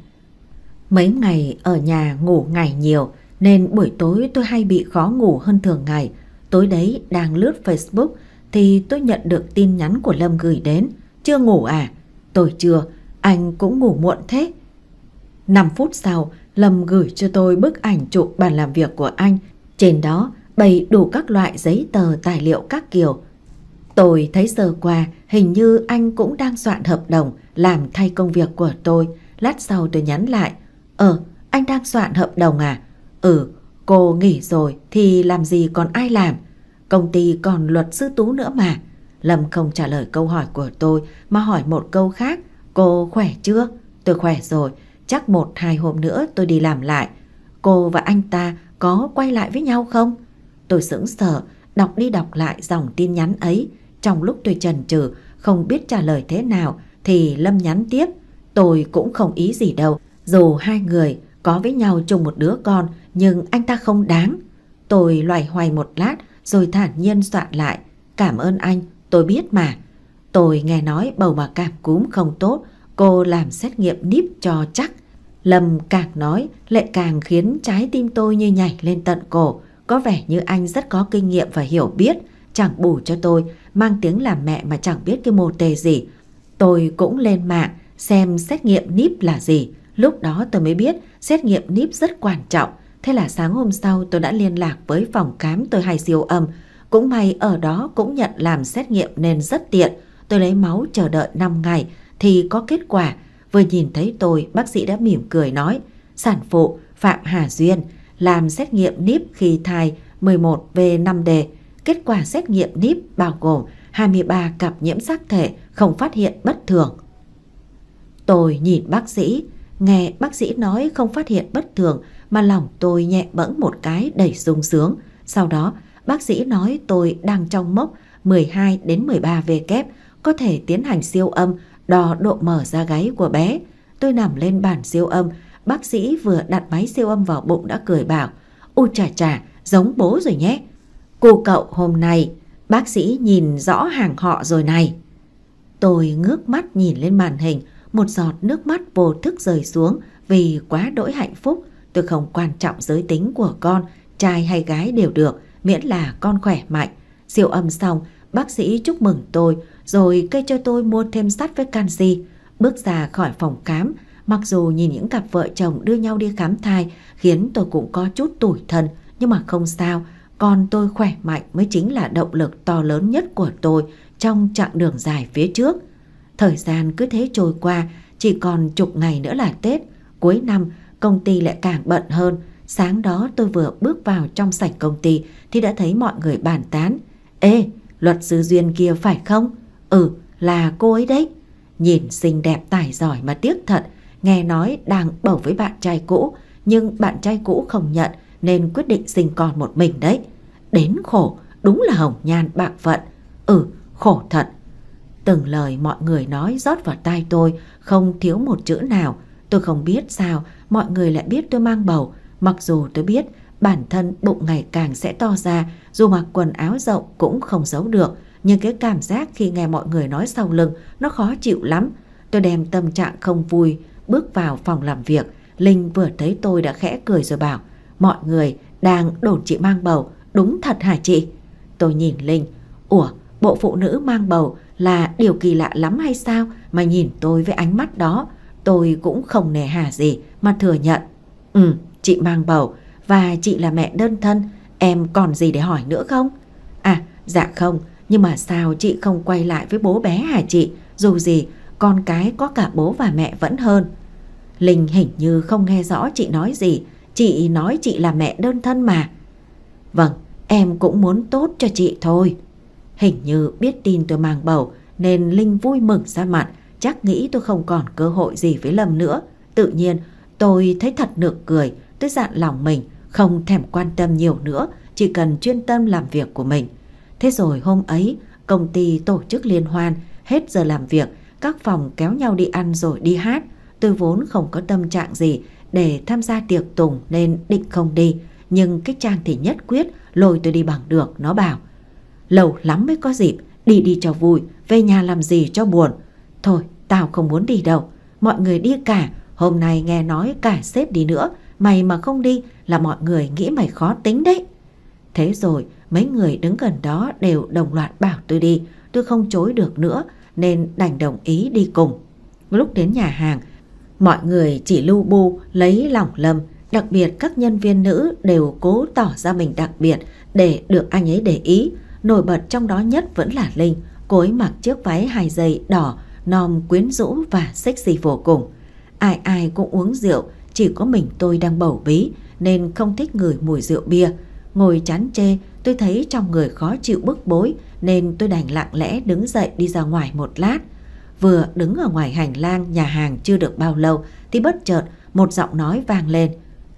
A: Mấy ngày ở nhà ngủ ngày nhiều nên buổi tối tôi hay bị khó ngủ hơn thường ngày. Tối đấy đang lướt Facebook thì tôi nhận được tin nhắn của Lâm gửi đến. Chưa ngủ à? Tôi chưa, anh cũng ngủ muộn thế. 5 phút sau, Lâm gửi cho tôi bức ảnh chụp bàn làm việc của anh. Trên đó bày đủ các loại giấy tờ tài liệu các kiểu. Tôi thấy giờ qua hình như anh cũng đang soạn hợp đồng làm thay công việc của tôi. Lát sau tôi nhắn lại, Ờ, anh đang soạn hợp đồng à? Ừ, cô nghỉ rồi thì làm gì còn ai làm? Công ty còn luật sư Tú nữa mà. Lâm không trả lời câu hỏi của tôi mà hỏi một câu khác. Cô khỏe chưa? Tôi khỏe rồi, chắc một hai hôm nữa tôi đi làm lại. Cô và anh ta có quay lại với nhau không? Tôi sững sờ, đọc đi đọc lại dòng tin nhắn ấy. Trong lúc tôi chần chừ không biết trả lời thế nào thì Lâm nhắn tiếp. Tôi cũng không ý gì đâu, dù hai người có với nhau chung một đứa con nhưng anh ta không đáng. Tôi loài hoài một lát rồi thản nhiên soạn lại. Cảm ơn anh, tôi biết mà. Tôi nghe nói bầu mà cảm cúm không tốt, cô làm xét nghiệm níp cho chắc. Lâm càng nói lại càng khiến trái tim tôi như nhảy lên tận cổ. Có vẻ như anh rất có kinh nghiệm và hiểu biết, chẳng bù cho tôi, mang tiếng làm mẹ mà chẳng biết cái mô tê gì. Tôi cũng lên mạng xem xét nghiệm níp là gì. Lúc đó tôi mới biết xét nghiệm níp rất quan trọng. Thế là sáng hôm sau tôi đã liên lạc với phòng khám tôi hay siêu âm. Cũng may ở đó cũng nhận làm xét nghiệm nên rất tiện. Tôi lấy máu chờ đợi 5 ngày thì có kết quả. Vừa nhìn thấy tôi, bác sĩ đã mỉm cười nói, sản phụ Phạm Hà Duyên làm xét nghiệm níp khi thai 11 về 5 đề Kết quả xét nghiệm níp bao gồm 23 cặp nhiễm sắc thể không phát hiện bất thường. Tôi nhìn bác sĩ, nghe bác sĩ nói không phát hiện bất thường mà lòng tôi nhẹ bẫng một cái đầy sung sướng. Sau đó, bác sĩ nói tôi đang trong mốc 12 đến 13 V kép, có thể tiến hành siêu âm đo độ mở da gáy của bé. Tôi nằm lên bàn siêu âm Bác sĩ vừa đặt máy siêu âm vào bụng đã cười bảo, u chà chà, giống bố rồi nhé. Cô cậu hôm nay, bác sĩ nhìn rõ hàng họ rồi này. Tôi ngước mắt nhìn lên màn hình, một giọt nước mắt vô thức rời xuống vì quá đỗi hạnh phúc. Tôi không quan trọng giới tính của con, trai hay gái đều được, miễn là con khỏe mạnh. Siêu âm xong, bác sĩ chúc mừng tôi, rồi cây cho tôi mua thêm sắt với canxi. Bước ra khỏi phòng khám, Mặc dù nhìn những cặp vợ chồng đưa nhau đi khám thai khiến tôi cũng có chút tủi thân, nhưng mà không sao, con tôi khỏe mạnh mới chính là động lực to lớn nhất của tôi trong chặng đường dài phía trước. Thời gian cứ thế trôi qua, chỉ còn chục ngày nữa là Tết, cuối năm công ty lại càng bận hơn. Sáng đó tôi vừa bước vào trong sảnh công ty thì đã thấy mọi người bàn tán. Ê, luật sư Duyên kia phải không? Ừ, là cô ấy đấy. Nhìn xinh đẹp tài giỏi mà tiếc thật, nghe nói đang bầu với bạn trai cũ, nhưng bạn trai cũ không nhận nên quyết định sinh con một mình đấy. Đến khổ, đúng là hồng nhan bạc phận Ừ, khổ thật. Từng lời mọi người nói rót vào tai tôi, không thiếu một chữ nào. Tôi không biết sao mọi người lại biết tôi mang bầu, mặc dù tôi biết bản thân bụng ngày càng sẽ to ra, dù mặc quần áo rộng cũng không giấu được, nhưng cái cảm giác khi nghe mọi người nói sau lưng nó khó chịu lắm. Tôi đem tâm trạng không vui bước vào phòng làm việc, Linh vừa thấy tôi đã khẽ cười rồi bảo, mọi người đang đồn chị mang bầu, đúng thật hả chị? Tôi nhìn Linh, ủa, bộ phụ nữ mang bầu là điều kỳ lạ lắm hay sao mà nhìn tôi với ánh mắt đó, tôi cũng không nề hà gì mà thừa nhận. Ừ, chị mang bầu và chị là mẹ đơn thân, em còn gì để hỏi nữa không? À, dạ không, nhưng mà sao chị không quay lại với bố bé hả chị? Dù gì, con cái có cả bố và mẹ vẫn hơn. Linh hình như không nghe rõ chị nói gì, chị nói chị là mẹ đơn thân mà. Vâng, em cũng muốn tốt cho chị thôi. Hình như biết tin tôi mang bầu nên Linh vui mừng ra mặt, chắc nghĩ tôi không còn cơ hội gì với Lâm nữa. Tự nhiên, tôi thấy thật nực cười, tôi dặn lòng mình, không thèm quan tâm nhiều nữa, chỉ cần chuyên tâm làm việc của mình. Thế rồi hôm ấy, công ty tổ chức liên hoan, hết giờ làm việc, các phòng kéo nhau đi ăn rồi đi hát – Tôi vốn không có tâm trạng gì để tham gia tiệc tùng nên định không đi. Nhưng cái Trang thì nhất quyết lôi tôi đi bằng được. Nó bảo, lâu lắm mới có dịp, đi đi cho vui, về nhà làm gì cho buồn. Thôi, tao không muốn đi đâu. Mọi người đi cả, hôm nay nghe nói cả sếp đi nữa. Mày mà không đi là mọi người nghĩ mày khó tính đấy. Thế rồi, mấy người đứng gần đó đều đồng loạt bảo tôi đi. Tôi không chối được nữa nên đành đồng ý đi cùng. Lúc đến nhà hàng, Mọi người chỉ lưu bu lấy lòng Lâm, đặc biệt các nhân viên nữ đều cố tỏ ra mình đặc biệt để được anh ấy để ý. Nổi bật trong đó nhất vẫn là Linh, cô ấy mặc chiếc váy hai dây đỏ, nom quyến rũ và sexy vô cùng. Ai ai cũng uống rượu, chỉ có mình tôi đang bầu bí nên không thích ngửi mùi rượu bia. Ngồi chán chê, tôi thấy trong người khó chịu bức bối nên tôi đành lặng lẽ đứng dậy đi ra ngoài một lát vừa đứng ở ngoài hành lang nhà hàng chưa được bao lâu thì bất chợt một giọng nói vang lên.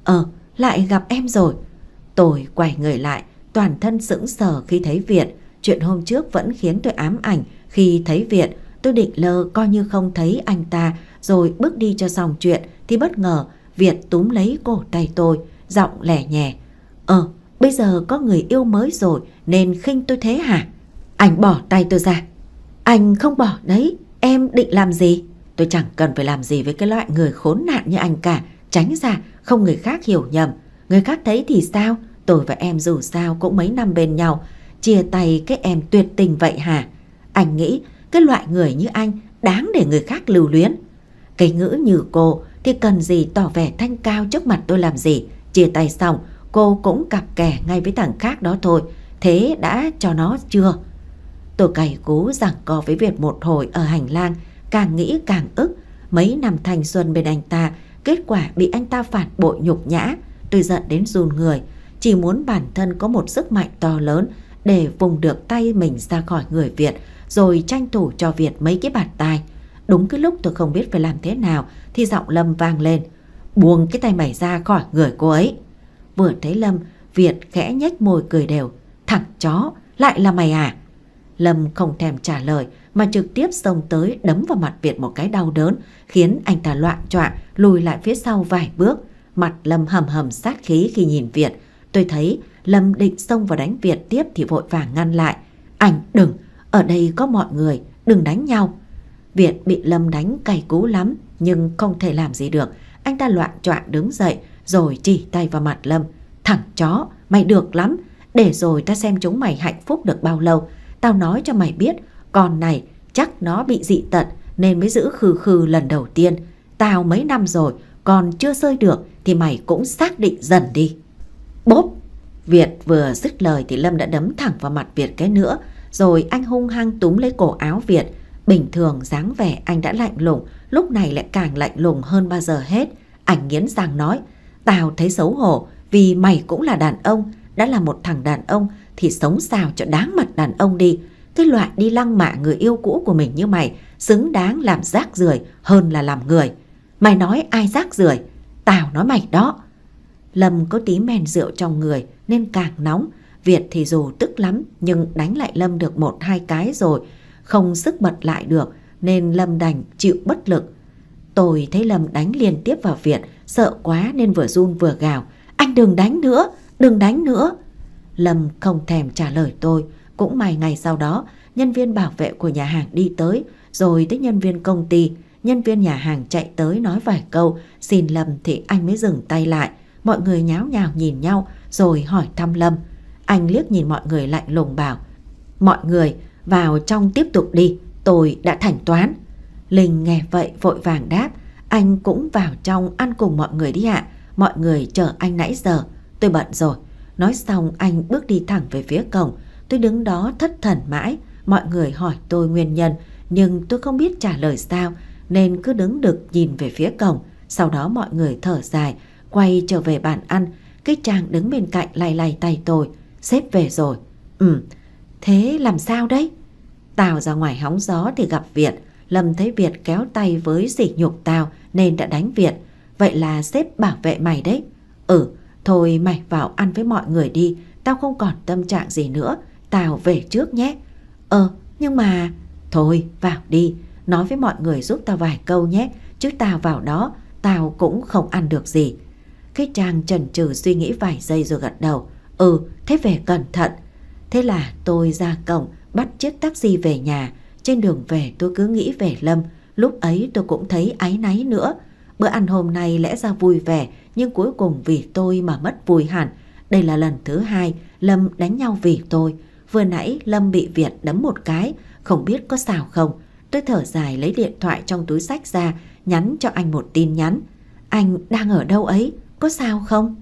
A: Ờ, lại gặp em rồi. Tôi quay người lại, toàn thân sững sờ khi thấy Việt. Chuyện hôm trước vẫn khiến tôi ám ảnh khi thấy Việt. Tôi định lơ coi như không thấy anh ta rồi bước đi cho xong chuyện thì bất ngờ Việt túm lấy cổ tay tôi, giọng lẻ nhẹ. Ờ, bây giờ có người yêu mới rồi nên khinh tôi thế hả? Anh bỏ tay tôi ra. Anh không bỏ đấy. Em định làm gì? Tôi chẳng cần phải làm gì với cái loại người khốn nạn như anh cả. Tránh ra, không người khác hiểu nhầm. Người khác thấy thì sao? Tôi và em dù sao cũng mấy năm bên nhau. Chia tay cái em tuyệt tình vậy hả? Anh nghĩ cái loại người như anh đáng để người khác lưu luyến. Cái ngữ như cô thì cần gì tỏ vẻ thanh cao trước mặt tôi làm gì. Chia tay xong, cô cũng cặp kè ngay với thằng khác đó thôi. Thế đã cho nó chưa? Tôi cày cú giảng co với Việt một hồi ở hành lang, càng nghĩ càng ức. Mấy năm thanh xuân bên anh ta, kết quả bị anh ta phản bội nhục nhã. Tôi giận đến run người, chỉ muốn bản thân có một sức mạnh to lớn để vùng được tay mình ra khỏi người Việt, rồi tranh thủ cho Việt mấy cái bàn tay. Đúng cái lúc tôi không biết phải làm thế nào thì giọng Lâm vang lên. Buông cái tay mày ra khỏi người cô ấy. Vừa thấy Lâm, Việt khẽ nhếch môi cười đều. Thằng chó, lại là mày à? Lâm không thèm trả lời mà trực tiếp xông tới đấm vào mặt Việt một cái đau đớn, khiến anh ta loạn trọa, lùi lại phía sau vài bước. Mặt Lâm hầm hầm sát khí khi nhìn Việt. Tôi thấy Lâm định xông vào đánh Việt tiếp thì vội vàng ngăn lại. Anh đừng, ở đây có mọi người, đừng đánh nhau. Việt bị Lâm đánh cày cú lắm nhưng không thể làm gì được. Anh ta loạn trọa đứng dậy rồi chỉ tay vào mặt Lâm. Thằng chó, mày được lắm, để rồi ta xem chúng mày hạnh phúc được bao lâu. Tao nói cho mày biết, con này chắc nó bị dị tật nên mới giữ khừ khừ lần đầu tiên. Tao mấy năm rồi, còn chưa sơi được thì mày cũng xác định dần đi. Bốp! Việt vừa dứt lời thì Lâm đã đấm thẳng vào mặt Việt cái nữa, rồi anh hung hăng túm lấy cổ áo Việt. Bình thường dáng vẻ anh đã lạnh lùng, lúc này lại càng lạnh lùng hơn bao giờ hết. Anh nghiến răng nói, tao thấy xấu hổ vì mày cũng là đàn ông, đã là một thằng đàn ông thì sống sao cho đáng mặt đàn ông đi. Cái loại đi lăng mạ người yêu cũ của mình như mày xứng đáng làm rác rưởi hơn là làm người. Mày nói ai rác rưởi Tao nói mày đó. Lâm có tí men rượu trong người nên càng nóng. Việt thì dù tức lắm nhưng đánh lại Lâm được một hai cái rồi. Không sức bật lại được nên Lâm đành chịu bất lực. Tôi thấy Lâm đánh liên tiếp vào Việt, sợ quá nên vừa run vừa gào. Anh đừng đánh nữa, đừng đánh nữa. Lâm không thèm trả lời tôi. Cũng mày ngày sau đó, nhân viên bảo vệ của nhà hàng đi tới, rồi tới nhân viên công ty. Nhân viên nhà hàng chạy tới nói vài câu, xin Lâm thì anh mới dừng tay lại. Mọi người nháo nhào nhìn nhau, rồi hỏi thăm Lâm. Anh liếc nhìn mọi người lạnh lùng bảo, mọi người vào trong tiếp tục đi, tôi đã thành toán. Linh nghe vậy vội vàng đáp, anh cũng vào trong ăn cùng mọi người đi ạ, mọi người chờ anh nãy giờ, tôi bận rồi. Nói xong anh bước đi thẳng về phía cổng. Tôi đứng đó thất thần mãi. Mọi người hỏi tôi nguyên nhân, nhưng tôi không biết trả lời sao, nên cứ đứng đực nhìn về phía cổng. Sau đó mọi người thở dài, quay trở về bàn ăn. Cái chàng đứng bên cạnh lay lay tay tôi. Xếp về rồi. Ừ, thế làm sao đấy? Tào ra ngoài hóng gió thì gặp Việt. Lâm thấy Việt kéo tay với sỉ nhục Tào nên đã đánh Việt. Vậy là xếp bảo vệ mày đấy. Ừ, Thôi mày vào ăn với mọi người đi, tao không còn tâm trạng gì nữa, tao về trước nhé. Ờ, nhưng mà... Thôi, vào đi, nói với mọi người giúp tao vài câu nhé, chứ tao vào đó, tao cũng không ăn được gì. Cái Trang chần chừ suy nghĩ vài giây rồi gật đầu. Ừ, thế về cẩn thận. Thế là tôi ra cổng, bắt chiếc taxi về nhà. Trên đường về tôi cứ nghĩ về Lâm, lúc ấy tôi cũng thấy áy náy nữa. Bữa ăn hôm nay lẽ ra vui vẻ nhưng cuối cùng vì tôi mà mất vui Hẳn. Đây là lần thứ hai Lâm đánh nhau vì tôi. Vừa nãy Lâm bị Việt đấm một cái, không biết có sao không. Tôi thở dài lấy điện thoại trong túi sách ra, nhắn cho anh một tin nhắn. Anh đang ở đâu ấy, có sao không?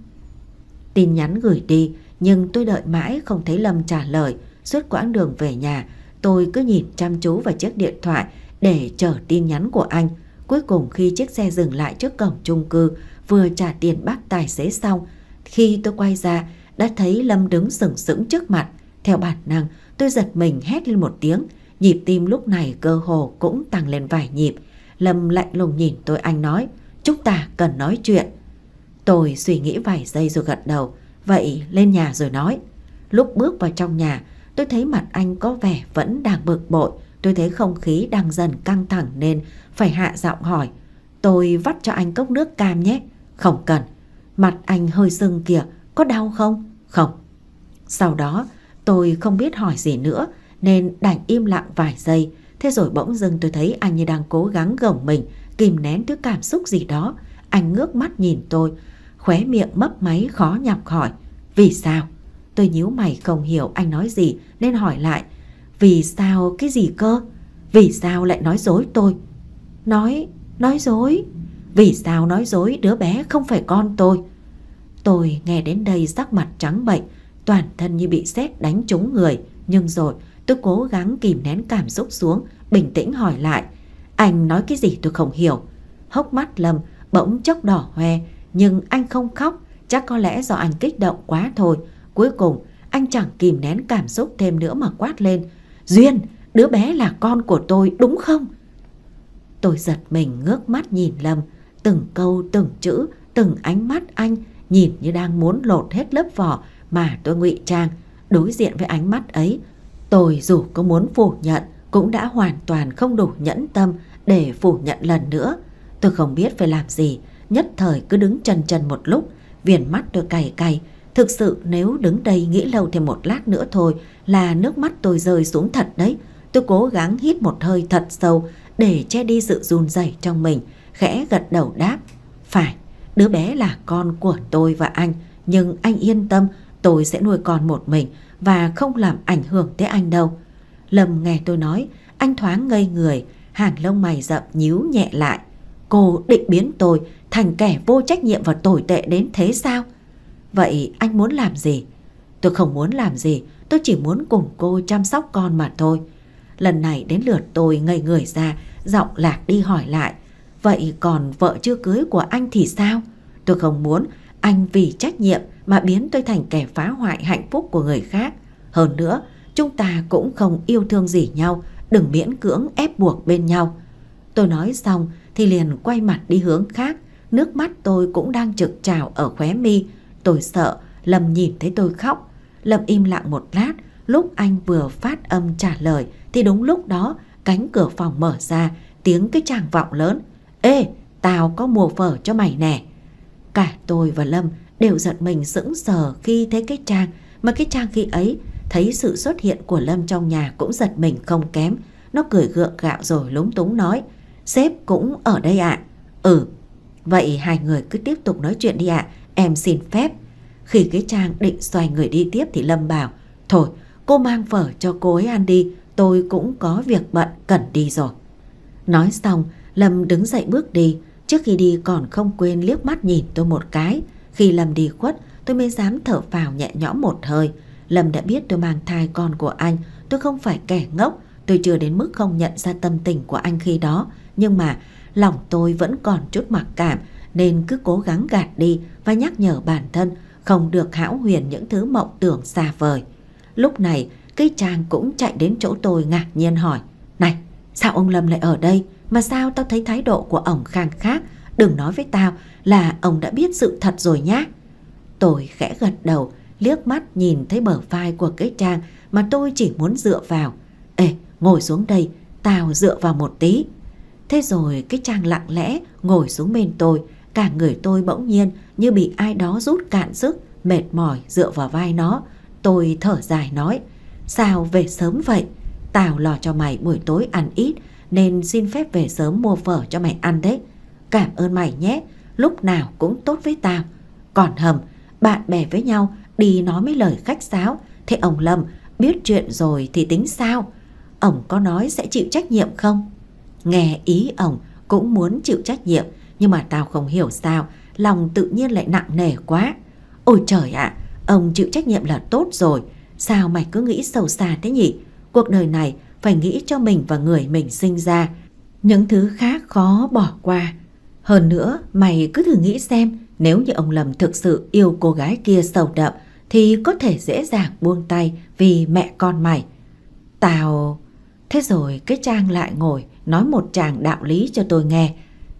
A: Tin nhắn gửi đi, nhưng tôi đợi mãi không thấy Lâm trả lời. Suốt quãng đường về nhà, tôi cứ nhìn chăm chú vào chiếc điện thoại để chờ tin nhắn của anh. Cuối cùng khi chiếc xe dừng lại trước cổng chung cư, vừa trả tiền bác tài xế xong. Khi tôi quay ra, đã thấy Lâm đứng sừng sững trước mặt. Theo bản năng, tôi giật mình hét lên một tiếng. Nhịp tim lúc này cơ hồ cũng tăng lên vài nhịp. Lâm lạnh lùng nhìn tôi anh nói, chúng ta cần nói chuyện. Tôi suy nghĩ vài giây rồi gật đầu, vậy lên nhà rồi nói. Lúc bước vào trong nhà, tôi thấy mặt anh có vẻ vẫn đang bực bội. Tôi thấy không khí đang dần căng thẳng nên phải hạ giọng hỏi. Tôi vắt cho anh cốc nước cam nhé. Không cần. Mặt anh hơi sưng kìa, có đau không? Không. Sau đó, tôi không biết hỏi gì nữa nên đành im lặng vài giây. Thế rồi bỗng dưng tôi thấy anh như đang cố gắng gồng mình, kìm nén thứ cảm xúc gì đó. Anh ngước mắt nhìn tôi, khóe miệng mấp máy khó nhọc hỏi. Vì sao? Tôi nhíu mày không hiểu anh nói gì nên hỏi lại. Vì sao cái gì cơ? Vì sao lại nói dối tôi? Nói, nói dối. Vì sao nói dối đứa bé không phải con tôi? Tôi nghe đến đây sắc mặt trắng bệnh, toàn thân như bị sét đánh trúng người. Nhưng rồi tôi cố gắng kìm nén cảm xúc xuống, bình tĩnh hỏi lại. Anh nói cái gì tôi không hiểu. Hốc mắt Lâm bỗng chốc đỏ hoe, nhưng anh không khóc, chắc có lẽ do anh kích động quá thôi. Cuối cùng, anh chẳng kìm nén cảm xúc thêm nữa mà quát lên. Duyên, đứa bé là con của tôi đúng không? Tôi giật mình ngước mắt nhìn Lâm từng câu từng chữ từng ánh mắt anh nhìn như đang muốn lột hết lớp vỏ mà tôi ngụy trang đối diện với ánh mắt ấy tôi dù có muốn phủ nhận cũng đã hoàn toàn không đủ nhẫn tâm để phủ nhận lần nữa tôi không biết phải làm gì nhất thời cứ đứng chần trần một lúc viền mắt tôi cày cày thực sự nếu đứng đây nghĩ lâu thêm một lát nữa thôi là nước mắt tôi rơi xuống thật đấy tôi cố gắng hít một hơi thật sâu để che đi sự run rẩy trong mình khẽ gật đầu đáp phải đứa bé là con của tôi và anh nhưng anh yên tâm tôi sẽ nuôi con một mình và không làm ảnh hưởng tới anh đâu lâm nghe tôi nói anh thoáng ngây người hàng lông mày rậm nhíu nhẹ lại cô định biến tôi thành kẻ vô trách nhiệm và tồi tệ đến thế sao vậy anh muốn làm gì tôi không muốn làm gì tôi chỉ muốn cùng cô chăm sóc con mà thôi lần này đến lượt tôi ngây người ra giọng lạc đi hỏi lại Vậy còn vợ chưa cưới của anh thì sao? Tôi không muốn anh vì trách nhiệm mà biến tôi thành kẻ phá hoại hạnh phúc của người khác. Hơn nữa, chúng ta cũng không yêu thương gì nhau, đừng miễn cưỡng ép buộc bên nhau. Tôi nói xong thì liền quay mặt đi hướng khác, nước mắt tôi cũng đang trực trào ở khóe mi. Tôi sợ Lâm nhìn thấy tôi khóc. Lâm im lặng một lát, lúc anh vừa phát âm trả lời thì đúng lúc đó cánh cửa phòng mở ra, tiếng cái chàng vọng lớn. Ê, tao có mua phở cho mày nè. Cả tôi và Lâm đều giật mình sững sờ khi thấy cái Trang, mà cái Trang khi ấy thấy sự xuất hiện của Lâm trong nhà cũng giật mình không kém. Nó cười gượng gạo rồi lúng túng nói, sếp cũng ở đây ạ. À. Ừ, vậy hai người cứ tiếp tục nói chuyện đi ạ, em xin phép. Khi cái Trang định xoay người đi tiếp thì Lâm bảo, thôi, cô mang phở cho cô ấy ăn đi, tôi cũng có việc bận cần đi rồi. Nói xong, Lâm đứng dậy bước đi, trước khi đi còn không quên liếc mắt nhìn tôi một cái. Khi Lâm đi khuất, tôi mới dám thở vào nhẹ nhõm một hơi. Lâm đã biết tôi mang thai con của anh, tôi không phải kẻ ngốc, tôi chưa đến mức không nhận ra tâm tình của anh khi đó. Nhưng mà lòng tôi vẫn còn chút mặc cảm nên cứ cố gắng gạt đi và nhắc nhở bản thân không được hão huyền những thứ mộng tưởng xa vời. Lúc này, cây trang cũng chạy đến chỗ tôi ngạc nhiên hỏi Này, sao ông Lâm lại ở đây? Mà sao tao thấy thái độ của ổng khang khác Đừng nói với tao là ông đã biết sự thật rồi nhá Tôi khẽ gật đầu Liếc mắt nhìn thấy bờ vai của cái trang Mà tôi chỉ muốn dựa vào Ê ngồi xuống đây Tao dựa vào một tí Thế rồi cái trang lặng lẽ Ngồi xuống bên tôi Cả người tôi bỗng nhiên như bị ai đó rút cạn sức Mệt mỏi dựa vào vai nó Tôi thở dài nói Sao về sớm vậy Tao lo cho mày buổi tối ăn ít nên xin phép về sớm mua phở cho mày ăn đấy. Cảm ơn mày nhé, lúc nào cũng tốt với tao. Còn hầm, bạn bè với nhau đi nói mấy lời khách sáo, thế ông Lâm biết chuyện rồi thì tính sao? Ông có nói sẽ chịu trách nhiệm không? Nghe ý ông cũng muốn chịu trách nhiệm, nhưng mà tao không hiểu sao, lòng tự nhiên lại nặng nề quá. Ôi trời ạ, à, ông chịu trách nhiệm là tốt rồi, sao mày cứ nghĩ sâu xa thế nhỉ? Cuộc đời này phải nghĩ cho mình và người mình sinh ra. Những thứ khác khó bỏ qua. Hơn nữa, mày cứ thử nghĩ xem, nếu như ông lầm thực sự yêu cô gái kia sầu đậm, thì có thể dễ dàng buông tay vì mẹ con mày. Tao... Thế rồi cái Trang lại ngồi nói một chàng đạo lý cho tôi nghe.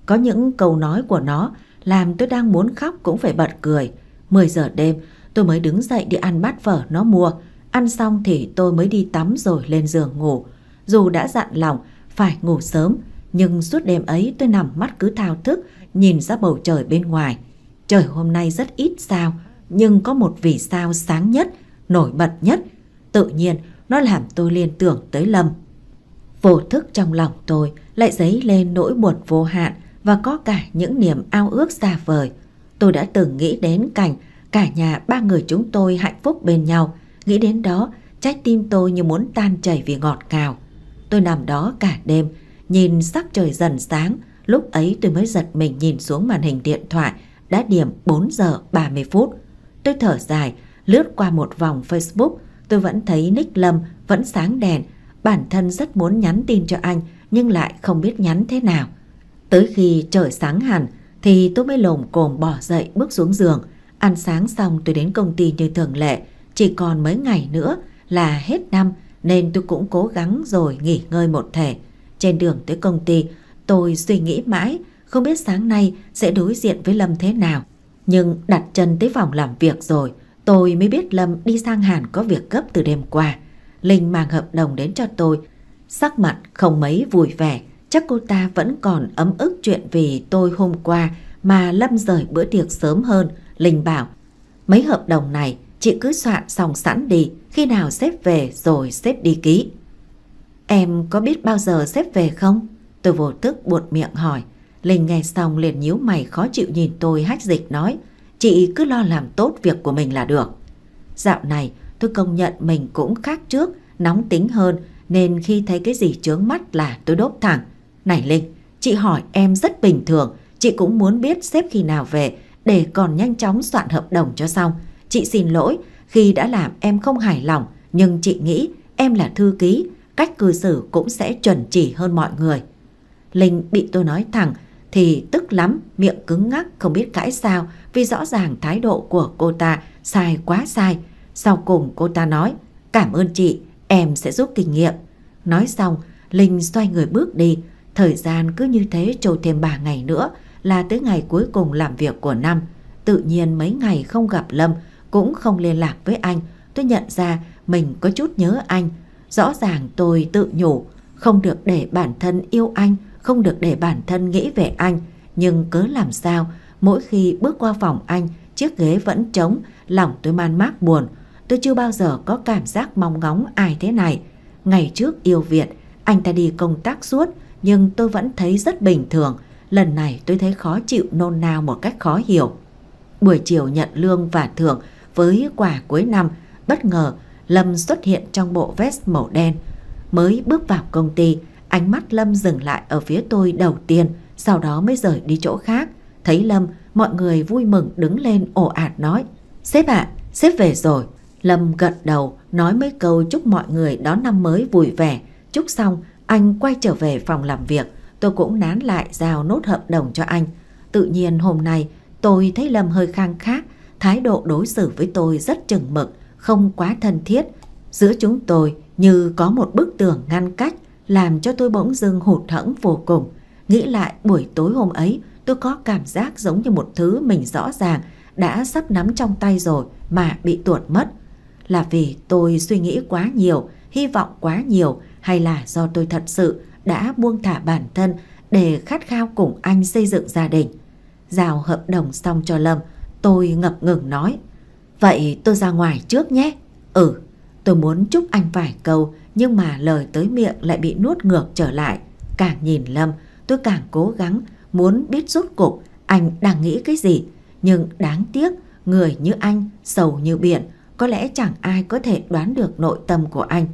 A: Có những câu nói của nó làm tôi đang muốn khóc cũng phải bật cười. 10 giờ đêm tôi mới đứng dậy đi ăn bát phở nó mua. Ăn xong thì tôi mới đi tắm rồi lên giường ngủ. Dù đã dặn lòng phải ngủ sớm, nhưng suốt đêm ấy tôi nằm mắt cứ thao thức nhìn ra bầu trời bên ngoài. Trời hôm nay rất ít sao, nhưng có một vì sao sáng nhất, nổi bật nhất. Tự nhiên nó làm tôi liên tưởng tới Lâm. Vô thức trong lòng tôi lại dấy lên nỗi buồn vô hạn và có cả những niềm ao ước xa vời. Tôi đã từng nghĩ đến cảnh cả nhà ba người chúng tôi hạnh phúc bên nhau, Nghĩ đến đó, trái tim tôi như muốn tan chảy vì ngọt ngào. Tôi nằm đó cả đêm, nhìn sắc trời dần sáng, lúc ấy tôi mới giật mình nhìn xuống màn hình điện thoại, đã điểm 4 giờ 30 phút. Tôi thở dài, lướt qua một vòng Facebook, tôi vẫn thấy nick Lâm vẫn sáng đèn, bản thân rất muốn nhắn tin cho anh nhưng lại không biết nhắn thế nào. Tới khi trời sáng hẳn thì tôi mới lồm cồm bỏ dậy bước xuống giường, ăn sáng xong tôi đến công ty như thường lệ, chỉ còn mấy ngày nữa là hết năm nên tôi cũng cố gắng rồi nghỉ ngơi một thể. Trên đường tới công ty, tôi suy nghĩ mãi, không biết sáng nay sẽ đối diện với Lâm thế nào. Nhưng đặt chân tới phòng làm việc rồi, tôi mới biết Lâm đi sang Hàn có việc gấp từ đêm qua. Linh mang hợp đồng đến cho tôi, sắc mặt không mấy vui vẻ, chắc cô ta vẫn còn ấm ức chuyện vì tôi hôm qua mà Lâm rời bữa tiệc sớm hơn. Linh bảo, mấy hợp đồng này Chị cứ soạn xong sẵn đi, khi nào sếp về rồi sếp đi ký. Em có biết bao giờ sếp về không? Tôi vô thức buột miệng hỏi. Linh nghe xong liền nhíu mày khó chịu nhìn tôi hách dịch nói. Chị cứ lo làm tốt việc của mình là được. Dạo này tôi công nhận mình cũng khác trước, nóng tính hơn nên khi thấy cái gì chướng mắt là tôi đốt thẳng. Này Linh, chị hỏi em rất bình thường, chị cũng muốn biết sếp khi nào về để còn nhanh chóng soạn hợp đồng cho xong. Chị xin lỗi khi đã làm em không hài lòng, nhưng chị nghĩ em là thư ký, cách cư xử cũng sẽ chuẩn chỉ hơn mọi người. Linh bị tôi nói thẳng thì tức lắm, miệng cứng ngắc không biết cãi sao vì rõ ràng thái độ của cô ta sai quá sai. Sau cùng cô ta nói, cảm ơn chị, em sẽ rút kinh nghiệm. Nói xong, Linh xoay người bước đi, thời gian cứ như thế trôi thêm ba ngày nữa là tới ngày cuối cùng làm việc của năm. Tự nhiên mấy ngày không gặp Lâm, cũng không liên lạc với anh, tôi nhận ra mình có chút nhớ anh. Rõ ràng tôi tự nhủ, không được để bản thân yêu anh, không được để bản thân nghĩ về anh. Nhưng cớ làm sao, mỗi khi bước qua phòng anh, chiếc ghế vẫn trống, lòng tôi man mác buồn. Tôi chưa bao giờ có cảm giác mong ngóng ai thế này. Ngày trước yêu Việt, anh ta đi công tác suốt, nhưng tôi vẫn thấy rất bình thường. Lần này tôi thấy khó chịu nôn nao một cách khó hiểu. Buổi chiều nhận lương và thưởng, với quả cuối năm, bất ngờ Lâm xuất hiện trong bộ vest màu đen. Mới bước vào công ty, ánh mắt Lâm dừng lại ở phía tôi đầu tiên, sau đó mới rời đi chỗ khác. Thấy Lâm, mọi người vui mừng đứng lên ồ ạt nói. Sếp ạ, à, sếp về rồi. Lâm gật đầu, nói mấy câu chúc mọi người đón năm mới vui vẻ. Chúc xong, anh quay trở về phòng làm việc. Tôi cũng nán lại giao nốt hợp đồng cho anh. Tự nhiên hôm nay, tôi thấy Lâm hơi khang khác, thái độ đối xử với tôi rất chừng mực, không quá thân thiết. Giữa chúng tôi như có một bức tường ngăn cách làm cho tôi bỗng dưng hụt hẫng vô cùng. Nghĩ lại buổi tối hôm ấy tôi có cảm giác giống như một thứ mình rõ ràng đã sắp nắm trong tay rồi mà bị tuột mất. Là vì tôi suy nghĩ quá nhiều, hy vọng quá nhiều hay là do tôi thật sự đã buông thả bản thân để khát khao cùng anh xây dựng gia đình. Giao hợp đồng xong cho Lâm, Tôi ngập ngừng nói, vậy tôi ra ngoài trước nhé. Ừ, tôi muốn chúc anh vài câu nhưng mà lời tới miệng lại bị nuốt ngược trở lại. Càng nhìn Lâm, tôi càng cố gắng muốn biết rốt cuộc anh đang nghĩ cái gì. Nhưng đáng tiếc, người như anh, sầu như biển, có lẽ chẳng ai có thể đoán được nội tâm của anh.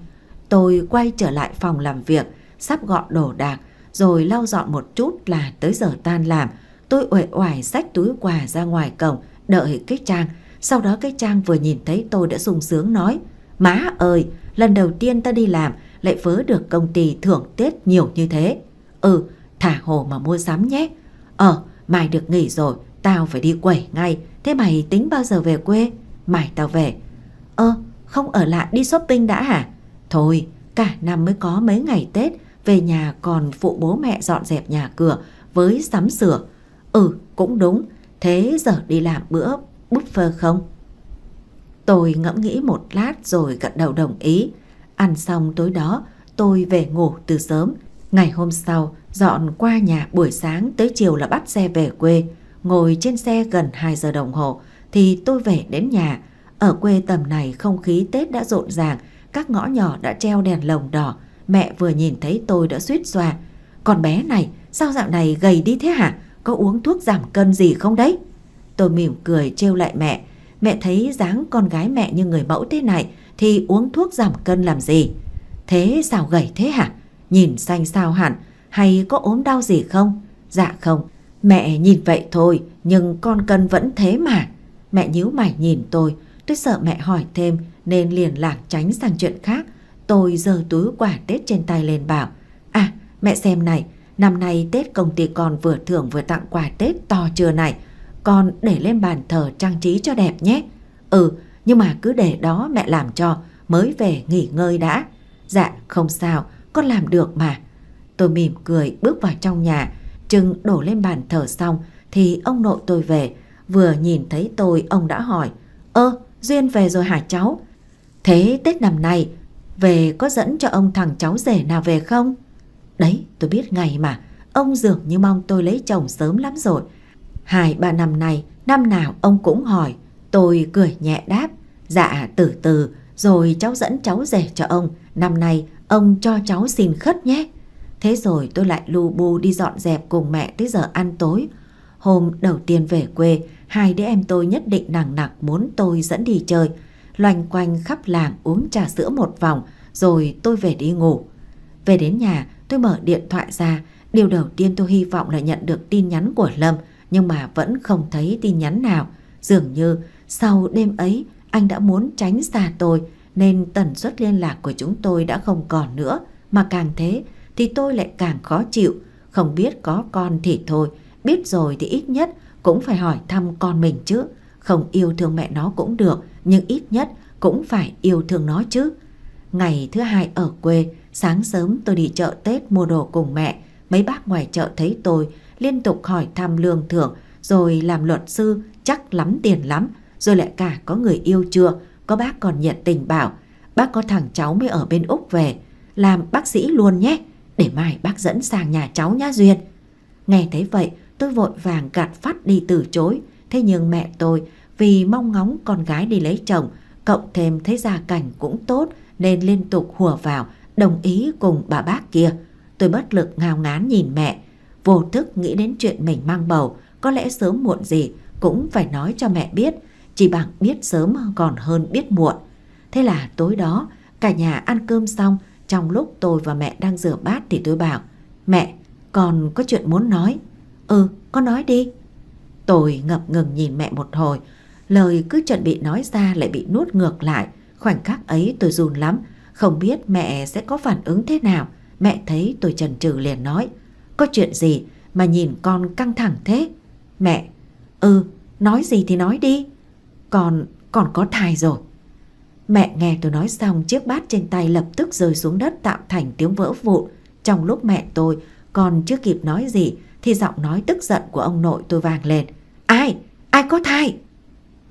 A: Tôi quay trở lại phòng làm việc, sắp gọn đồ đạc, rồi lau dọn một chút là tới giờ tan làm. Tôi uể oải sách túi quà ra ngoài cổng, đợi cái trang Sau đó cái trang vừa nhìn thấy tôi đã sung sướng nói, Má ơi, lần đầu tiên ta đi làm lại vớ được công ty thưởng Tết nhiều như thế. Ừ, thả hồ mà mua sắm nhé. Ờ, mày được nghỉ rồi, tao phải đi quẩy ngay. Thế mày tính bao giờ về quê? Mày tao về. Ơ, ờ, không ở lại đi shopping đã hả? Thôi, cả năm mới có mấy ngày Tết, về nhà còn phụ bố mẹ dọn dẹp nhà cửa với sắm sửa. Ừ, cũng đúng, Thế giờ đi làm bữa buffer không? Tôi ngẫm nghĩ một lát rồi gật đầu đồng ý. Ăn xong tối đó, tôi về ngủ từ sớm. Ngày hôm sau, dọn qua nhà buổi sáng tới chiều là bắt xe về quê. Ngồi trên xe gần 2 giờ đồng hồ thì tôi về đến nhà. Ở quê tầm này không khí Tết đã rộn ràng, các ngõ nhỏ đã treo đèn lồng đỏ. Mẹ vừa nhìn thấy tôi đã suýt xòa. Con bé này, sao dạo này gầy đi thế hả? có uống thuốc giảm cân gì không đấy? Tôi mỉm cười trêu lại mẹ. Mẹ thấy dáng con gái mẹ như người mẫu thế này thì uống thuốc giảm cân làm gì? Thế sao gầy thế hả? Nhìn xanh sao hẳn, hay có ốm đau gì không? Dạ không, mẹ nhìn vậy thôi, nhưng con cân vẫn thế mà. Mẹ nhíu mày nhìn tôi, tôi sợ mẹ hỏi thêm nên liền lạc tránh sang chuyện khác. Tôi giơ túi quả Tết trên tay lên bảo, à mẹ xem này, Năm nay Tết công ty con vừa thưởng vừa tặng quà Tết to trưa này. Con để lên bàn thờ trang trí cho đẹp nhé. Ừ, nhưng mà cứ để đó mẹ làm cho, mới về nghỉ ngơi đã. Dạ, không sao, con làm được mà. Tôi mỉm cười bước vào trong nhà, chừng đổ lên bàn thờ xong thì ông nội tôi về. Vừa nhìn thấy tôi, ông đã hỏi, Ơ, Duyên về rồi hả cháu? Thế Tết năm nay, về có dẫn cho ông thằng cháu rể nào về không? Đấy, tôi biết ngày mà, ông dường như mong tôi lấy chồng sớm lắm rồi. Hai ba năm nay, năm nào ông cũng hỏi, tôi cười nhẹ đáp, dạ từ từ, rồi cháu dẫn cháu rể cho ông, năm nay ông cho cháu xin khất nhé. Thế rồi tôi lại lu bu đi dọn dẹp cùng mẹ tới giờ ăn tối. Hôm đầu tiên về quê, hai đứa em tôi nhất định nặng nặc muốn tôi dẫn đi chơi. loành quanh khắp làng uống trà sữa một vòng, rồi tôi về đi ngủ. Về đến nhà, Tôi mở điện thoại ra, điều đầu tiên tôi hy vọng là nhận được tin nhắn của Lâm, nhưng mà vẫn không thấy tin nhắn nào. Dường như sau đêm ấy, anh đã muốn tránh xa tôi, nên tần suất liên lạc của chúng tôi đã không còn nữa. Mà càng thế, thì tôi lại càng khó chịu. Không biết có con thì thôi, biết rồi thì ít nhất cũng phải hỏi thăm con mình chứ. Không yêu thương mẹ nó cũng được, nhưng ít nhất cũng phải yêu thương nó chứ. Ngày thứ hai ở quê, Sáng sớm tôi đi chợ Tết mua đồ cùng mẹ, mấy bác ngoài chợ thấy tôi liên tục hỏi thăm lương thưởng, rồi làm luật sư chắc lắm tiền lắm, rồi lại cả có người yêu chưa, có bác còn nhiệt tình bảo, bác có thằng cháu mới ở bên Úc về, làm bác sĩ luôn nhé, để mai bác dẫn sang nhà cháu nhá Duyên. Nghe thấy vậy, tôi vội vàng gạt phát đi từ chối, thế nhưng mẹ tôi vì mong ngóng con gái đi lấy chồng, cộng thêm thấy gia cảnh cũng tốt nên liên tục hùa vào, đồng ý cùng bà bác kia. Tôi bất lực ngao ngán nhìn mẹ, vô thức nghĩ đến chuyện mình mang bầu, có lẽ sớm muộn gì cũng phải nói cho mẹ biết, chỉ bằng biết sớm còn hơn biết muộn. Thế là tối đó, cả nhà ăn cơm xong, trong lúc tôi và mẹ đang rửa bát thì tôi bảo, mẹ, con có chuyện muốn nói. Ừ, con nói đi. Tôi ngập ngừng nhìn mẹ một hồi, lời cứ chuẩn bị nói ra lại bị nuốt ngược lại. Khoảnh khắc ấy tôi run lắm, không biết mẹ sẽ có phản ứng thế nào, mẹ thấy tôi chần chừ liền nói. Có chuyện gì mà nhìn con căng thẳng thế? Mẹ, ừ, nói gì thì nói đi. Con, còn có thai rồi. Mẹ nghe tôi nói xong chiếc bát trên tay lập tức rơi xuống đất tạo thành tiếng vỡ vụn. Trong lúc mẹ tôi còn chưa kịp nói gì thì giọng nói tức giận của ông nội tôi vang lên. Ai? Ai có thai?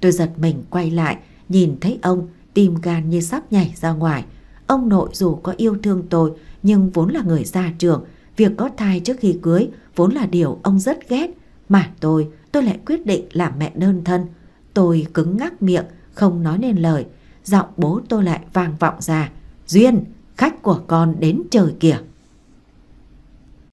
A: Tôi giật mình quay lại, nhìn thấy ông, tim gan như sắp nhảy ra ngoài. Ông nội dù có yêu thương tôi nhưng vốn là người già trưởng, việc có thai trước khi cưới vốn là điều ông rất ghét. Mà tôi, tôi lại quyết định làm mẹ đơn thân. Tôi cứng ngắc miệng, không nói nên lời. Giọng bố tôi lại vang vọng ra. Duyên, khách của con đến trời kìa.